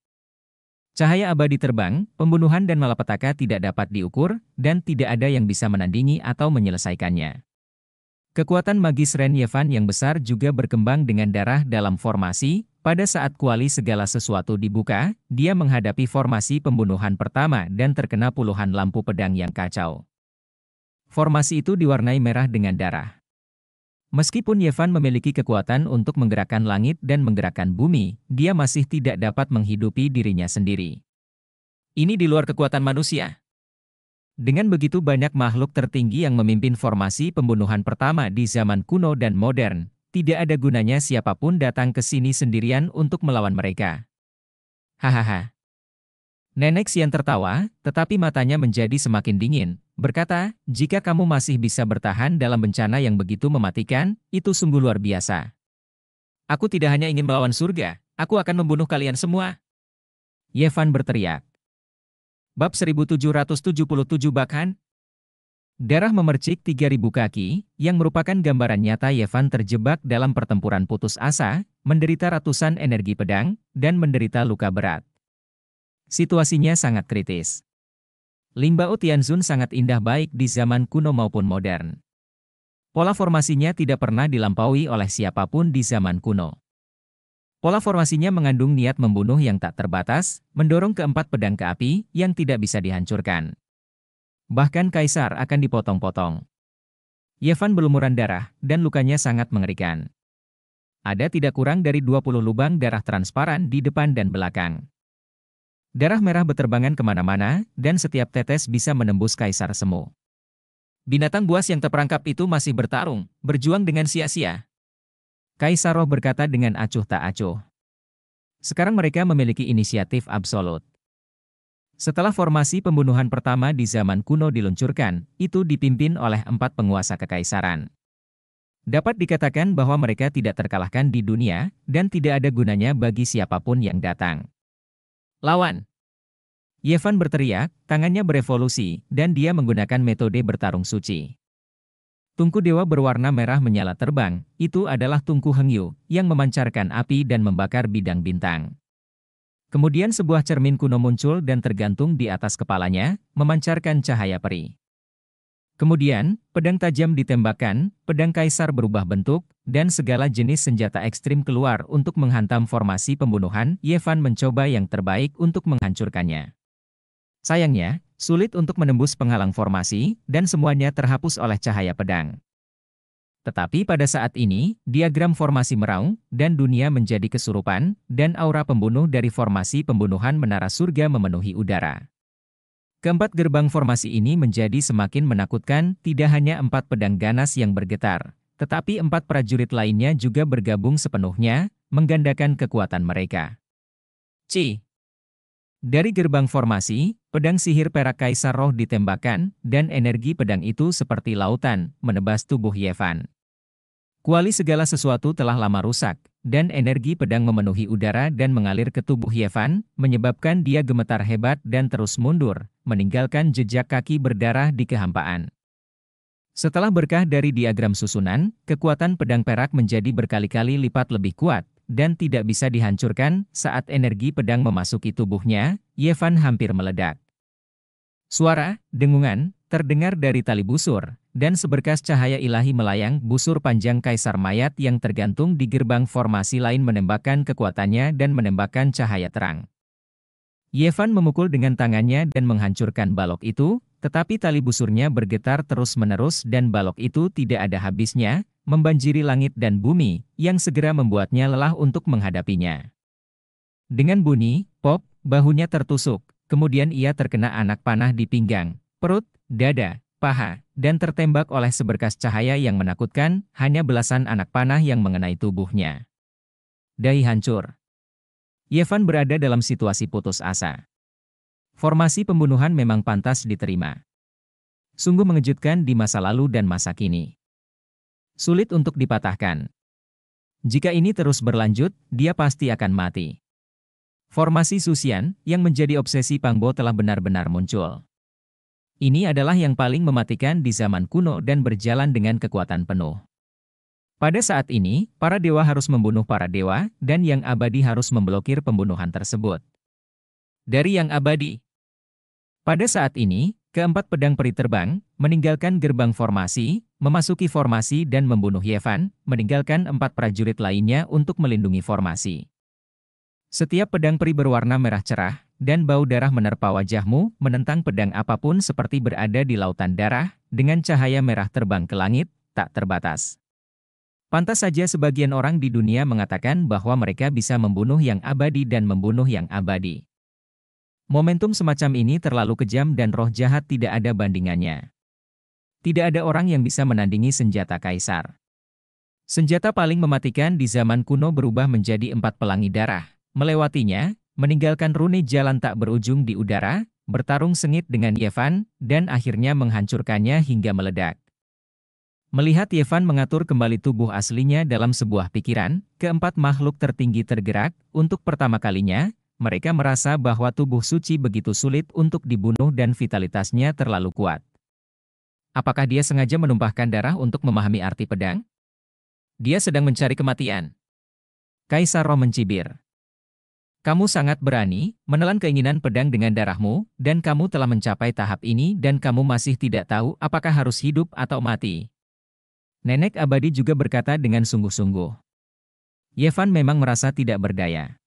Cahaya abadi terbang, pembunuhan dan malapetaka tidak dapat diukur, dan tidak ada yang bisa menandingi atau menyelesaikannya. Kekuatan magis Ren Yevan yang besar juga berkembang dengan darah dalam formasi, pada saat kuali segala sesuatu dibuka, dia menghadapi formasi pembunuhan pertama dan terkena puluhan lampu pedang yang kacau. Formasi itu diwarnai merah dengan darah. Meskipun Yevan memiliki kekuatan untuk menggerakkan langit dan menggerakkan bumi, dia masih tidak dapat menghidupi dirinya sendiri. Ini di luar kekuatan manusia. Dengan begitu banyak makhluk tertinggi yang memimpin formasi pembunuhan pertama di zaman kuno dan modern, tidak ada gunanya siapapun datang ke sini sendirian untuk melawan mereka. Hahaha. Nenek Sian tertawa, tetapi matanya menjadi semakin dingin, berkata, jika kamu masih bisa bertahan dalam bencana yang begitu mematikan, itu sungguh luar biasa. Aku tidak hanya ingin melawan surga, aku akan membunuh kalian semua. Yevan berteriak. Bab 1777 Bakhan, Darah memercik 3.000 kaki, yang merupakan gambaran nyata Yevan terjebak dalam pertempuran putus asa, menderita ratusan energi pedang, dan menderita luka berat. Situasinya sangat kritis. Limba Tianzun sangat indah baik di zaman kuno maupun modern. Pola formasinya tidak pernah dilampaui oleh siapapun di zaman kuno. Pola formasinya mengandung niat membunuh yang tak terbatas, mendorong keempat pedang ke api yang tidak bisa dihancurkan. Bahkan kaisar akan dipotong-potong. Yevan berlumuran darah, dan lukanya sangat mengerikan. Ada tidak kurang dari 20 lubang darah transparan di depan dan belakang. Darah merah beterbangan kemana-mana, dan setiap tetes bisa menembus kaisar semu. Binatang buas yang terperangkap itu masih bertarung, berjuang dengan sia-sia. Kaisar roh berkata dengan acuh tak acuh. Sekarang mereka memiliki inisiatif absolut. Setelah formasi pembunuhan pertama di zaman kuno diluncurkan, itu dipimpin oleh empat penguasa kekaisaran. Dapat dikatakan bahwa mereka tidak terkalahkan di dunia, dan tidak ada gunanya bagi siapapun yang datang. Lawan Yevan berteriak, tangannya berevolusi, dan dia menggunakan metode bertarung suci. Tungku dewa berwarna merah menyala terbang, itu adalah tungku Hengyu, yang memancarkan api dan membakar bidang bintang. Kemudian sebuah cermin kuno muncul dan tergantung di atas kepalanya, memancarkan cahaya peri. Kemudian, pedang tajam ditembakkan, pedang kaisar berubah bentuk, dan segala jenis senjata ekstrim keluar untuk menghantam formasi pembunuhan. Yevan mencoba yang terbaik untuk menghancurkannya. Sayangnya, sulit untuk menembus penghalang formasi, dan semuanya terhapus oleh cahaya pedang. Tetapi pada saat ini, diagram formasi meraung, dan dunia menjadi kesurupan, dan aura pembunuh dari formasi pembunuhan menara surga memenuhi udara. Keempat gerbang formasi ini menjadi semakin menakutkan, tidak hanya empat pedang ganas yang bergetar, tetapi empat prajurit lainnya juga bergabung sepenuhnya, menggandakan kekuatan mereka. C. Dari gerbang formasi, pedang sihir perak kaisar roh ditembakkan, dan energi pedang itu seperti lautan, menebas tubuh Yevan. Kuali segala sesuatu telah lama rusak, dan energi pedang memenuhi udara dan mengalir ke tubuh Yevan, menyebabkan dia gemetar hebat dan terus mundur, meninggalkan jejak kaki berdarah di kehampaan. Setelah berkah dari diagram susunan, kekuatan pedang perak menjadi berkali-kali lipat lebih kuat, dan tidak bisa dihancurkan saat energi pedang memasuki tubuhnya, Yevan hampir meledak. Suara, dengungan, terdengar dari tali busur, dan seberkas cahaya ilahi melayang busur panjang Kaisar Mayat yang tergantung di gerbang formasi lain menembakkan kekuatannya dan menembakkan cahaya terang. Yevan memukul dengan tangannya dan menghancurkan balok itu, tetapi tali busurnya bergetar terus-menerus dan balok itu tidak ada habisnya, membanjiri langit dan bumi, yang segera membuatnya lelah untuk menghadapinya. Dengan bunyi, pop, bahunya tertusuk, kemudian ia terkena anak panah di pinggang, perut, dada, paha, dan tertembak oleh seberkas cahaya yang menakutkan, hanya belasan anak panah yang mengenai tubuhnya. Dahi hancur. Yevan berada dalam situasi putus asa. Formasi pembunuhan memang pantas diterima. Sungguh mengejutkan di masa lalu dan masa kini. Sulit untuk dipatahkan. Jika ini terus berlanjut, dia pasti akan mati. Formasi Susian, yang menjadi obsesi Pangbo telah benar-benar muncul. Ini adalah yang paling mematikan di zaman kuno dan berjalan dengan kekuatan penuh. Pada saat ini, para dewa harus membunuh para dewa, dan yang abadi harus memblokir pembunuhan tersebut. Dari yang abadi, pada saat ini, Keempat pedang peri terbang, meninggalkan gerbang formasi, memasuki formasi dan membunuh Yevan, meninggalkan empat prajurit lainnya untuk melindungi formasi. Setiap pedang peri berwarna merah cerah, dan bau darah menerpa wajahmu, menentang pedang apapun seperti berada di lautan darah, dengan cahaya merah terbang ke langit, tak terbatas. Pantas saja sebagian orang di dunia mengatakan bahwa mereka bisa membunuh yang abadi dan membunuh yang abadi. Momentum semacam ini terlalu kejam dan roh jahat tidak ada bandingannya. Tidak ada orang yang bisa menandingi senjata kaisar. Senjata paling mematikan di zaman kuno berubah menjadi empat pelangi darah. Melewatinya, meninggalkan rune jalan tak berujung di udara, bertarung sengit dengan Yevan, dan akhirnya menghancurkannya hingga meledak. Melihat Yevan mengatur kembali tubuh aslinya dalam sebuah pikiran, keempat makhluk tertinggi tergerak, untuk pertama kalinya, mereka merasa bahwa tubuh suci begitu sulit untuk dibunuh dan vitalitasnya terlalu kuat. Apakah dia sengaja menumpahkan darah untuk memahami arti pedang? Dia sedang mencari kematian. Kaisar Rom mencibir. Kamu sangat berani menelan keinginan pedang dengan darahmu, dan kamu telah mencapai tahap ini dan kamu masih tidak tahu apakah harus hidup atau mati. Nenek abadi juga berkata dengan sungguh-sungguh. Yevan memang merasa tidak berdaya.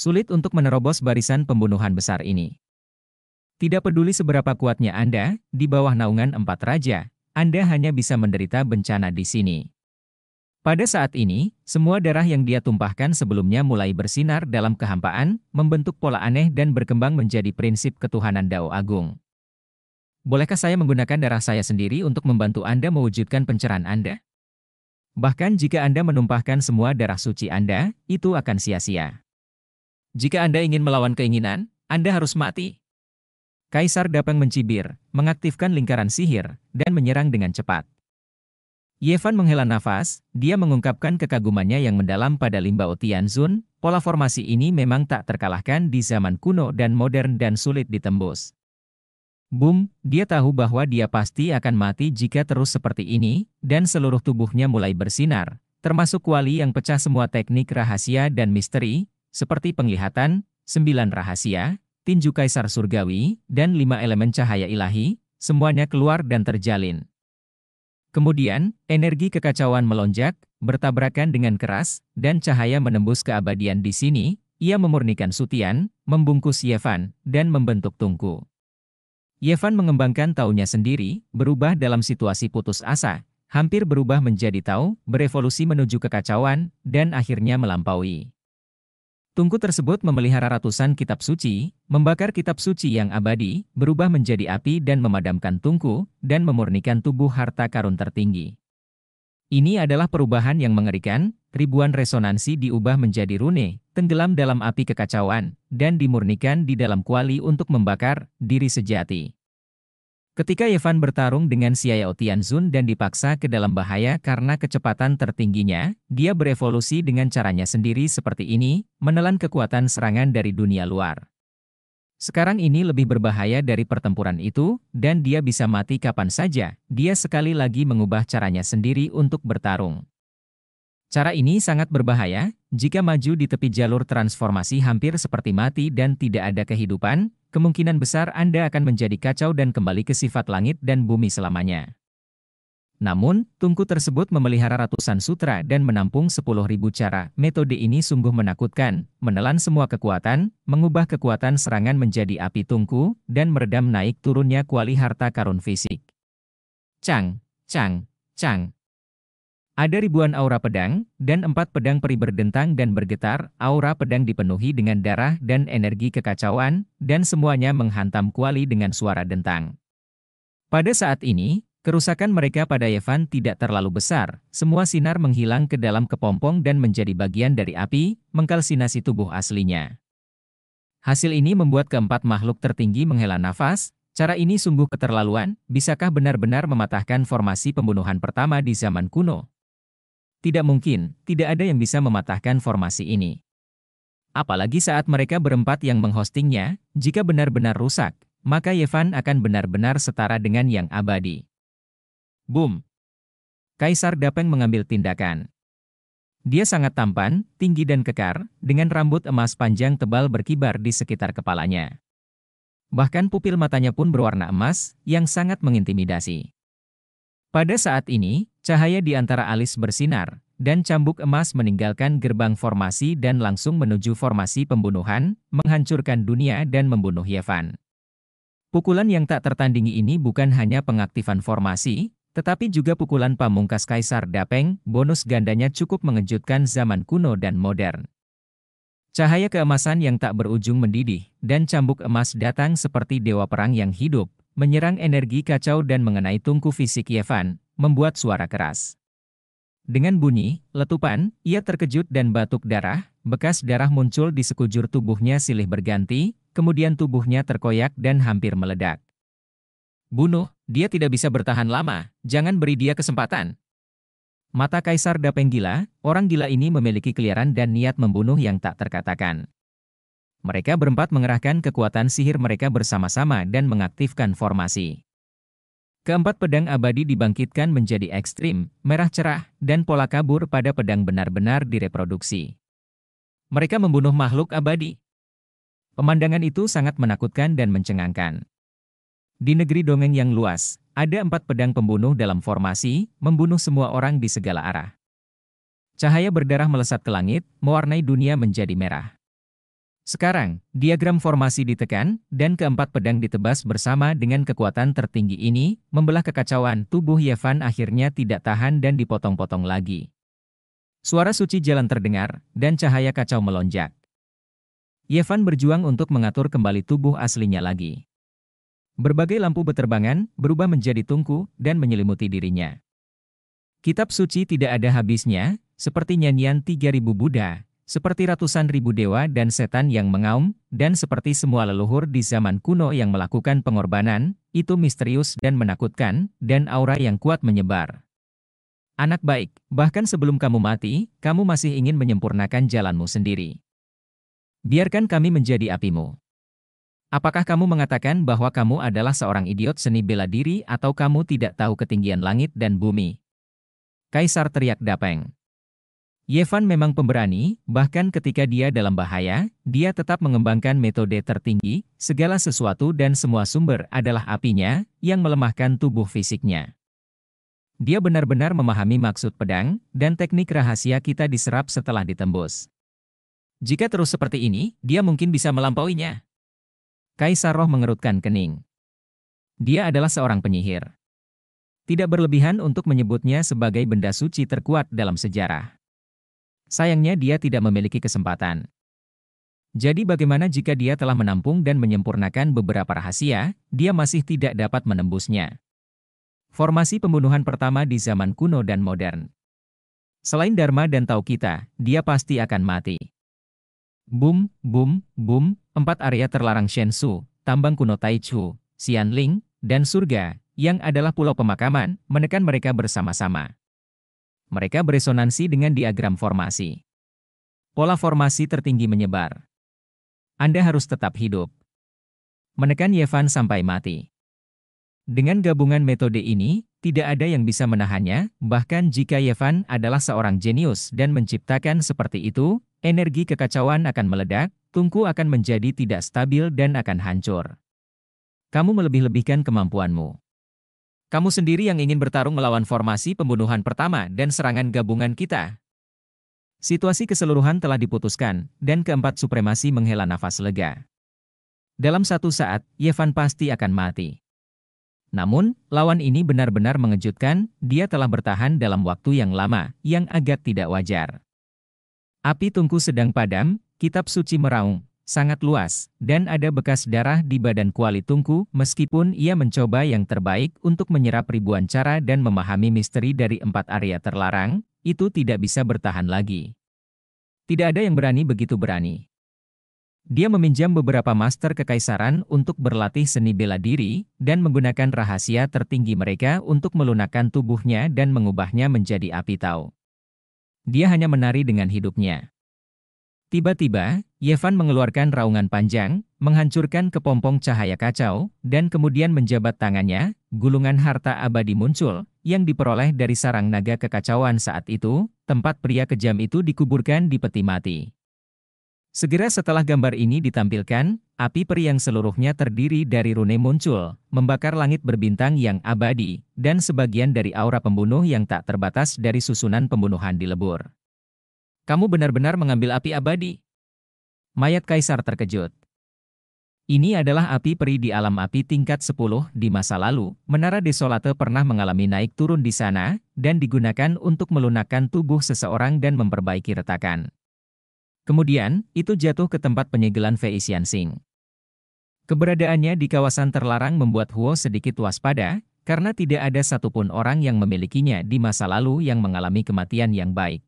Sulit untuk menerobos barisan pembunuhan besar ini. Tidak peduli seberapa kuatnya Anda, di bawah naungan empat raja, Anda hanya bisa menderita bencana di sini. Pada saat ini, semua darah yang dia tumpahkan sebelumnya mulai bersinar dalam kehampaan, membentuk pola aneh dan berkembang menjadi prinsip ketuhanan Dao Agung. Bolehkah saya menggunakan darah saya sendiri untuk membantu Anda mewujudkan pencerahan Anda? Bahkan jika Anda menumpahkan semua darah suci Anda, itu akan sia-sia. Jika Anda ingin melawan keinginan, Anda harus mati. Kaisar Dapeng mencibir, mengaktifkan lingkaran sihir, dan menyerang dengan cepat. Yevan menghela nafas, dia mengungkapkan kekagumannya yang mendalam pada Limbao Tianzun, pola formasi ini memang tak terkalahkan di zaman kuno dan modern dan sulit ditembus. Boom, dia tahu bahwa dia pasti akan mati jika terus seperti ini, dan seluruh tubuhnya mulai bersinar, termasuk kuali yang pecah semua teknik rahasia dan misteri, seperti penglihatan, sembilan rahasia, tinju kaisar surgawi, dan lima elemen cahaya ilahi, semuanya keluar dan terjalin. Kemudian, energi kekacauan melonjak, bertabrakan dengan keras, dan cahaya menembus keabadian di sini, ia memurnikan sutian, membungkus Yevan, dan membentuk tungku. Yevan mengembangkan taunya sendiri, berubah dalam situasi putus asa, hampir berubah menjadi tau, berevolusi menuju kekacauan, dan akhirnya melampaui. Tungku tersebut memelihara ratusan kitab suci, membakar kitab suci yang abadi, berubah menjadi api dan memadamkan tungku, dan memurnikan tubuh harta karun tertinggi. Ini adalah perubahan yang mengerikan, ribuan resonansi diubah menjadi rune, tenggelam dalam api kekacauan, dan dimurnikan di dalam kuali untuk membakar diri sejati. Ketika Yevan bertarung dengan Xiao Tianzun dan dipaksa ke dalam bahaya karena kecepatan tertingginya, dia berevolusi dengan caranya sendiri seperti ini, menelan kekuatan serangan dari dunia luar. Sekarang ini lebih berbahaya dari pertempuran itu, dan dia bisa mati kapan saja, dia sekali lagi mengubah caranya sendiri untuk bertarung. Cara ini sangat berbahaya, jika maju di tepi jalur transformasi hampir seperti mati dan tidak ada kehidupan, kemungkinan besar Anda akan menjadi kacau dan kembali ke sifat langit dan bumi selamanya. Namun, tungku tersebut memelihara ratusan sutra dan menampung sepuluh ribu cara. Metode ini sungguh menakutkan, menelan semua kekuatan, mengubah kekuatan serangan menjadi api tungku, dan meredam naik turunnya kuali harta karun fisik. Chang, Chang, Chang. Ada ribuan aura pedang, dan empat pedang peri berdentang dan bergetar, aura pedang dipenuhi dengan darah dan energi kekacauan, dan semuanya menghantam kuali dengan suara dentang. Pada saat ini, kerusakan mereka pada Yevan tidak terlalu besar, semua sinar menghilang ke dalam kepompong dan menjadi bagian dari api, mengkalsinasi tubuh aslinya. Hasil ini membuat keempat makhluk tertinggi menghela nafas, Cara ini sungguh keterlaluan, bisakah benar-benar mematahkan formasi pembunuhan pertama di zaman kuno? Tidak mungkin, tidak ada yang bisa mematahkan formasi ini. Apalagi saat mereka berempat yang menghostingnya, jika benar-benar rusak, maka Yevan akan benar-benar setara dengan yang abadi. Boom! Kaisar Dapeng mengambil tindakan. Dia sangat tampan, tinggi dan kekar, dengan rambut emas panjang tebal berkibar di sekitar kepalanya. Bahkan pupil matanya pun berwarna emas, yang sangat mengintimidasi. Pada saat ini, cahaya di antara alis bersinar, dan cambuk emas meninggalkan gerbang formasi dan langsung menuju formasi pembunuhan, menghancurkan dunia dan membunuh Yevan. Pukulan yang tak tertandingi ini bukan hanya pengaktifan formasi, tetapi juga pukulan pamungkas Kaisar Dapeng, bonus gandanya cukup mengejutkan zaman kuno dan modern. Cahaya keemasan yang tak berujung mendidih, dan cambuk emas datang seperti dewa perang yang hidup, menyerang energi kacau dan mengenai tungku fisik Yevan, membuat suara keras. Dengan bunyi, letupan, ia terkejut dan batuk darah, bekas darah muncul di sekujur tubuhnya silih berganti, kemudian tubuhnya terkoyak dan hampir meledak. Bunuh, dia tidak bisa bertahan lama, jangan beri dia kesempatan, Mata Kaisar Dapeng gila, orang gila ini memiliki keliaran dan niat membunuh yang tak terkatakan. Mereka berempat mengerahkan kekuatan sihir mereka bersama-sama dan mengaktifkan formasi. Keempat pedang abadi dibangkitkan menjadi ekstrim, merah cerah, dan pola kabur pada pedang benar-benar direproduksi. Mereka membunuh makhluk abadi. Pemandangan itu sangat menakutkan dan mencengangkan. Di negeri dongeng yang luas, ada empat pedang pembunuh dalam formasi, membunuh semua orang di segala arah. Cahaya berdarah melesat ke langit, mewarnai dunia menjadi merah. Sekarang, diagram formasi ditekan, dan keempat pedang ditebas bersama dengan kekuatan tertinggi ini, membelah kekacauan tubuh Yevan akhirnya tidak tahan dan dipotong-potong lagi. Suara suci jalan terdengar, dan cahaya kacau melonjak. Yevan berjuang untuk mengatur kembali tubuh aslinya lagi. Berbagai lampu beterbangan, berubah menjadi tungku, dan menyelimuti dirinya. Kitab suci tidak ada habisnya, seperti nyanyian 3000 Buddha, seperti ratusan ribu dewa dan setan yang mengaum, dan seperti semua leluhur di zaman kuno yang melakukan pengorbanan, itu misterius dan menakutkan, dan aura yang kuat menyebar. Anak baik, bahkan sebelum kamu mati, kamu masih ingin menyempurnakan jalanmu sendiri. Biarkan kami menjadi apimu. Apakah kamu mengatakan bahwa kamu adalah seorang idiot seni bela diri atau kamu tidak tahu ketinggian langit dan bumi? Kaisar teriak dapeng. Yevan memang pemberani, bahkan ketika dia dalam bahaya, dia tetap mengembangkan metode tertinggi, segala sesuatu dan semua sumber adalah apinya, yang melemahkan tubuh fisiknya. Dia benar-benar memahami maksud pedang, dan teknik rahasia kita diserap setelah ditembus. Jika terus seperti ini, dia mungkin bisa melampauinya. Kaisar Roh mengerutkan kening. Dia adalah seorang penyihir. Tidak berlebihan untuk menyebutnya sebagai benda suci terkuat dalam sejarah. Sayangnya dia tidak memiliki kesempatan. Jadi bagaimana jika dia telah menampung dan menyempurnakan beberapa rahasia, dia masih tidak dapat menembusnya. Formasi pembunuhan pertama di zaman kuno dan modern. Selain Dharma dan Tau kita, dia pasti akan mati. Boom, boom, boom, empat area terlarang Shensu, tambang kuno Taichu, Xianling, dan surga, yang adalah pulau pemakaman, menekan mereka bersama-sama mereka beresonansi dengan diagram formasi. Pola formasi tertinggi menyebar. Anda harus tetap hidup. Menekan Yevan sampai mati. Dengan gabungan metode ini, tidak ada yang bisa menahannya, bahkan jika Yevan adalah seorang jenius dan menciptakan seperti itu, energi kekacauan akan meledak, tungku akan menjadi tidak stabil dan akan hancur. Kamu melebih-lebihkan kemampuanmu. Kamu sendiri yang ingin bertarung melawan formasi pembunuhan pertama dan serangan gabungan kita. Situasi keseluruhan telah diputuskan, dan keempat supremasi menghela nafas lega. Dalam satu saat, Yevan pasti akan mati. Namun, lawan ini benar-benar mengejutkan, dia telah bertahan dalam waktu yang lama, yang agak tidak wajar. Api tungku sedang padam, kitab suci meraung, sangat luas, dan ada bekas darah di badan kuali tungku, meskipun ia mencoba yang terbaik untuk menyerap ribuan cara dan memahami misteri dari empat area terlarang, itu tidak bisa bertahan lagi. Tidak ada yang berani begitu berani. Dia meminjam beberapa master kekaisaran untuk berlatih seni bela diri, dan menggunakan rahasia tertinggi mereka untuk melunakkan tubuhnya dan mengubahnya menjadi api tau. Dia hanya menari dengan hidupnya. Tiba-tiba, Yevan mengeluarkan raungan panjang, menghancurkan kepompong cahaya kacau, dan kemudian menjabat tangannya, gulungan harta abadi muncul, yang diperoleh dari sarang naga kekacauan saat itu, tempat pria kejam itu dikuburkan di peti mati. Segera setelah gambar ini ditampilkan, api peri yang seluruhnya terdiri dari rune muncul, membakar langit berbintang yang abadi, dan sebagian dari aura pembunuh yang tak terbatas dari susunan pembunuhan dilebur. Kamu benar-benar mengambil api abadi. Mayat kaisar terkejut. Ini adalah api peri di alam api tingkat 10 di masa lalu. Menara Desolate pernah mengalami naik turun di sana dan digunakan untuk melunakkan tubuh seseorang dan memperbaiki retakan. Kemudian, itu jatuh ke tempat penyegelan Fei Xianxing. Keberadaannya di kawasan terlarang membuat Huo sedikit waspada, karena tidak ada satupun orang yang memilikinya di masa lalu yang mengalami kematian yang baik.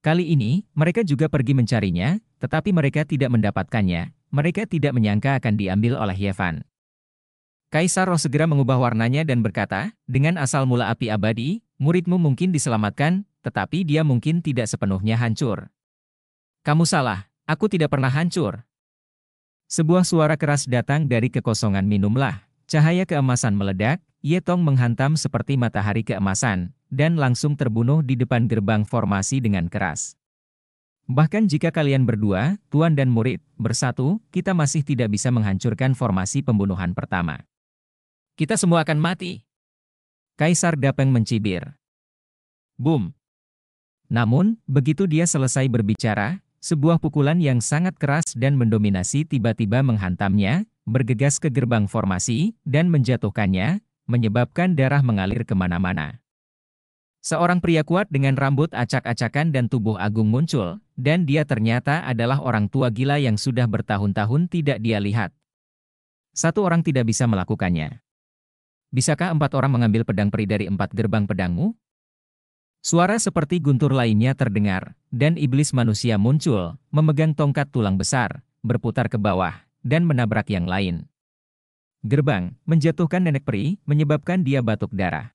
Kali ini, mereka juga pergi mencarinya, tetapi mereka tidak mendapatkannya. Mereka tidak menyangka akan diambil oleh Yevan. Kaisar Roh segera mengubah warnanya dan berkata, dengan asal mula api abadi, muridmu mungkin diselamatkan, tetapi dia mungkin tidak sepenuhnya hancur. Kamu salah, aku tidak pernah hancur. Sebuah suara keras datang dari kekosongan minumlah. Cahaya keemasan meledak, Yetong menghantam seperti matahari keemasan, dan langsung terbunuh di depan gerbang formasi dengan keras. Bahkan jika kalian berdua, tuan dan murid, bersatu, kita masih tidak bisa menghancurkan formasi pembunuhan pertama. Kita semua akan mati. Kaisar Dapeng mencibir. Boom. Namun, begitu dia selesai berbicara, sebuah pukulan yang sangat keras dan mendominasi tiba-tiba menghantamnya, bergegas ke gerbang formasi, dan menjatuhkannya, menyebabkan darah mengalir kemana-mana. Seorang pria kuat dengan rambut acak-acakan dan tubuh agung muncul, dan dia ternyata adalah orang tua gila yang sudah bertahun-tahun tidak dia lihat. Satu orang tidak bisa melakukannya. Bisakah empat orang mengambil pedang peri dari empat gerbang pedangmu? Suara seperti guntur lainnya terdengar, dan iblis manusia muncul, memegang tongkat tulang besar, berputar ke bawah, dan menabrak yang lain gerbang, menjatuhkan nenek peri, menyebabkan dia batuk darah.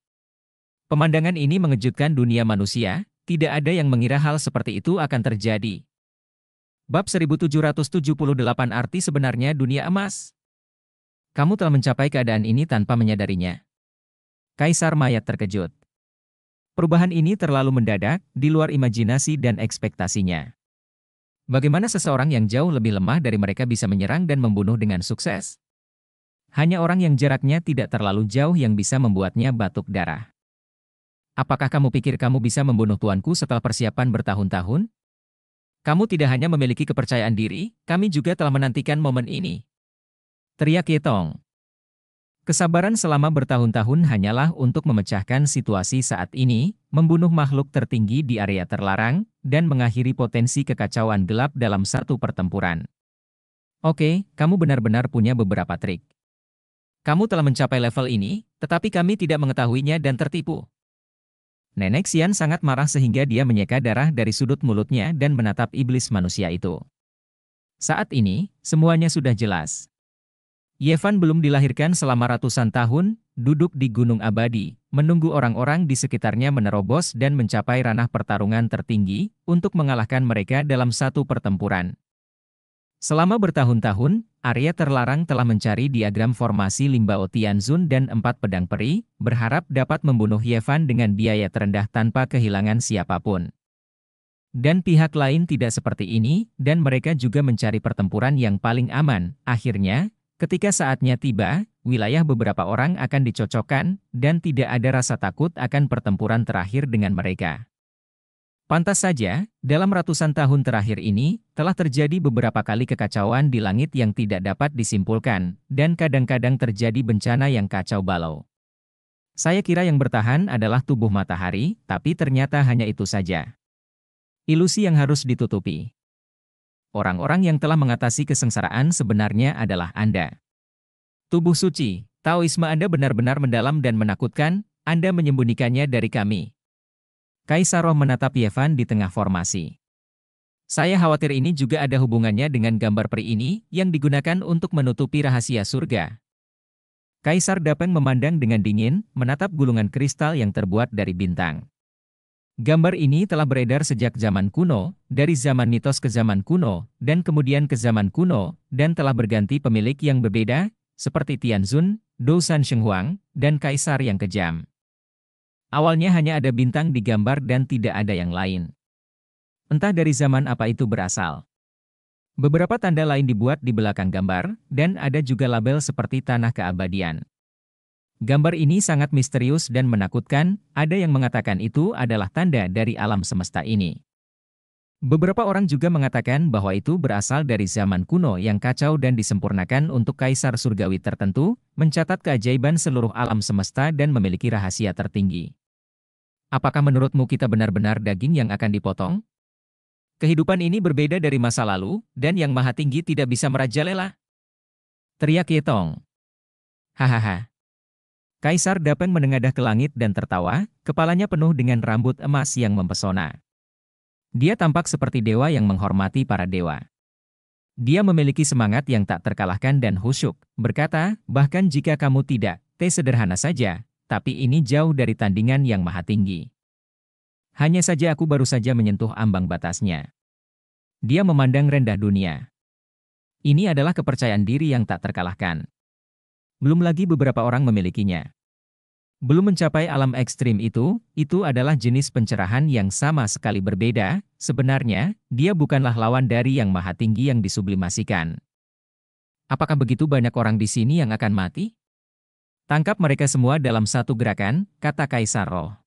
Pemandangan ini mengejutkan dunia manusia, tidak ada yang mengira hal seperti itu akan terjadi. Bab 1778 arti sebenarnya dunia emas. Kamu telah mencapai keadaan ini tanpa menyadarinya. Kaisar Mayat terkejut. Perubahan ini terlalu mendadak, di luar imajinasi dan ekspektasinya. Bagaimana seseorang yang jauh lebih lemah dari mereka bisa menyerang dan membunuh dengan sukses? Hanya orang yang jaraknya tidak terlalu jauh yang bisa membuatnya batuk darah. Apakah kamu pikir kamu bisa membunuh tuanku setelah persiapan bertahun-tahun? Kamu tidak hanya memiliki kepercayaan diri, kami juga telah menantikan momen ini. Teriak Yetong. Kesabaran selama bertahun-tahun hanyalah untuk memecahkan situasi saat ini, membunuh makhluk tertinggi di area terlarang, dan mengakhiri potensi kekacauan gelap dalam satu pertempuran. Oke, kamu benar-benar punya beberapa trik. Kamu telah mencapai level ini, tetapi kami tidak mengetahuinya dan tertipu. Nenek Xian sangat marah sehingga dia menyeka darah dari sudut mulutnya dan menatap iblis manusia itu. Saat ini, semuanya sudah jelas. Yevan belum dilahirkan selama ratusan tahun, duduk di Gunung Abadi, menunggu orang-orang di sekitarnya menerobos dan mencapai ranah pertarungan tertinggi untuk mengalahkan mereka dalam satu pertempuran. Selama bertahun-tahun, Arya terlarang telah mencari diagram formasi limba Otianzun dan empat pedang peri, berharap dapat membunuh Yevan dengan biaya terendah tanpa kehilangan siapapun. Dan pihak lain tidak seperti ini, dan mereka juga mencari pertempuran yang paling aman. Akhirnya, ketika saatnya tiba, wilayah beberapa orang akan dicocokkan, dan tidak ada rasa takut akan pertempuran terakhir dengan mereka. Pantas saja, dalam ratusan tahun terakhir ini, telah terjadi beberapa kali kekacauan di langit yang tidak dapat disimpulkan, dan kadang-kadang terjadi bencana yang kacau balau. Saya kira yang bertahan adalah tubuh matahari, tapi ternyata hanya itu saja. Ilusi yang harus ditutupi. Orang-orang yang telah mengatasi kesengsaraan sebenarnya adalah Anda. Tubuh suci, Taoisme Anda benar-benar mendalam dan menakutkan, Anda menyembunyikannya dari kami, Kaisarov menatap Yevan di tengah formasi. Saya khawatir ini juga ada hubungannya dengan gambar peri ini yang digunakan untuk menutupi rahasia surga. Kaisar Dapeng memandang dengan dingin, menatap gulungan kristal yang terbuat dari bintang. Gambar ini telah beredar sejak zaman kuno, dari zaman mitos ke zaman kuno, dan kemudian ke zaman kuno, dan telah berganti pemilik yang berbeda, seperti Tianzun, Dousan Shenghuang, dan Kaisar yang kejam. Awalnya hanya ada bintang di gambar dan tidak ada yang lain. Entah dari zaman apa itu berasal. Beberapa tanda lain dibuat di belakang gambar, dan ada juga label seperti tanah keabadian. Gambar ini sangat misterius dan menakutkan, ada yang mengatakan itu adalah tanda dari alam semesta ini. Beberapa orang juga mengatakan bahwa itu berasal dari zaman kuno yang kacau dan disempurnakan untuk kaisar surgawi tertentu, mencatat keajaiban seluruh alam semesta dan memiliki rahasia tertinggi. Apakah menurutmu kita benar-benar daging yang akan dipotong? Kehidupan ini berbeda dari masa lalu, dan yang maha tinggi tidak bisa merajalela. Teriak Yetong. Hahaha. Kaisar Dapeng menengadah ke langit dan tertawa, kepalanya penuh dengan rambut emas yang mempesona. Dia tampak seperti dewa yang menghormati para dewa. Dia memiliki semangat yang tak terkalahkan dan khusyuk, berkata, bahkan jika kamu tidak, teh sederhana saja, tapi ini jauh dari tandingan yang maha tinggi. Hanya saja aku baru saja menyentuh ambang batasnya. Dia memandang rendah dunia. Ini adalah kepercayaan diri yang tak terkalahkan. Belum lagi beberapa orang memilikinya. Belum mencapai alam ekstrim itu, itu adalah jenis pencerahan yang sama sekali berbeda, sebenarnya, dia bukanlah lawan dari yang maha tinggi yang disublimasikan. Apakah begitu banyak orang di sini yang akan mati? Tangkap mereka semua dalam satu gerakan, kata Kaisar Roh.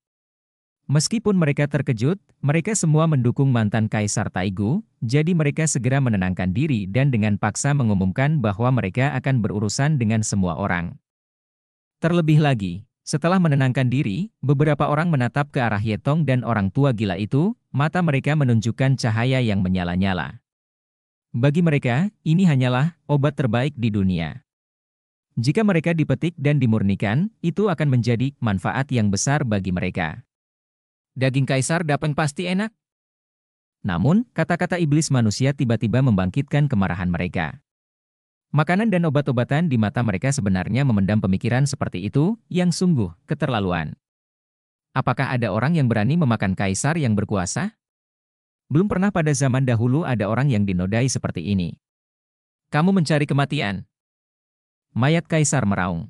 Meskipun mereka terkejut, mereka semua mendukung mantan Kaisar Taigu, jadi mereka segera menenangkan diri dan dengan paksa mengumumkan bahwa mereka akan berurusan dengan semua orang. Terlebih lagi, setelah menenangkan diri, beberapa orang menatap ke arah Yetong dan orang tua gila itu, mata mereka menunjukkan cahaya yang menyala-nyala. Bagi mereka, ini hanyalah obat terbaik di dunia. Jika mereka dipetik dan dimurnikan, itu akan menjadi manfaat yang besar bagi mereka. Daging kaisar dapat pasti enak. Namun, kata-kata iblis manusia tiba-tiba membangkitkan kemarahan mereka. Makanan dan obat-obatan di mata mereka sebenarnya memendam pemikiran seperti itu, yang sungguh keterlaluan. Apakah ada orang yang berani memakan kaisar yang berkuasa? Belum pernah pada zaman dahulu ada orang yang dinodai seperti ini. Kamu mencari kematian. Mayat kaisar meraung.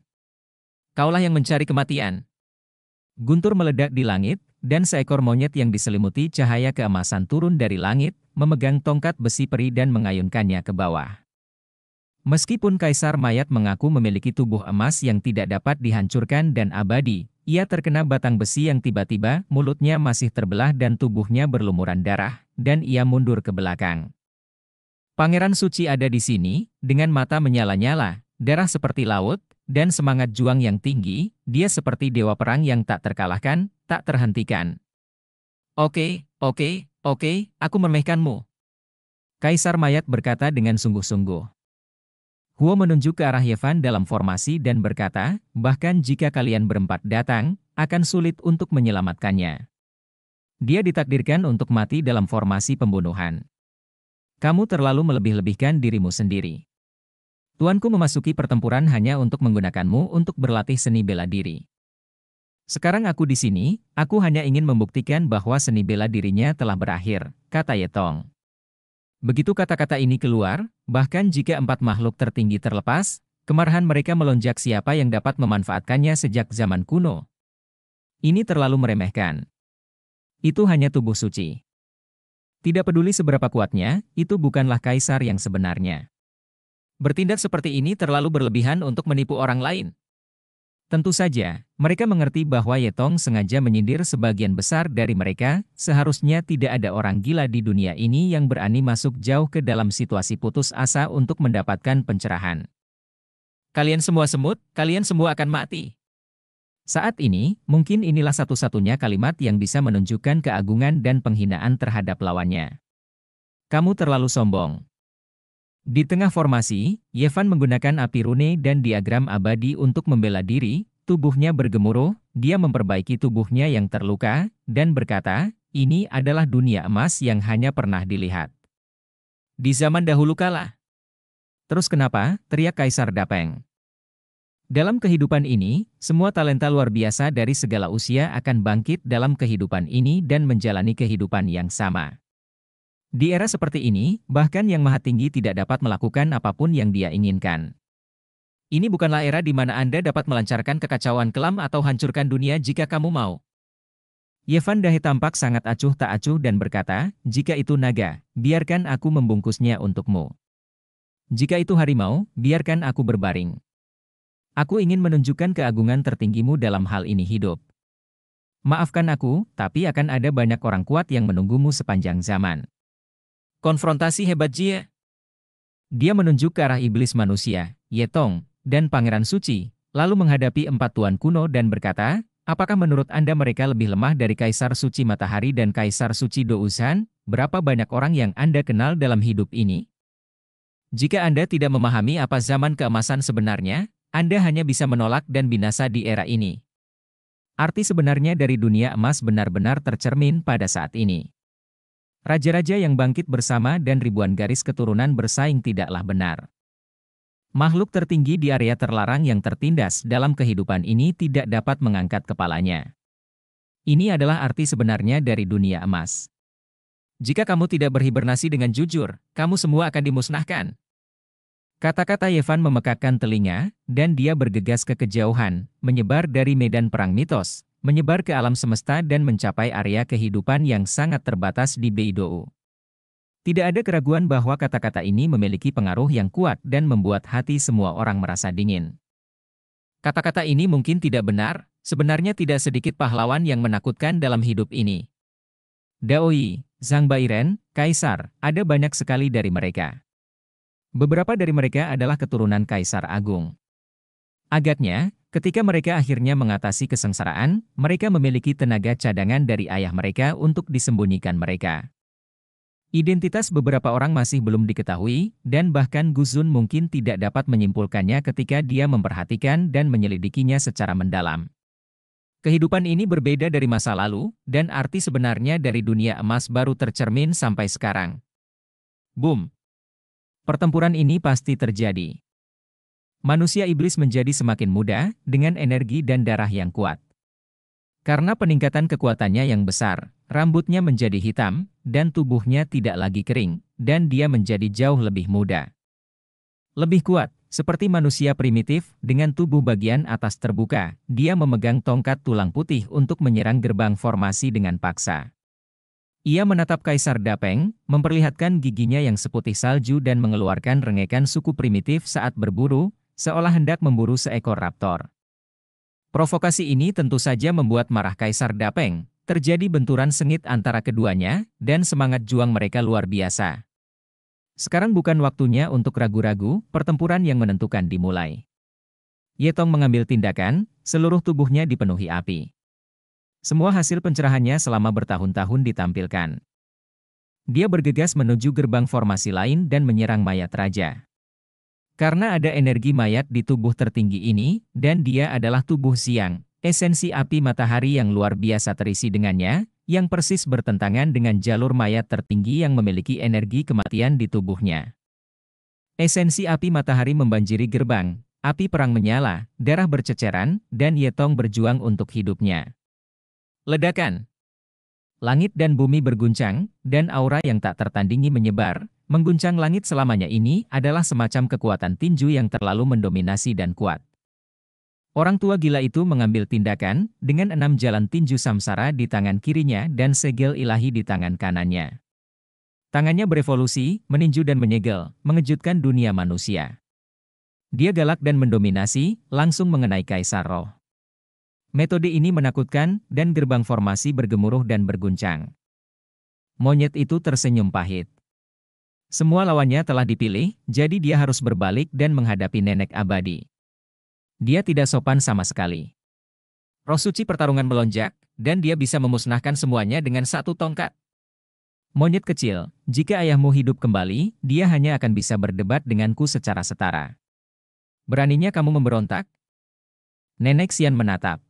Kaulah yang mencari kematian. Guntur meledak di langit, dan seekor monyet yang diselimuti cahaya keemasan turun dari langit, memegang tongkat besi peri dan mengayunkannya ke bawah. Meskipun kaisar mayat mengaku memiliki tubuh emas yang tidak dapat dihancurkan dan abadi, ia terkena batang besi yang tiba-tiba mulutnya masih terbelah dan tubuhnya berlumuran darah, dan ia mundur ke belakang. Pangeran suci ada di sini, dengan mata menyala-nyala, darah seperti laut, dan semangat juang yang tinggi, dia seperti dewa perang yang tak terkalahkan, tak terhentikan. Oke, oke, oke, aku meremehkanmu. Kaisar mayat berkata dengan sungguh-sungguh. Huo menunjuk ke arah Yevan dalam formasi dan berkata, bahkan jika kalian berempat datang, akan sulit untuk menyelamatkannya. Dia ditakdirkan untuk mati dalam formasi pembunuhan. Kamu terlalu melebih-lebihkan dirimu sendiri. Tuanku memasuki pertempuran hanya untuk menggunakanmu untuk berlatih seni bela diri. Sekarang aku di sini, aku hanya ingin membuktikan bahwa seni bela dirinya telah berakhir, kata Yetong. Begitu kata-kata ini keluar, bahkan jika empat makhluk tertinggi terlepas, kemarahan mereka melonjak siapa yang dapat memanfaatkannya sejak zaman kuno. Ini terlalu meremehkan. Itu hanya tubuh suci. Tidak peduli seberapa kuatnya, itu bukanlah kaisar yang sebenarnya. Bertindak seperti ini terlalu berlebihan untuk menipu orang lain. Tentu saja, mereka mengerti bahwa Yetong sengaja menyindir sebagian besar dari mereka, seharusnya tidak ada orang gila di dunia ini yang berani masuk jauh ke dalam situasi putus asa untuk mendapatkan pencerahan. Kalian semua semut, kalian semua akan mati. Saat ini, mungkin inilah satu-satunya kalimat yang bisa menunjukkan keagungan dan penghinaan terhadap lawannya. Kamu terlalu sombong. Di tengah formasi, Yevan menggunakan api rune dan diagram abadi untuk membela diri, tubuhnya bergemuruh, dia memperbaiki tubuhnya yang terluka, dan berkata, ini adalah dunia emas yang hanya pernah dilihat. Di zaman dahulu kala. Terus kenapa, teriak Kaisar Dapeng. Dalam kehidupan ini, semua talenta luar biasa dari segala usia akan bangkit dalam kehidupan ini dan menjalani kehidupan yang sama. Di era seperti ini, bahkan yang maha tinggi tidak dapat melakukan apapun yang dia inginkan. Ini bukanlah era di mana Anda dapat melancarkan kekacauan kelam atau hancurkan dunia jika kamu mau. Yevan Dahe tampak sangat acuh tak acuh dan berkata, jika itu naga, biarkan aku membungkusnya untukmu. Jika itu harimau, biarkan aku berbaring. Aku ingin menunjukkan keagungan tertinggimu dalam hal ini hidup. Maafkan aku, tapi akan ada banyak orang kuat yang menunggumu sepanjang zaman. Konfrontasi hebat Jie. Dia menunjuk ke arah iblis manusia, Yetong, dan pangeran suci, lalu menghadapi empat tuan kuno dan berkata, apakah menurut Anda mereka lebih lemah dari Kaisar Suci Matahari dan Kaisar Suci Dousan? Berapa banyak orang yang Anda kenal dalam hidup ini? Jika Anda tidak memahami apa zaman keemasan sebenarnya, Anda hanya bisa menolak dan binasa di era ini. Arti sebenarnya dari dunia emas benar-benar tercermin pada saat ini. Raja-raja yang bangkit bersama dan ribuan garis keturunan bersaing tidaklah benar. Makhluk tertinggi di area terlarang yang tertindas dalam kehidupan ini tidak dapat mengangkat kepalanya. Ini adalah arti sebenarnya dari dunia emas. Jika kamu tidak berhibernasi dengan jujur, kamu semua akan dimusnahkan. Kata-kata Yevan memekakkan telinga, dan dia bergegas ke kejauhan, menyebar dari medan perang mitos, menyebar ke alam semesta dan mencapai area kehidupan yang sangat terbatas di Beidou. Tidak ada keraguan bahwa kata-kata ini memiliki pengaruh yang kuat dan membuat hati semua orang merasa dingin. Kata-kata ini mungkin tidak benar, sebenarnya tidak sedikit pahlawan yang menakutkan dalam hidup ini. Daoi, Zhang Bairen, Kaisar, ada banyak sekali dari mereka. Beberapa dari mereka adalah keturunan Kaisar Agung. Agaknya, Ketika mereka akhirnya mengatasi kesengsaraan, mereka memiliki tenaga cadangan dari ayah mereka untuk disembunyikan mereka. Identitas beberapa orang masih belum diketahui, dan bahkan Guzun mungkin tidak dapat menyimpulkannya ketika dia memperhatikan dan menyelidikinya secara mendalam. Kehidupan ini berbeda dari masa lalu, dan arti sebenarnya dari dunia emas baru tercermin sampai sekarang. Boom! Pertempuran ini pasti terjadi manusia iblis menjadi semakin muda dengan energi dan darah yang kuat. Karena peningkatan kekuatannya yang besar, rambutnya menjadi hitam, dan tubuhnya tidak lagi kering, dan dia menjadi jauh lebih muda. Lebih kuat, seperti manusia primitif, dengan tubuh bagian atas terbuka, dia memegang tongkat tulang putih untuk menyerang gerbang formasi dengan paksa. Ia menatap Kaisar Dapeng, memperlihatkan giginya yang seputih salju dan mengeluarkan rengekan suku primitif saat berburu, seolah hendak memburu seekor raptor. Provokasi ini tentu saja membuat marah Kaisar Dapeng, terjadi benturan sengit antara keduanya, dan semangat juang mereka luar biasa. Sekarang bukan waktunya untuk ragu-ragu, pertempuran yang menentukan dimulai. Yetong mengambil tindakan, seluruh tubuhnya dipenuhi api. Semua hasil pencerahannya selama bertahun-tahun ditampilkan. Dia bergegas menuju gerbang formasi lain dan menyerang mayat raja. Karena ada energi mayat di tubuh tertinggi ini, dan dia adalah tubuh siang, esensi api matahari yang luar biasa terisi dengannya, yang persis bertentangan dengan jalur mayat tertinggi yang memiliki energi kematian di tubuhnya. Esensi api matahari membanjiri gerbang, api perang menyala, darah berceceran, dan Yetong berjuang untuk hidupnya. Ledakan Langit dan bumi berguncang, dan aura yang tak tertandingi menyebar, Mengguncang langit selamanya ini adalah semacam kekuatan tinju yang terlalu mendominasi dan kuat. Orang tua gila itu mengambil tindakan dengan enam jalan tinju samsara di tangan kirinya dan segel ilahi di tangan kanannya. Tangannya berevolusi, meninju dan menyegel, mengejutkan dunia manusia. Dia galak dan mendominasi, langsung mengenai kaisar roh. Metode ini menakutkan, dan gerbang formasi bergemuruh dan berguncang. Monyet itu tersenyum pahit. Semua lawannya telah dipilih, jadi dia harus berbalik dan menghadapi nenek abadi. Dia tidak sopan sama sekali. Roh suci pertarungan melonjak, dan dia bisa memusnahkan semuanya dengan satu tongkat. Monyet kecil, jika ayahmu hidup kembali, dia hanya akan bisa berdebat denganku secara setara. Beraninya kamu memberontak? Nenek Sian menatap.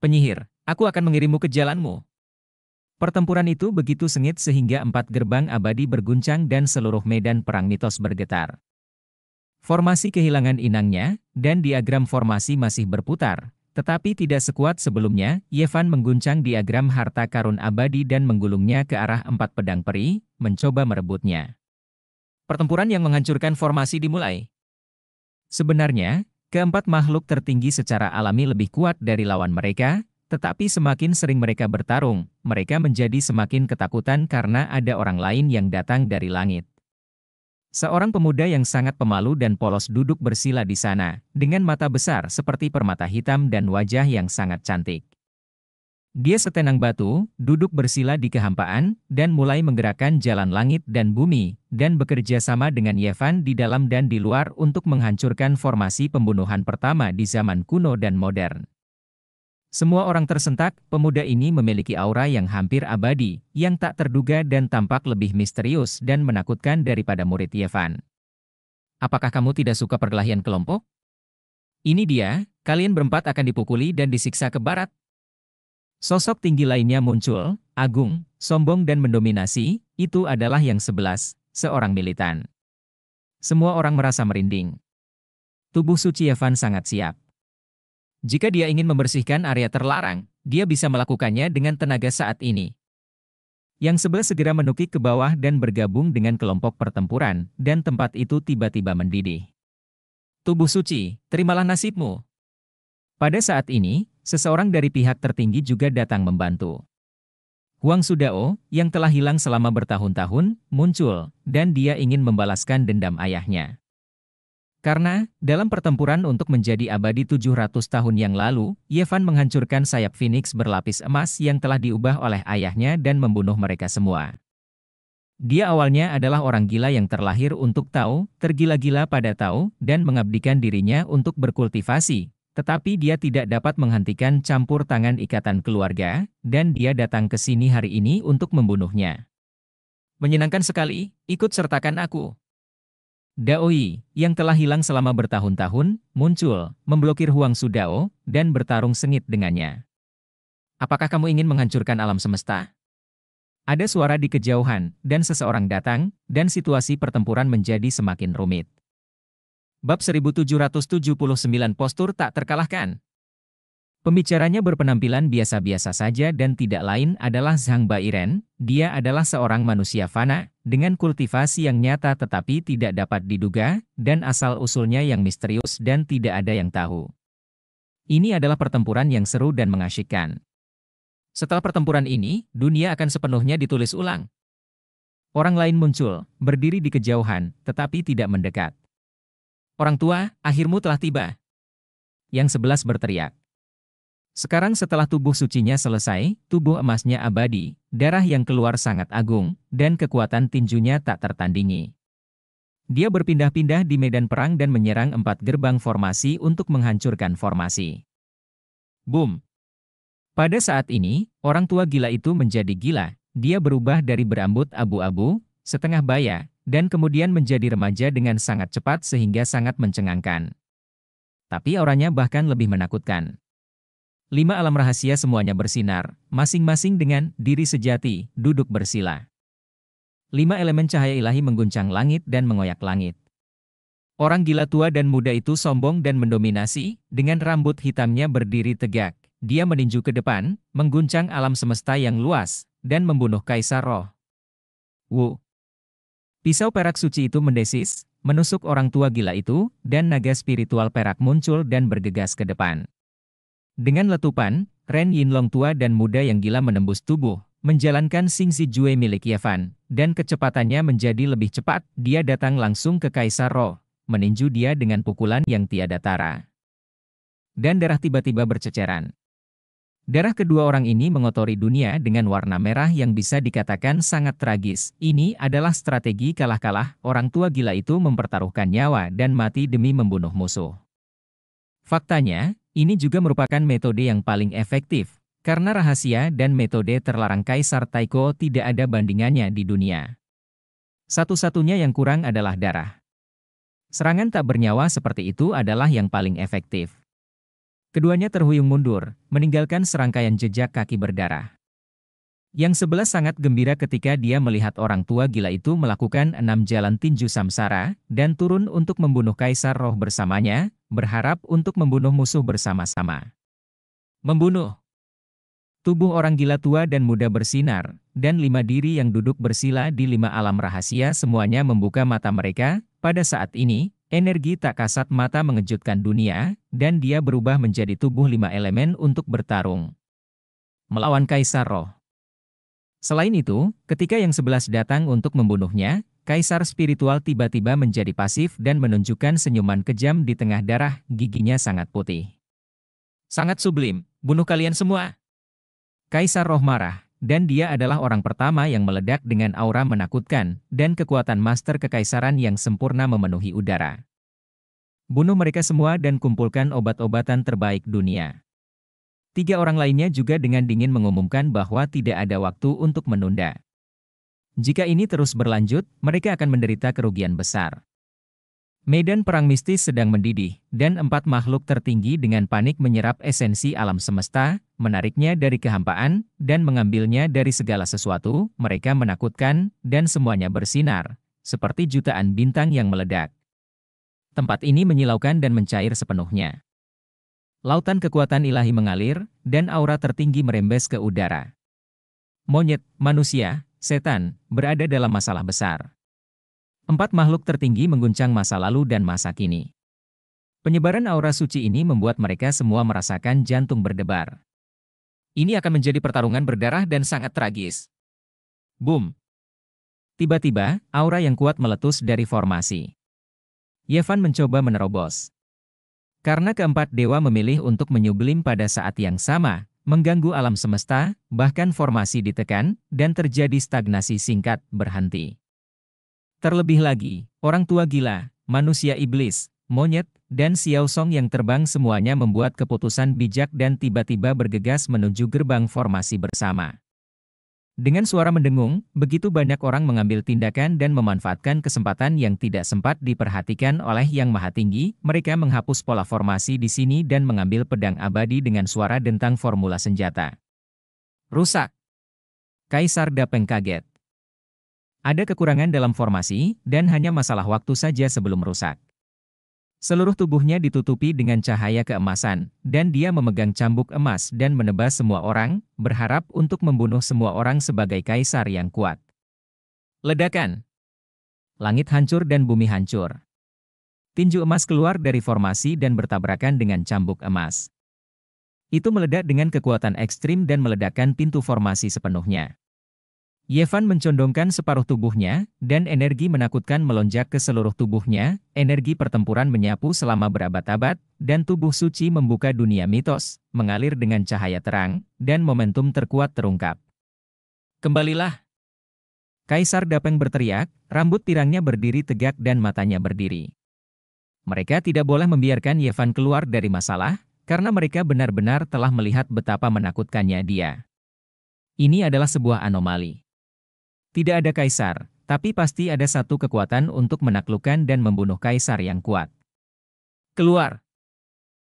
Penyihir, aku akan mengirimmu ke jalanmu. Pertempuran itu begitu sengit sehingga empat gerbang abadi berguncang dan seluruh medan perang mitos bergetar. Formasi kehilangan inangnya, dan diagram formasi masih berputar, tetapi tidak sekuat sebelumnya, Yevan mengguncang diagram harta karun abadi dan menggulungnya ke arah empat pedang peri, mencoba merebutnya. Pertempuran yang menghancurkan formasi dimulai. Sebenarnya, keempat makhluk tertinggi secara alami lebih kuat dari lawan mereka, tetapi semakin sering mereka bertarung, mereka menjadi semakin ketakutan karena ada orang lain yang datang dari langit. Seorang pemuda yang sangat pemalu dan polos duduk bersila di sana, dengan mata besar seperti permata hitam dan wajah yang sangat cantik. Dia setenang batu, duduk bersila di kehampaan, dan mulai menggerakkan jalan langit dan bumi, dan bekerja sama dengan Yevan di dalam dan di luar untuk menghancurkan formasi pembunuhan pertama di zaman kuno dan modern. Semua orang tersentak, pemuda ini memiliki aura yang hampir abadi, yang tak terduga dan tampak lebih misterius dan menakutkan daripada murid Yevan. Apakah kamu tidak suka perkelahian kelompok? Ini dia, kalian berempat akan dipukuli dan disiksa ke barat. Sosok tinggi lainnya muncul, agung, sombong dan mendominasi, itu adalah yang sebelas, seorang militan. Semua orang merasa merinding. Tubuh suci Yevan sangat siap. Jika dia ingin membersihkan area terlarang, dia bisa melakukannya dengan tenaga saat ini. Yang sebelah segera menukik ke bawah dan bergabung dengan kelompok pertempuran, dan tempat itu tiba-tiba mendidih. Tubuh suci, terimalah nasibmu. Pada saat ini, seseorang dari pihak tertinggi juga datang membantu. Huang Sudao, yang telah hilang selama bertahun-tahun, muncul, dan dia ingin membalaskan dendam ayahnya. Karena, dalam pertempuran untuk menjadi abadi 700 tahun yang lalu, Yevan menghancurkan sayap Phoenix berlapis emas yang telah diubah oleh ayahnya dan membunuh mereka semua. Dia awalnya adalah orang gila yang terlahir untuk tahu, tergila-gila pada tahu, dan mengabdikan dirinya untuk berkultivasi. Tetapi dia tidak dapat menghentikan campur tangan ikatan keluarga, dan dia datang ke sini hari ini untuk membunuhnya. Menyenangkan sekali, ikut sertakan aku. Daoi, yang telah hilang selama bertahun-tahun, muncul, memblokir Huang Dao, dan bertarung sengit dengannya. Apakah kamu ingin menghancurkan alam semesta? Ada suara di kejauhan, dan seseorang datang, dan situasi pertempuran menjadi semakin rumit. Bab 1779 Postur Tak Terkalahkan Pembicaranya berpenampilan biasa-biasa saja dan tidak lain adalah Zhang Bairen, dia adalah seorang manusia fana, dengan kultivasi yang nyata tetapi tidak dapat diduga, dan asal-usulnya yang misterius dan tidak ada yang tahu. Ini adalah pertempuran yang seru dan mengasyikkan. Setelah pertempuran ini, dunia akan sepenuhnya ditulis ulang. Orang lain muncul, berdiri di kejauhan, tetapi tidak mendekat. Orang tua, akhirmu telah tiba. Yang sebelas berteriak. Sekarang setelah tubuh sucinya selesai, tubuh emasnya abadi, darah yang keluar sangat agung, dan kekuatan tinjunya tak tertandingi. Dia berpindah-pindah di medan perang dan menyerang empat gerbang formasi untuk menghancurkan formasi. Boom! Pada saat ini, orang tua gila itu menjadi gila, dia berubah dari berambut abu-abu, setengah baya, dan kemudian menjadi remaja dengan sangat cepat sehingga sangat mencengangkan. Tapi orangnya bahkan lebih menakutkan. Lima alam rahasia semuanya bersinar, masing-masing dengan diri sejati, duduk bersila. Lima elemen cahaya ilahi mengguncang langit dan mengoyak langit. Orang gila tua dan muda itu sombong dan mendominasi, dengan rambut hitamnya berdiri tegak. Dia meninju ke depan, mengguncang alam semesta yang luas, dan membunuh kaisar roh. Wu. Pisau perak suci itu mendesis, menusuk orang tua gila itu, dan naga spiritual perak muncul dan bergegas ke depan. Dengan letupan, Ren Yinlong tua dan muda yang gila menembus tubuh, menjalankan Sing Si Jue milik Yefan, dan kecepatannya menjadi lebih cepat, dia datang langsung ke Kaisar Ro, meninju dia dengan pukulan yang tiada tara. Dan darah tiba-tiba berceceran. Darah kedua orang ini mengotori dunia dengan warna merah yang bisa dikatakan sangat tragis. Ini adalah strategi kalah-kalah, orang tua gila itu mempertaruhkan nyawa dan mati demi membunuh musuh. Faktanya, ini juga merupakan metode yang paling efektif, karena rahasia dan metode terlarang Kaisar Taiko tidak ada bandingannya di dunia. Satu-satunya yang kurang adalah darah. Serangan tak bernyawa seperti itu adalah yang paling efektif. Keduanya terhuyung mundur, meninggalkan serangkaian jejak kaki berdarah. Yang sebelah sangat gembira ketika dia melihat orang tua gila itu melakukan enam jalan tinju samsara dan turun untuk membunuh kaisar roh bersamanya, berharap untuk membunuh musuh bersama-sama. Membunuh. Tubuh orang gila tua dan muda bersinar, dan lima diri yang duduk bersila di lima alam rahasia semuanya membuka mata mereka, pada saat ini, energi tak kasat mata mengejutkan dunia, dan dia berubah menjadi tubuh lima elemen untuk bertarung. Melawan Kaisar Roh Selain itu, ketika yang sebelas datang untuk membunuhnya, Kaisar spiritual tiba-tiba menjadi pasif dan menunjukkan senyuman kejam di tengah darah, giginya sangat putih. Sangat sublim, bunuh kalian semua. Kaisar roh marah, dan dia adalah orang pertama yang meledak dengan aura menakutkan, dan kekuatan master kekaisaran yang sempurna memenuhi udara. Bunuh mereka semua dan kumpulkan obat-obatan terbaik dunia. Tiga orang lainnya juga dengan dingin mengumumkan bahwa tidak ada waktu untuk menunda. Jika ini terus berlanjut, mereka akan menderita kerugian besar. Medan perang mistis sedang mendidih, dan empat makhluk tertinggi dengan panik menyerap esensi alam semesta, menariknya dari kehampaan, dan mengambilnya dari segala sesuatu, mereka menakutkan, dan semuanya bersinar, seperti jutaan bintang yang meledak. Tempat ini menyilaukan dan mencair sepenuhnya. Lautan kekuatan ilahi mengalir, dan aura tertinggi merembes ke udara. Monyet, manusia, setan, berada dalam masalah besar. Empat makhluk tertinggi mengguncang masa lalu dan masa kini. Penyebaran aura suci ini membuat mereka semua merasakan jantung berdebar. Ini akan menjadi pertarungan berdarah dan sangat tragis. Boom! Tiba-tiba, aura yang kuat meletus dari formasi. Yevan mencoba menerobos. Karena keempat dewa memilih untuk menyublim pada saat yang sama, mengganggu alam semesta, bahkan formasi ditekan, dan terjadi stagnasi singkat berhenti. Terlebih lagi, orang tua gila, manusia iblis, monyet, dan Xiao Song yang terbang semuanya membuat keputusan bijak dan tiba-tiba bergegas menuju gerbang formasi bersama. Dengan suara mendengung, begitu banyak orang mengambil tindakan dan memanfaatkan kesempatan yang tidak sempat diperhatikan oleh Yang Maha Tinggi, mereka menghapus pola formasi di sini dan mengambil pedang abadi dengan suara dentang formula senjata. Rusak. Kaisar Dapeng kaget. Ada kekurangan dalam formasi, dan hanya masalah waktu saja sebelum rusak. Seluruh tubuhnya ditutupi dengan cahaya keemasan, dan dia memegang cambuk emas dan menebas semua orang, berharap untuk membunuh semua orang sebagai kaisar yang kuat. Ledakan. Langit hancur dan bumi hancur. Tinju emas keluar dari formasi dan bertabrakan dengan cambuk emas. Itu meledak dengan kekuatan ekstrim dan meledakkan pintu formasi sepenuhnya. Yevan mencondongkan separuh tubuhnya, dan energi menakutkan melonjak ke seluruh tubuhnya, energi pertempuran menyapu selama berabad-abad, dan tubuh suci membuka dunia mitos, mengalir dengan cahaya terang, dan momentum terkuat terungkap. Kembalilah! Kaisar Dapeng berteriak, rambut pirangnya berdiri tegak dan matanya berdiri. Mereka tidak boleh membiarkan Yevan keluar dari masalah, karena mereka benar-benar telah melihat betapa menakutkannya dia. Ini adalah sebuah anomali. Tidak ada kaisar, tapi pasti ada satu kekuatan untuk menaklukkan dan membunuh kaisar yang kuat. Keluar!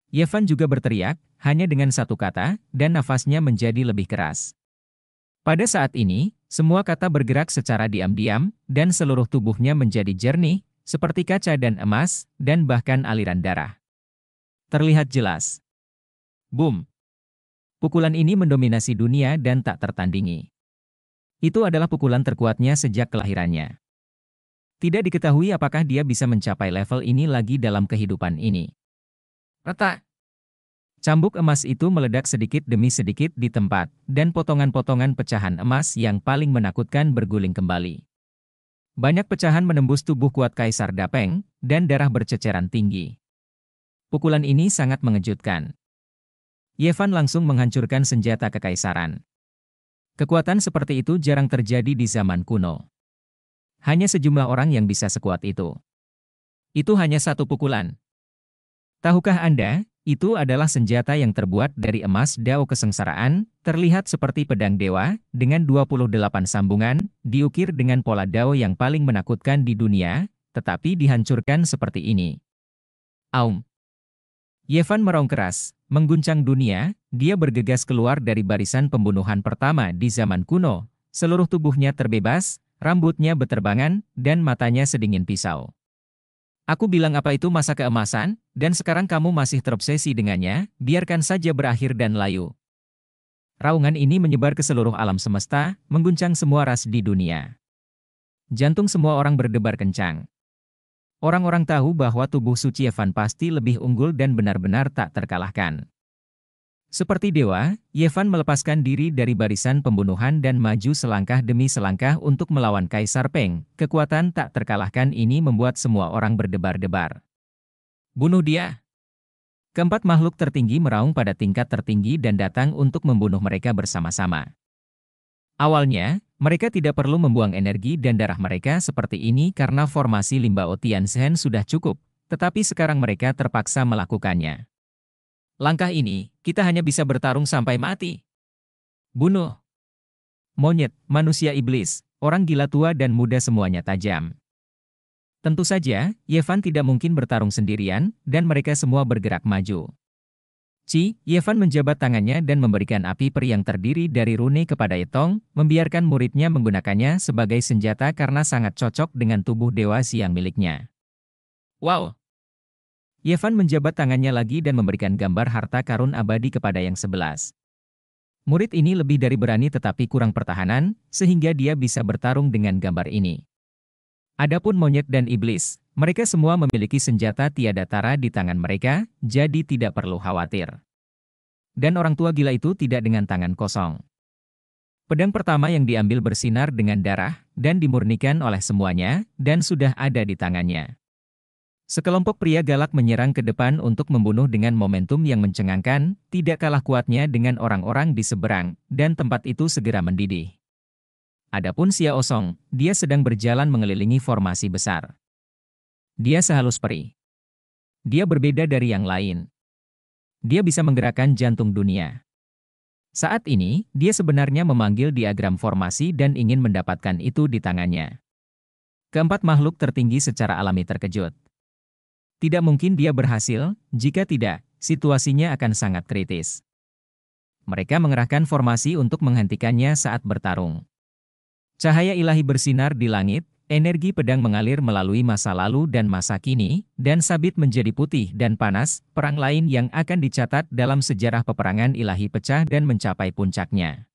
Yevan juga berteriak, hanya dengan satu kata, dan nafasnya menjadi lebih keras. Pada saat ini, semua kata bergerak secara diam-diam, dan seluruh tubuhnya menjadi jernih, seperti kaca dan emas, dan bahkan aliran darah. Terlihat jelas. Boom! Pukulan ini mendominasi dunia dan tak tertandingi. Itu adalah pukulan terkuatnya sejak kelahirannya. Tidak diketahui apakah dia bisa mencapai level ini lagi dalam kehidupan ini. Retak. Cambuk emas itu meledak sedikit demi sedikit di tempat, dan potongan-potongan pecahan emas yang paling menakutkan berguling kembali. Banyak pecahan menembus tubuh kuat Kaisar Dapeng, dan darah berceceran tinggi. Pukulan ini sangat mengejutkan. Yevan langsung menghancurkan senjata kekaisaran. Kekuatan seperti itu jarang terjadi di zaman kuno. Hanya sejumlah orang yang bisa sekuat itu. Itu hanya satu pukulan. Tahukah Anda, itu adalah senjata yang terbuat dari emas dao kesengsaraan, terlihat seperti pedang dewa, dengan 28 sambungan, diukir dengan pola dao yang paling menakutkan di dunia, tetapi dihancurkan seperti ini. Aum. Yevan merong keras, mengguncang dunia, dia bergegas keluar dari barisan pembunuhan pertama di zaman kuno, seluruh tubuhnya terbebas, rambutnya beterbangan, dan matanya sedingin pisau. Aku bilang apa itu masa keemasan, dan sekarang kamu masih terobsesi dengannya, biarkan saja berakhir dan layu. Raungan ini menyebar ke seluruh alam semesta, mengguncang semua ras di dunia. Jantung semua orang berdebar kencang. Orang-orang tahu bahwa tubuh suci Evan pasti lebih unggul dan benar-benar tak terkalahkan. Seperti dewa, Yevan melepaskan diri dari barisan pembunuhan dan maju selangkah demi selangkah untuk melawan Kaisar Peng. Kekuatan tak terkalahkan ini membuat semua orang berdebar-debar. Bunuh dia! Keempat makhluk tertinggi meraung pada tingkat tertinggi dan datang untuk membunuh mereka bersama-sama. Awalnya, mereka tidak perlu membuang energi dan darah mereka seperti ini karena formasi Limbao Shen sudah cukup, tetapi sekarang mereka terpaksa melakukannya. Langkah ini, kita hanya bisa bertarung sampai mati. Bunuh. Monyet, manusia iblis, orang gila tua dan muda semuanya tajam. Tentu saja, Yevan tidak mungkin bertarung sendirian, dan mereka semua bergerak maju. Ci, Yevan menjabat tangannya dan memberikan api peri yang terdiri dari rune kepada Etong, membiarkan muridnya menggunakannya sebagai senjata karena sangat cocok dengan tubuh dewa siang miliknya. Wow, Yevan menjabat tangannya lagi dan memberikan gambar harta karun abadi kepada yang sebelas. Murid ini lebih dari berani tetapi kurang pertahanan, sehingga dia bisa bertarung dengan gambar ini. Adapun monyet dan iblis, mereka semua memiliki senjata tiada tara di tangan mereka, jadi tidak perlu khawatir. Dan orang tua gila itu tidak dengan tangan kosong. Pedang pertama yang diambil bersinar dengan darah, dan dimurnikan oleh semuanya, dan sudah ada di tangannya. Sekelompok pria galak menyerang ke depan untuk membunuh dengan momentum yang mencengangkan, tidak kalah kuatnya dengan orang-orang di seberang, dan tempat itu segera mendidih. Adapun Sia Osong, dia sedang berjalan mengelilingi formasi besar. Dia sehalus peri. Dia berbeda dari yang lain. Dia bisa menggerakkan jantung dunia. Saat ini, dia sebenarnya memanggil diagram formasi dan ingin mendapatkan itu di tangannya. Keempat makhluk tertinggi secara alami terkejut. Tidak mungkin dia berhasil, jika tidak, situasinya akan sangat kritis. Mereka mengerahkan formasi untuk menghentikannya saat bertarung. Cahaya ilahi bersinar di langit, energi pedang mengalir melalui masa lalu dan masa kini, dan sabit menjadi putih dan panas, perang lain yang akan dicatat dalam sejarah peperangan ilahi pecah dan mencapai puncaknya.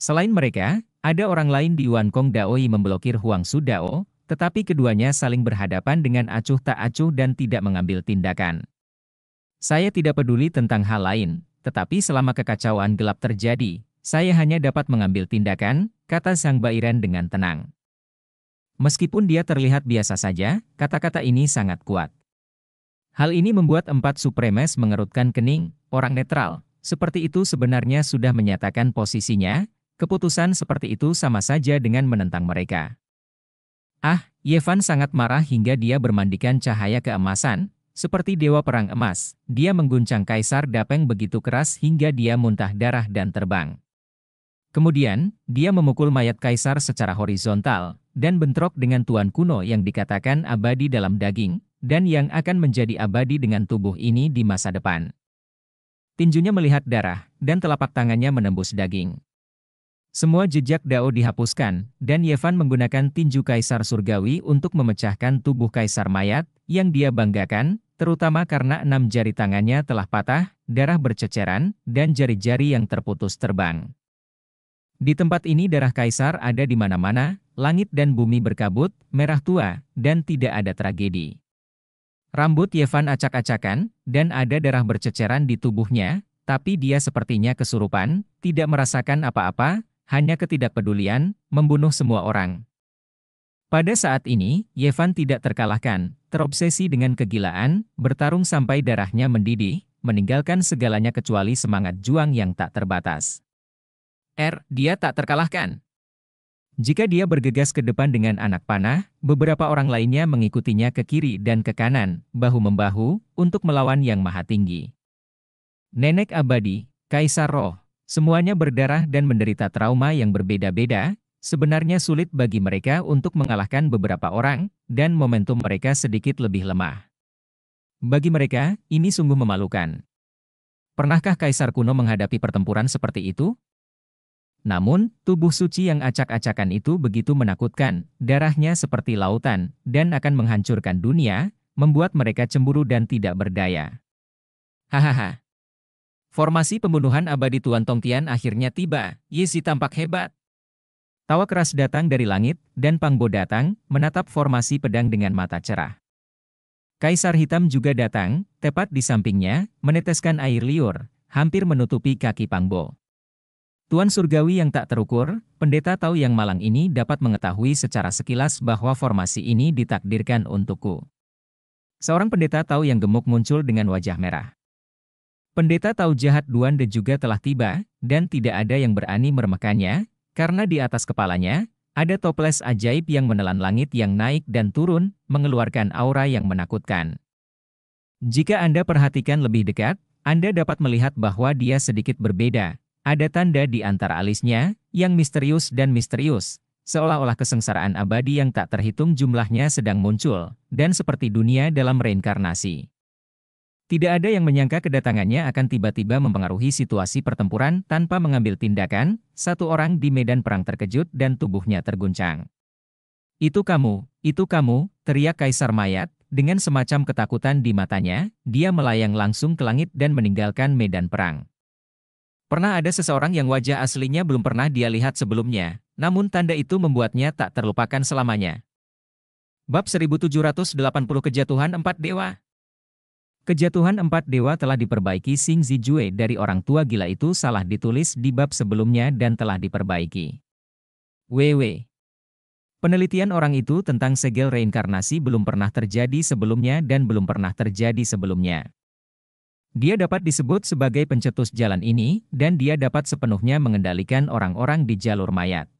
Selain mereka, ada orang lain di Wankong Daoi memblokir Huang Su Dao, tetapi keduanya saling berhadapan dengan acuh tak acuh dan tidak mengambil tindakan. Saya tidak peduli tentang hal lain, tetapi selama kekacauan gelap terjadi, saya hanya dapat mengambil tindakan, kata Sang Bairen dengan tenang. Meskipun dia terlihat biasa saja, kata-kata ini sangat kuat. Hal ini membuat empat supremes mengerutkan kening, orang netral, seperti itu sebenarnya sudah menyatakan posisinya, keputusan seperti itu sama saja dengan menentang mereka. Ah, Yevan sangat marah hingga dia bermandikan cahaya keemasan, seperti dewa perang emas, dia mengguncang Kaisar Dapeng begitu keras hingga dia muntah darah dan terbang. Kemudian, dia memukul mayat Kaisar secara horizontal, dan bentrok dengan Tuan Kuno yang dikatakan abadi dalam daging, dan yang akan menjadi abadi dengan tubuh ini di masa depan. Tinjunya melihat darah, dan telapak tangannya menembus daging. Semua jejak Dao dihapuskan, dan Yevan menggunakan tinju Kaisar Surgawi untuk memecahkan tubuh Kaisar Mayat, yang dia banggakan, terutama karena enam jari tangannya telah patah, darah berceceran, dan jari-jari yang terputus terbang. Di tempat ini darah Kaisar ada di mana-mana, langit dan bumi berkabut, merah tua, dan tidak ada tragedi. Rambut Yevan acak-acakan, dan ada darah berceceran di tubuhnya, tapi dia sepertinya kesurupan, tidak merasakan apa-apa, hanya ketidakpedulian, membunuh semua orang. Pada saat ini, Yevan tidak terkalahkan, terobsesi dengan kegilaan, bertarung sampai darahnya mendidih, meninggalkan segalanya kecuali semangat juang yang tak terbatas. R. Er, dia tak terkalahkan. Jika dia bergegas ke depan dengan anak panah, beberapa orang lainnya mengikutinya ke kiri dan ke kanan, bahu-membahu, untuk melawan Yang Maha Tinggi. Nenek Abadi, Kaisar Roh Semuanya berdarah dan menderita trauma yang berbeda-beda, sebenarnya sulit bagi mereka untuk mengalahkan beberapa orang, dan momentum mereka sedikit lebih lemah. Bagi mereka, ini sungguh memalukan. Pernahkah kaisar kuno menghadapi pertempuran seperti itu? Namun, tubuh suci yang acak-acakan itu begitu menakutkan, darahnya seperti lautan, dan akan menghancurkan dunia, membuat mereka cemburu dan tidak berdaya. Hahaha. Formasi pembunuhan abadi Tuan Tongtian akhirnya tiba, Yesi tampak hebat. Tawa keras datang dari langit, dan Pangbo datang, menatap formasi pedang dengan mata cerah. Kaisar Hitam juga datang, tepat di sampingnya, meneteskan air liur, hampir menutupi kaki Pangbo. Tuan Surgawi yang tak terukur, pendeta tahu yang malang ini dapat mengetahui secara sekilas bahwa formasi ini ditakdirkan untukku. Seorang pendeta tahu yang gemuk muncul dengan wajah merah. Pendeta tahu jahat Duan Duande juga telah tiba, dan tidak ada yang berani meremehkannya, karena di atas kepalanya, ada toples ajaib yang menelan langit yang naik dan turun, mengeluarkan aura yang menakutkan. Jika Anda perhatikan lebih dekat, Anda dapat melihat bahwa dia sedikit berbeda. Ada tanda di antara alisnya, yang misterius dan misterius, seolah-olah kesengsaraan abadi yang tak terhitung jumlahnya sedang muncul, dan seperti dunia dalam reinkarnasi. Tidak ada yang menyangka kedatangannya akan tiba-tiba mempengaruhi situasi pertempuran tanpa mengambil tindakan, satu orang di medan perang terkejut dan tubuhnya terguncang. Itu kamu, itu kamu, teriak Kaisar Mayat, dengan semacam ketakutan di matanya, dia melayang langsung ke langit dan meninggalkan medan perang. Pernah ada seseorang yang wajah aslinya belum pernah dia lihat sebelumnya, namun tanda itu membuatnya tak terlupakan selamanya. Bab 1780 Kejatuhan Empat Dewa Kejatuhan empat dewa telah diperbaiki Sing Zijue dari orang tua gila itu salah ditulis di bab sebelumnya dan telah diperbaiki. WW Penelitian orang itu tentang segel reinkarnasi belum pernah terjadi sebelumnya dan belum pernah terjadi sebelumnya. Dia dapat disebut sebagai pencetus jalan ini, dan dia dapat sepenuhnya mengendalikan orang-orang di jalur mayat.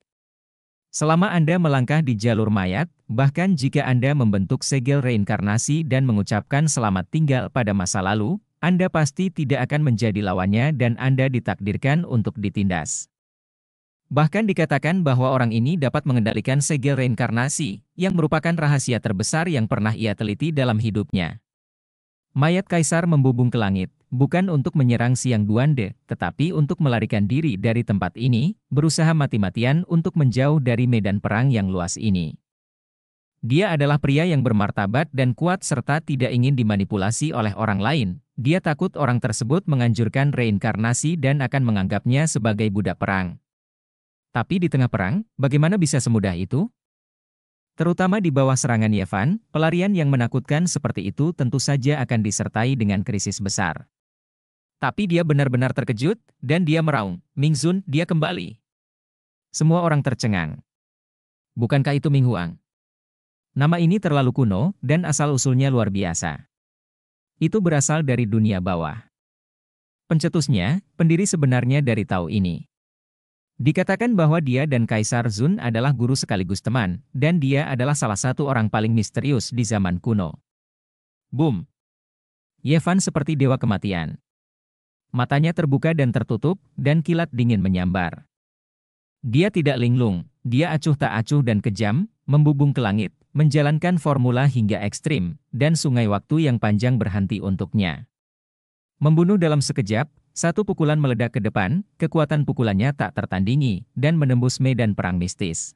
Selama Anda melangkah di jalur mayat, Bahkan jika Anda membentuk segel reinkarnasi dan mengucapkan selamat tinggal pada masa lalu, Anda pasti tidak akan menjadi lawannya dan Anda ditakdirkan untuk ditindas. Bahkan dikatakan bahwa orang ini dapat mengendalikan segel reinkarnasi, yang merupakan rahasia terbesar yang pernah ia teliti dalam hidupnya. Mayat kaisar membubung ke langit, bukan untuk menyerang Siang Duande, tetapi untuk melarikan diri dari tempat ini, berusaha mati-matian untuk menjauh dari medan perang yang luas ini. Dia adalah pria yang bermartabat dan kuat serta tidak ingin dimanipulasi oleh orang lain. Dia takut orang tersebut menganjurkan reinkarnasi dan akan menganggapnya sebagai budak perang. Tapi di tengah perang, bagaimana bisa semudah itu? Terutama di bawah serangan Yevan, pelarian yang menakutkan seperti itu tentu saja akan disertai dengan krisis besar. Tapi dia benar-benar terkejut, dan dia meraung. Mingzun, dia kembali. Semua orang tercengang. Bukankah itu Ming Huang? Nama ini terlalu kuno dan asal-usulnya luar biasa. Itu berasal dari dunia bawah. Pencetusnya, pendiri sebenarnya dari Tao ini. Dikatakan bahwa dia dan Kaisar Zun adalah guru sekaligus teman, dan dia adalah salah satu orang paling misterius di zaman kuno. Boom! Yevan seperti dewa kematian. Matanya terbuka dan tertutup, dan kilat dingin menyambar. Dia tidak linglung, dia acuh tak acuh dan kejam, membubung ke langit, menjalankan formula hingga ekstrim, dan sungai waktu yang panjang berhenti untuknya. Membunuh dalam sekejap, satu pukulan meledak ke depan, kekuatan pukulannya tak tertandingi, dan menembus medan perang mistis.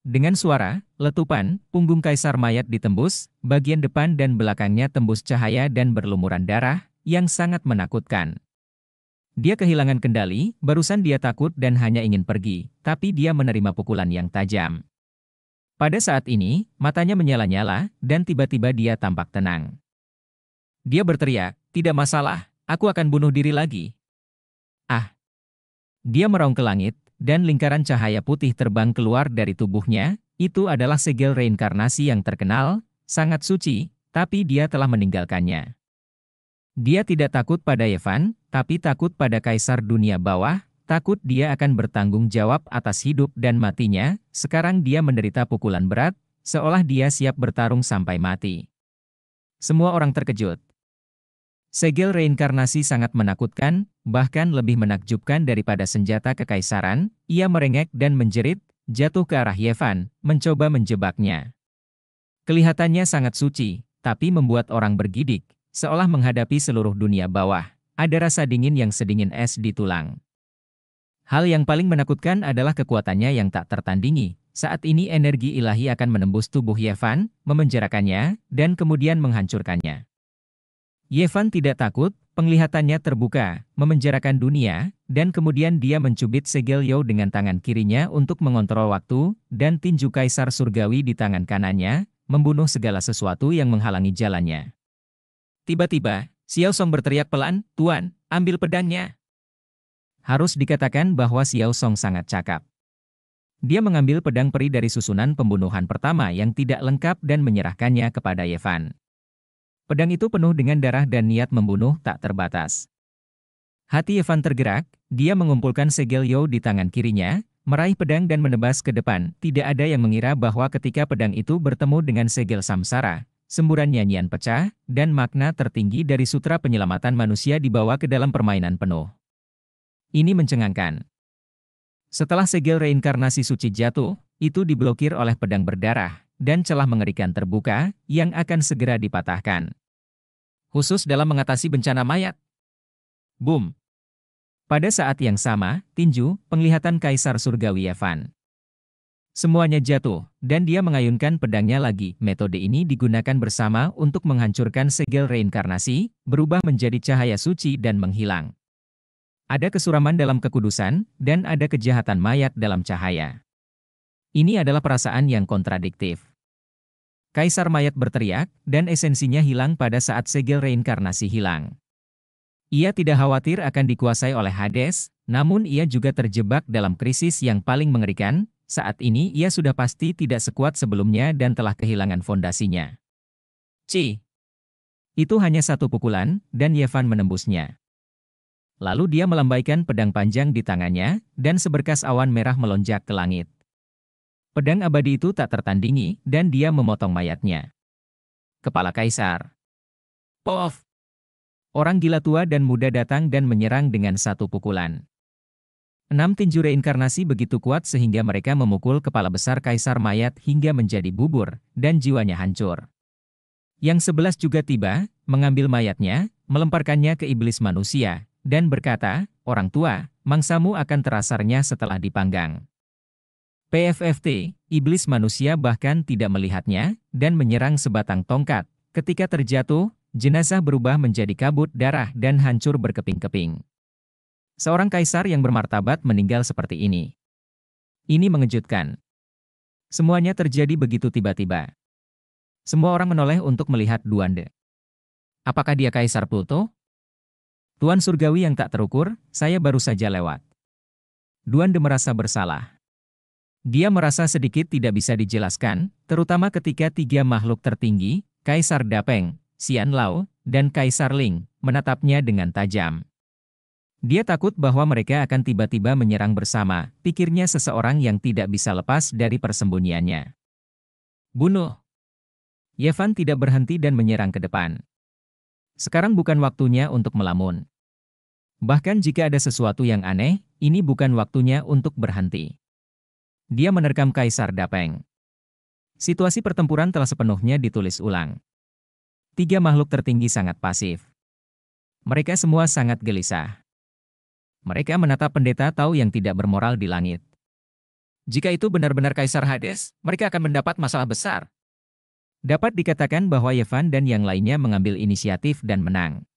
Dengan suara, letupan, punggung kaisar mayat ditembus, bagian depan dan belakangnya tembus cahaya dan berlumuran darah, yang sangat menakutkan. Dia kehilangan kendali, barusan dia takut dan hanya ingin pergi, tapi dia menerima pukulan yang tajam. Pada saat ini, matanya menyala-nyala, dan tiba-tiba dia tampak tenang. Dia berteriak, tidak masalah, aku akan bunuh diri lagi. Ah! Dia meraung ke langit, dan lingkaran cahaya putih terbang keluar dari tubuhnya, itu adalah segel reinkarnasi yang terkenal, sangat suci, tapi dia telah meninggalkannya. Dia tidak takut pada Evan, tapi takut pada kaisar dunia bawah, Takut dia akan bertanggung jawab atas hidup dan matinya, sekarang dia menderita pukulan berat, seolah dia siap bertarung sampai mati. Semua orang terkejut. Segel reinkarnasi sangat menakutkan, bahkan lebih menakjubkan daripada senjata kekaisaran, ia merengek dan menjerit, jatuh ke arah Yevan, mencoba menjebaknya. Kelihatannya sangat suci, tapi membuat orang bergidik, seolah menghadapi seluruh dunia bawah. Ada rasa dingin yang sedingin es di tulang. Hal yang paling menakutkan adalah kekuatannya yang tak tertandingi. Saat ini energi ilahi akan menembus tubuh Yevan, memenjarakannya, dan kemudian menghancurkannya. Yevan tidak takut, penglihatannya terbuka, memenjarakan dunia, dan kemudian dia mencubit segel Yao dengan tangan kirinya untuk mengontrol waktu, dan tinju kaisar surgawi di tangan kanannya, membunuh segala sesuatu yang menghalangi jalannya. Tiba-tiba, Xiao Song berteriak pelan, Tuan, ambil pedangnya. Harus dikatakan bahwa Xiao Song sangat cakap. Dia mengambil pedang peri dari susunan pembunuhan pertama yang tidak lengkap dan menyerahkannya kepada Yevan. Pedang itu penuh dengan darah dan niat membunuh tak terbatas. Hati Yevan tergerak, dia mengumpulkan segel Yao di tangan kirinya, meraih pedang dan menebas ke depan. Tidak ada yang mengira bahwa ketika pedang itu bertemu dengan segel samsara, semburan nyanyian pecah, dan makna tertinggi dari sutra penyelamatan manusia dibawa ke dalam permainan penuh. Ini mencengangkan. Setelah segel reinkarnasi suci jatuh, itu diblokir oleh pedang berdarah, dan celah mengerikan terbuka, yang akan segera dipatahkan. Khusus dalam mengatasi bencana mayat. Boom! Pada saat yang sama, tinju, penglihatan Kaisar Surgawi Evan. Semuanya jatuh, dan dia mengayunkan pedangnya lagi. Metode ini digunakan bersama untuk menghancurkan segel reinkarnasi, berubah menjadi cahaya suci dan menghilang. Ada kesuraman dalam kekudusan, dan ada kejahatan mayat dalam cahaya. Ini adalah perasaan yang kontradiktif. Kaisar mayat berteriak, dan esensinya hilang pada saat segel reinkarnasi hilang. Ia tidak khawatir akan dikuasai oleh Hades, namun ia juga terjebak dalam krisis yang paling mengerikan, saat ini ia sudah pasti tidak sekuat sebelumnya dan telah kehilangan fondasinya. C. Itu hanya satu pukulan, dan Yevan menembusnya. Lalu dia melambaikan pedang panjang di tangannya, dan seberkas awan merah melonjak ke langit. Pedang abadi itu tak tertandingi, dan dia memotong mayatnya. Kepala Kaisar. Pof! Orang gila tua dan muda datang dan menyerang dengan satu pukulan. Enam tinju reinkarnasi begitu kuat sehingga mereka memukul kepala besar kaisar mayat hingga menjadi bubur, dan jiwanya hancur. Yang sebelas juga tiba, mengambil mayatnya, melemparkannya ke iblis manusia, dan berkata, orang tua, mangsamu akan terasarnya setelah dipanggang. PFFT, iblis manusia bahkan tidak melihatnya, dan menyerang sebatang tongkat. Ketika terjatuh, jenazah berubah menjadi kabut darah dan hancur berkeping-keping. Seorang kaisar yang bermartabat meninggal seperti ini. Ini mengejutkan. Semuanya terjadi begitu tiba-tiba. Semua orang menoleh untuk melihat Duande. Apakah dia Kaisar Pluto? Tuan surgawi yang tak terukur, saya baru saja lewat. de merasa bersalah. Dia merasa sedikit tidak bisa dijelaskan, terutama ketika tiga makhluk tertinggi, Kaisar Dapeng, Xian Lao, dan Kaisar Ling, menatapnya dengan tajam. Dia takut bahwa mereka akan tiba-tiba menyerang bersama, pikirnya seseorang yang tidak bisa lepas dari persembunyiannya. Bunuh! Yevan tidak berhenti dan menyerang ke depan. Sekarang bukan waktunya untuk melamun. Bahkan jika ada sesuatu yang aneh, ini bukan waktunya untuk berhenti. Dia menerkam Kaisar Dapeng. Situasi pertempuran telah sepenuhnya ditulis ulang. Tiga makhluk tertinggi sangat pasif. Mereka semua sangat gelisah. Mereka menatap pendeta tahu yang tidak bermoral di langit. Jika itu benar-benar Kaisar Hades, mereka akan mendapat masalah besar. Dapat dikatakan bahwa Yevan dan yang lainnya mengambil inisiatif dan menang.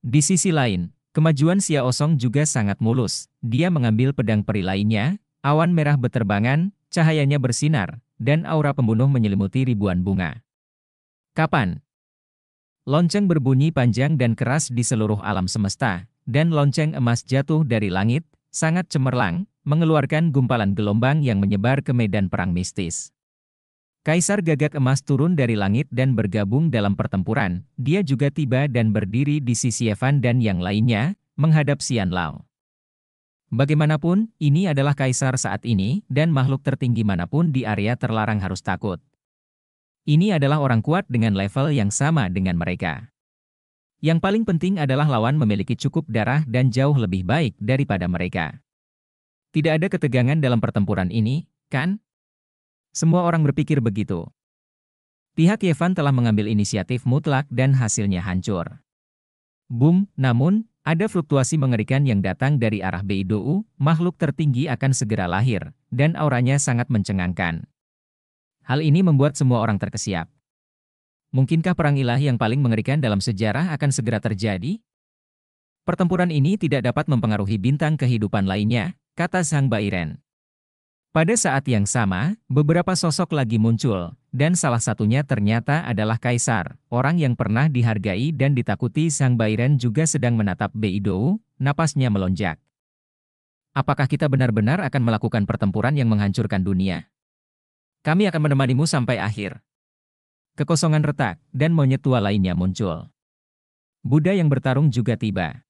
Di sisi lain, Kemajuan Osong juga sangat mulus. Dia mengambil pedang peri lainnya, awan merah beterbangan, cahayanya bersinar, dan aura pembunuh menyelimuti ribuan bunga. Kapan? Lonceng berbunyi panjang dan keras di seluruh alam semesta, dan lonceng emas jatuh dari langit, sangat cemerlang, mengeluarkan gumpalan gelombang yang menyebar ke medan perang mistis. Kaisar gagak emas turun dari langit dan bergabung dalam pertempuran, dia juga tiba dan berdiri di sisi Evan dan yang lainnya, menghadap Sian Lao. Bagaimanapun, ini adalah kaisar saat ini, dan makhluk tertinggi manapun di area terlarang harus takut. Ini adalah orang kuat dengan level yang sama dengan mereka. Yang paling penting adalah lawan memiliki cukup darah dan jauh lebih baik daripada mereka. Tidak ada ketegangan dalam pertempuran ini, kan? Semua orang berpikir begitu. Pihak Yevan telah mengambil inisiatif mutlak dan hasilnya hancur. Boom, namun, ada fluktuasi mengerikan yang datang dari arah BIDU, makhluk tertinggi akan segera lahir, dan auranya sangat mencengangkan. Hal ini membuat semua orang terkesiap. Mungkinkah perang ilahi yang paling mengerikan dalam sejarah akan segera terjadi? Pertempuran ini tidak dapat mempengaruhi bintang kehidupan lainnya, kata Sang Bairen. Pada saat yang sama, beberapa sosok lagi muncul, dan salah satunya ternyata adalah Kaisar, orang yang pernah dihargai dan ditakuti Sang Bairen juga sedang menatap Beidou, napasnya melonjak. Apakah kita benar-benar akan melakukan pertempuran yang menghancurkan dunia? Kami akan menemanimu sampai akhir. Kekosongan retak, dan monyet tua lainnya muncul. Buddha yang bertarung juga tiba.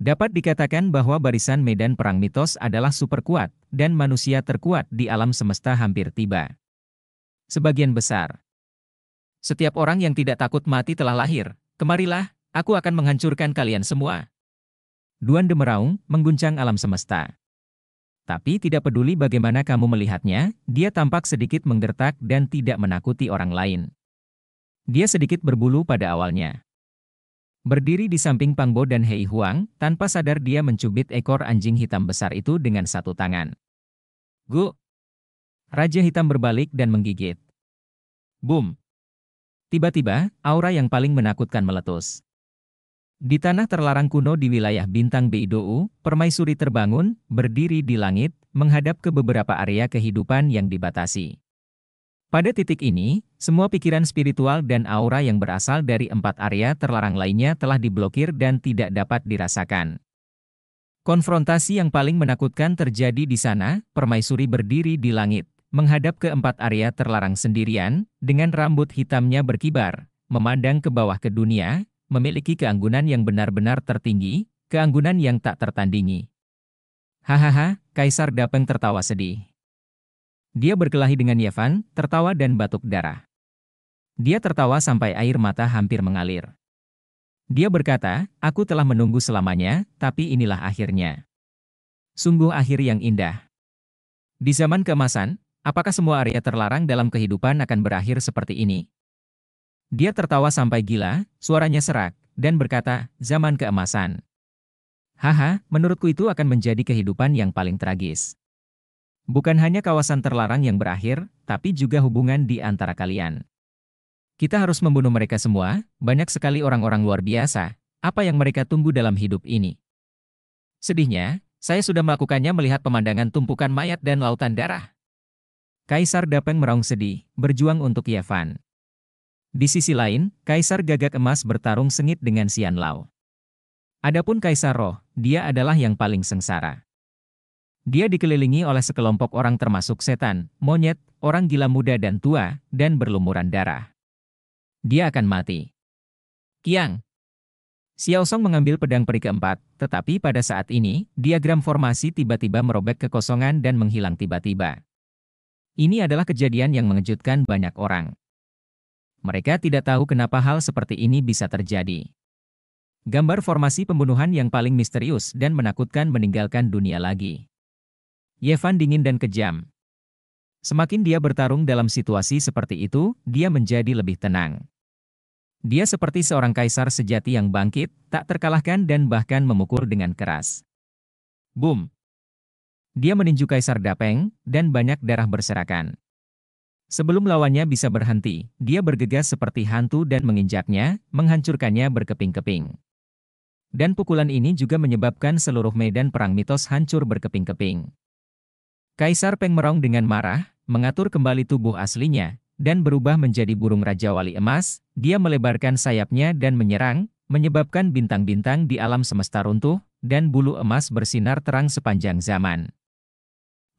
Dapat dikatakan bahwa barisan medan perang mitos adalah super kuat, dan manusia terkuat di alam semesta hampir tiba. Sebagian besar. Setiap orang yang tidak takut mati telah lahir. Kemarilah, aku akan menghancurkan kalian semua. Duan Demeraung mengguncang alam semesta. Tapi tidak peduli bagaimana kamu melihatnya, dia tampak sedikit menggertak dan tidak menakuti orang lain. Dia sedikit berbulu pada awalnya. Berdiri di samping Pang Bo dan Hei Huang, tanpa sadar dia mencubit ekor anjing hitam besar itu dengan satu tangan. Gu! Raja hitam berbalik dan menggigit. Boom! Tiba-tiba, aura yang paling menakutkan meletus. Di tanah terlarang kuno di wilayah Bintang Beidou, permaisuri terbangun, berdiri di langit, menghadap ke beberapa area kehidupan yang dibatasi. Pada titik ini, semua pikiran spiritual dan aura yang berasal dari empat area terlarang lainnya telah diblokir dan tidak dapat dirasakan. Konfrontasi yang paling menakutkan terjadi di sana, permaisuri berdiri di langit, menghadap ke empat area terlarang sendirian, dengan rambut hitamnya berkibar, memandang ke bawah ke dunia, memiliki keanggunan yang benar-benar tertinggi, keanggunan yang tak tertandingi. Hahaha, Kaisar Dapeng tertawa sedih. Dia berkelahi dengan Yevan, tertawa dan batuk darah. Dia tertawa sampai air mata hampir mengalir. Dia berkata, aku telah menunggu selamanya, tapi inilah akhirnya. Sungguh akhir yang indah. Di zaman keemasan, apakah semua area terlarang dalam kehidupan akan berakhir seperti ini? Dia tertawa sampai gila, suaranya serak, dan berkata, zaman keemasan. Haha, menurutku itu akan menjadi kehidupan yang paling tragis. Bukan hanya kawasan terlarang yang berakhir, tapi juga hubungan di antara kalian. Kita harus membunuh mereka semua, banyak sekali orang-orang luar biasa, apa yang mereka tunggu dalam hidup ini. Sedihnya, saya sudah melakukannya melihat pemandangan tumpukan mayat dan lautan darah. Kaisar Dapeng meraung sedih, berjuang untuk Yevan. Di sisi lain, Kaisar Gagak Emas bertarung sengit dengan Sian Lao. Adapun Kaisar Roh, dia adalah yang paling sengsara. Dia dikelilingi oleh sekelompok orang termasuk setan, monyet, orang gila muda dan tua, dan berlumuran darah. Dia akan mati. Kiang. Xiao Song mengambil pedang peri keempat, tetapi pada saat ini, diagram formasi tiba-tiba merobek kekosongan dan menghilang tiba-tiba. Ini adalah kejadian yang mengejutkan banyak orang. Mereka tidak tahu kenapa hal seperti ini bisa terjadi. Gambar formasi pembunuhan yang paling misterius dan menakutkan meninggalkan dunia lagi. Yevan dingin dan kejam. Semakin dia bertarung dalam situasi seperti itu, dia menjadi lebih tenang. Dia seperti seorang kaisar sejati yang bangkit, tak terkalahkan dan bahkan memukul dengan keras. Boom! Dia meninju kaisar Dapeng, dan banyak darah berserakan. Sebelum lawannya bisa berhenti, dia bergegas seperti hantu dan menginjaknya, menghancurkannya berkeping-keping. Dan pukulan ini juga menyebabkan seluruh medan perang mitos hancur berkeping-keping. Kaisar Peng Merong dengan marah, mengatur kembali tubuh aslinya, dan berubah menjadi burung Raja Wali Emas, dia melebarkan sayapnya dan menyerang, menyebabkan bintang-bintang di alam semesta runtuh, dan bulu emas bersinar terang sepanjang zaman.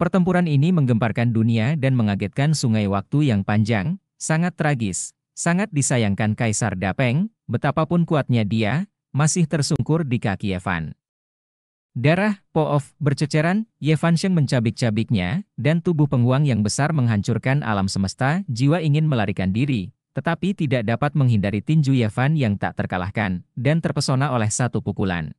Pertempuran ini menggemparkan dunia dan mengagetkan sungai waktu yang panjang, sangat tragis, sangat disayangkan Kaisar Dapeng, betapapun kuatnya dia, masih tersungkur di kaki Evan. Darah poof berceceran, Yevansheng mencabik-cabiknya, dan tubuh penguang yang besar menghancurkan alam semesta, jiwa ingin melarikan diri, tetapi tidak dapat menghindari tinju Yevan yang tak terkalahkan, dan terpesona oleh satu pukulan.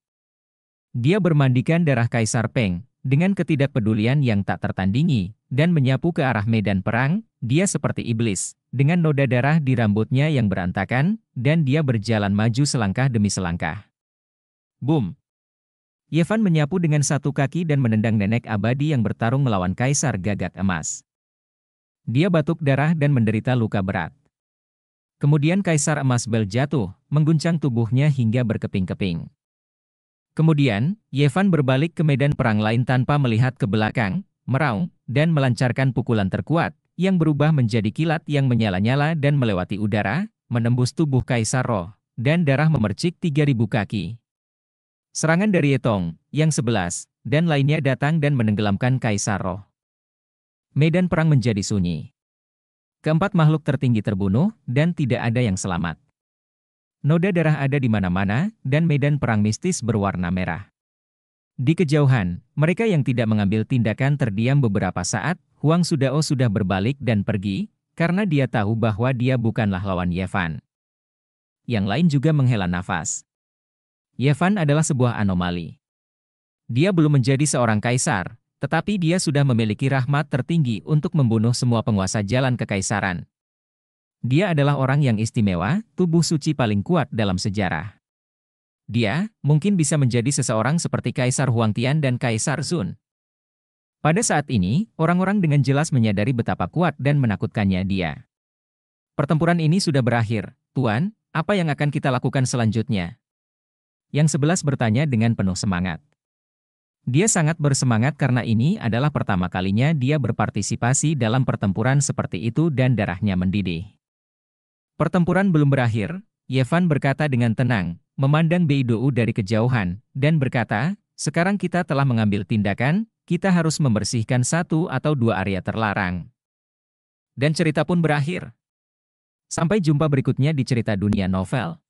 Dia bermandikan darah Kaisar Peng, dengan ketidakpedulian yang tak tertandingi, dan menyapu ke arah medan perang, dia seperti iblis, dengan noda darah di rambutnya yang berantakan, dan dia berjalan maju selangkah demi selangkah. Boom! Yevan menyapu dengan satu kaki dan menendang nenek abadi yang bertarung melawan kaisar gagak emas. Dia batuk darah dan menderita luka berat. Kemudian kaisar emas Bel jatuh, mengguncang tubuhnya hingga berkeping-keping. Kemudian, Yevan berbalik ke medan perang lain tanpa melihat ke belakang, meraung, dan melancarkan pukulan terkuat, yang berubah menjadi kilat yang menyala-nyala dan melewati udara, menembus tubuh kaisar roh, dan darah memercik 3000 kaki. Serangan dari Yetong, yang sebelas, dan lainnya datang dan menenggelamkan Kaisar Roh. Medan perang menjadi sunyi. Keempat makhluk tertinggi terbunuh, dan tidak ada yang selamat. Noda darah ada di mana-mana, dan medan perang mistis berwarna merah. Di kejauhan, mereka yang tidak mengambil tindakan terdiam beberapa saat, Huang Sudao sudah berbalik dan pergi, karena dia tahu bahwa dia bukanlah lawan Yevan. Yang lain juga menghela nafas. Yevan adalah sebuah anomali. Dia belum menjadi seorang kaisar, tetapi dia sudah memiliki rahmat tertinggi untuk membunuh semua penguasa jalan kekaisaran. Dia adalah orang yang istimewa, tubuh suci paling kuat dalam sejarah. Dia mungkin bisa menjadi seseorang seperti Kaisar Huang Tian dan Kaisar Sun. Pada saat ini, orang-orang dengan jelas menyadari betapa kuat dan menakutkannya dia. Pertempuran ini sudah berakhir, Tuan, apa yang akan kita lakukan selanjutnya? Yang sebelas bertanya dengan penuh semangat. Dia sangat bersemangat karena ini adalah pertama kalinya dia berpartisipasi dalam pertempuran seperti itu dan darahnya mendidih. Pertempuran belum berakhir, Yevan berkata dengan tenang, memandang Beidou dari kejauhan, dan berkata, sekarang kita telah mengambil tindakan, kita harus membersihkan satu atau dua area terlarang. Dan cerita pun berakhir. Sampai jumpa berikutnya di cerita dunia novel.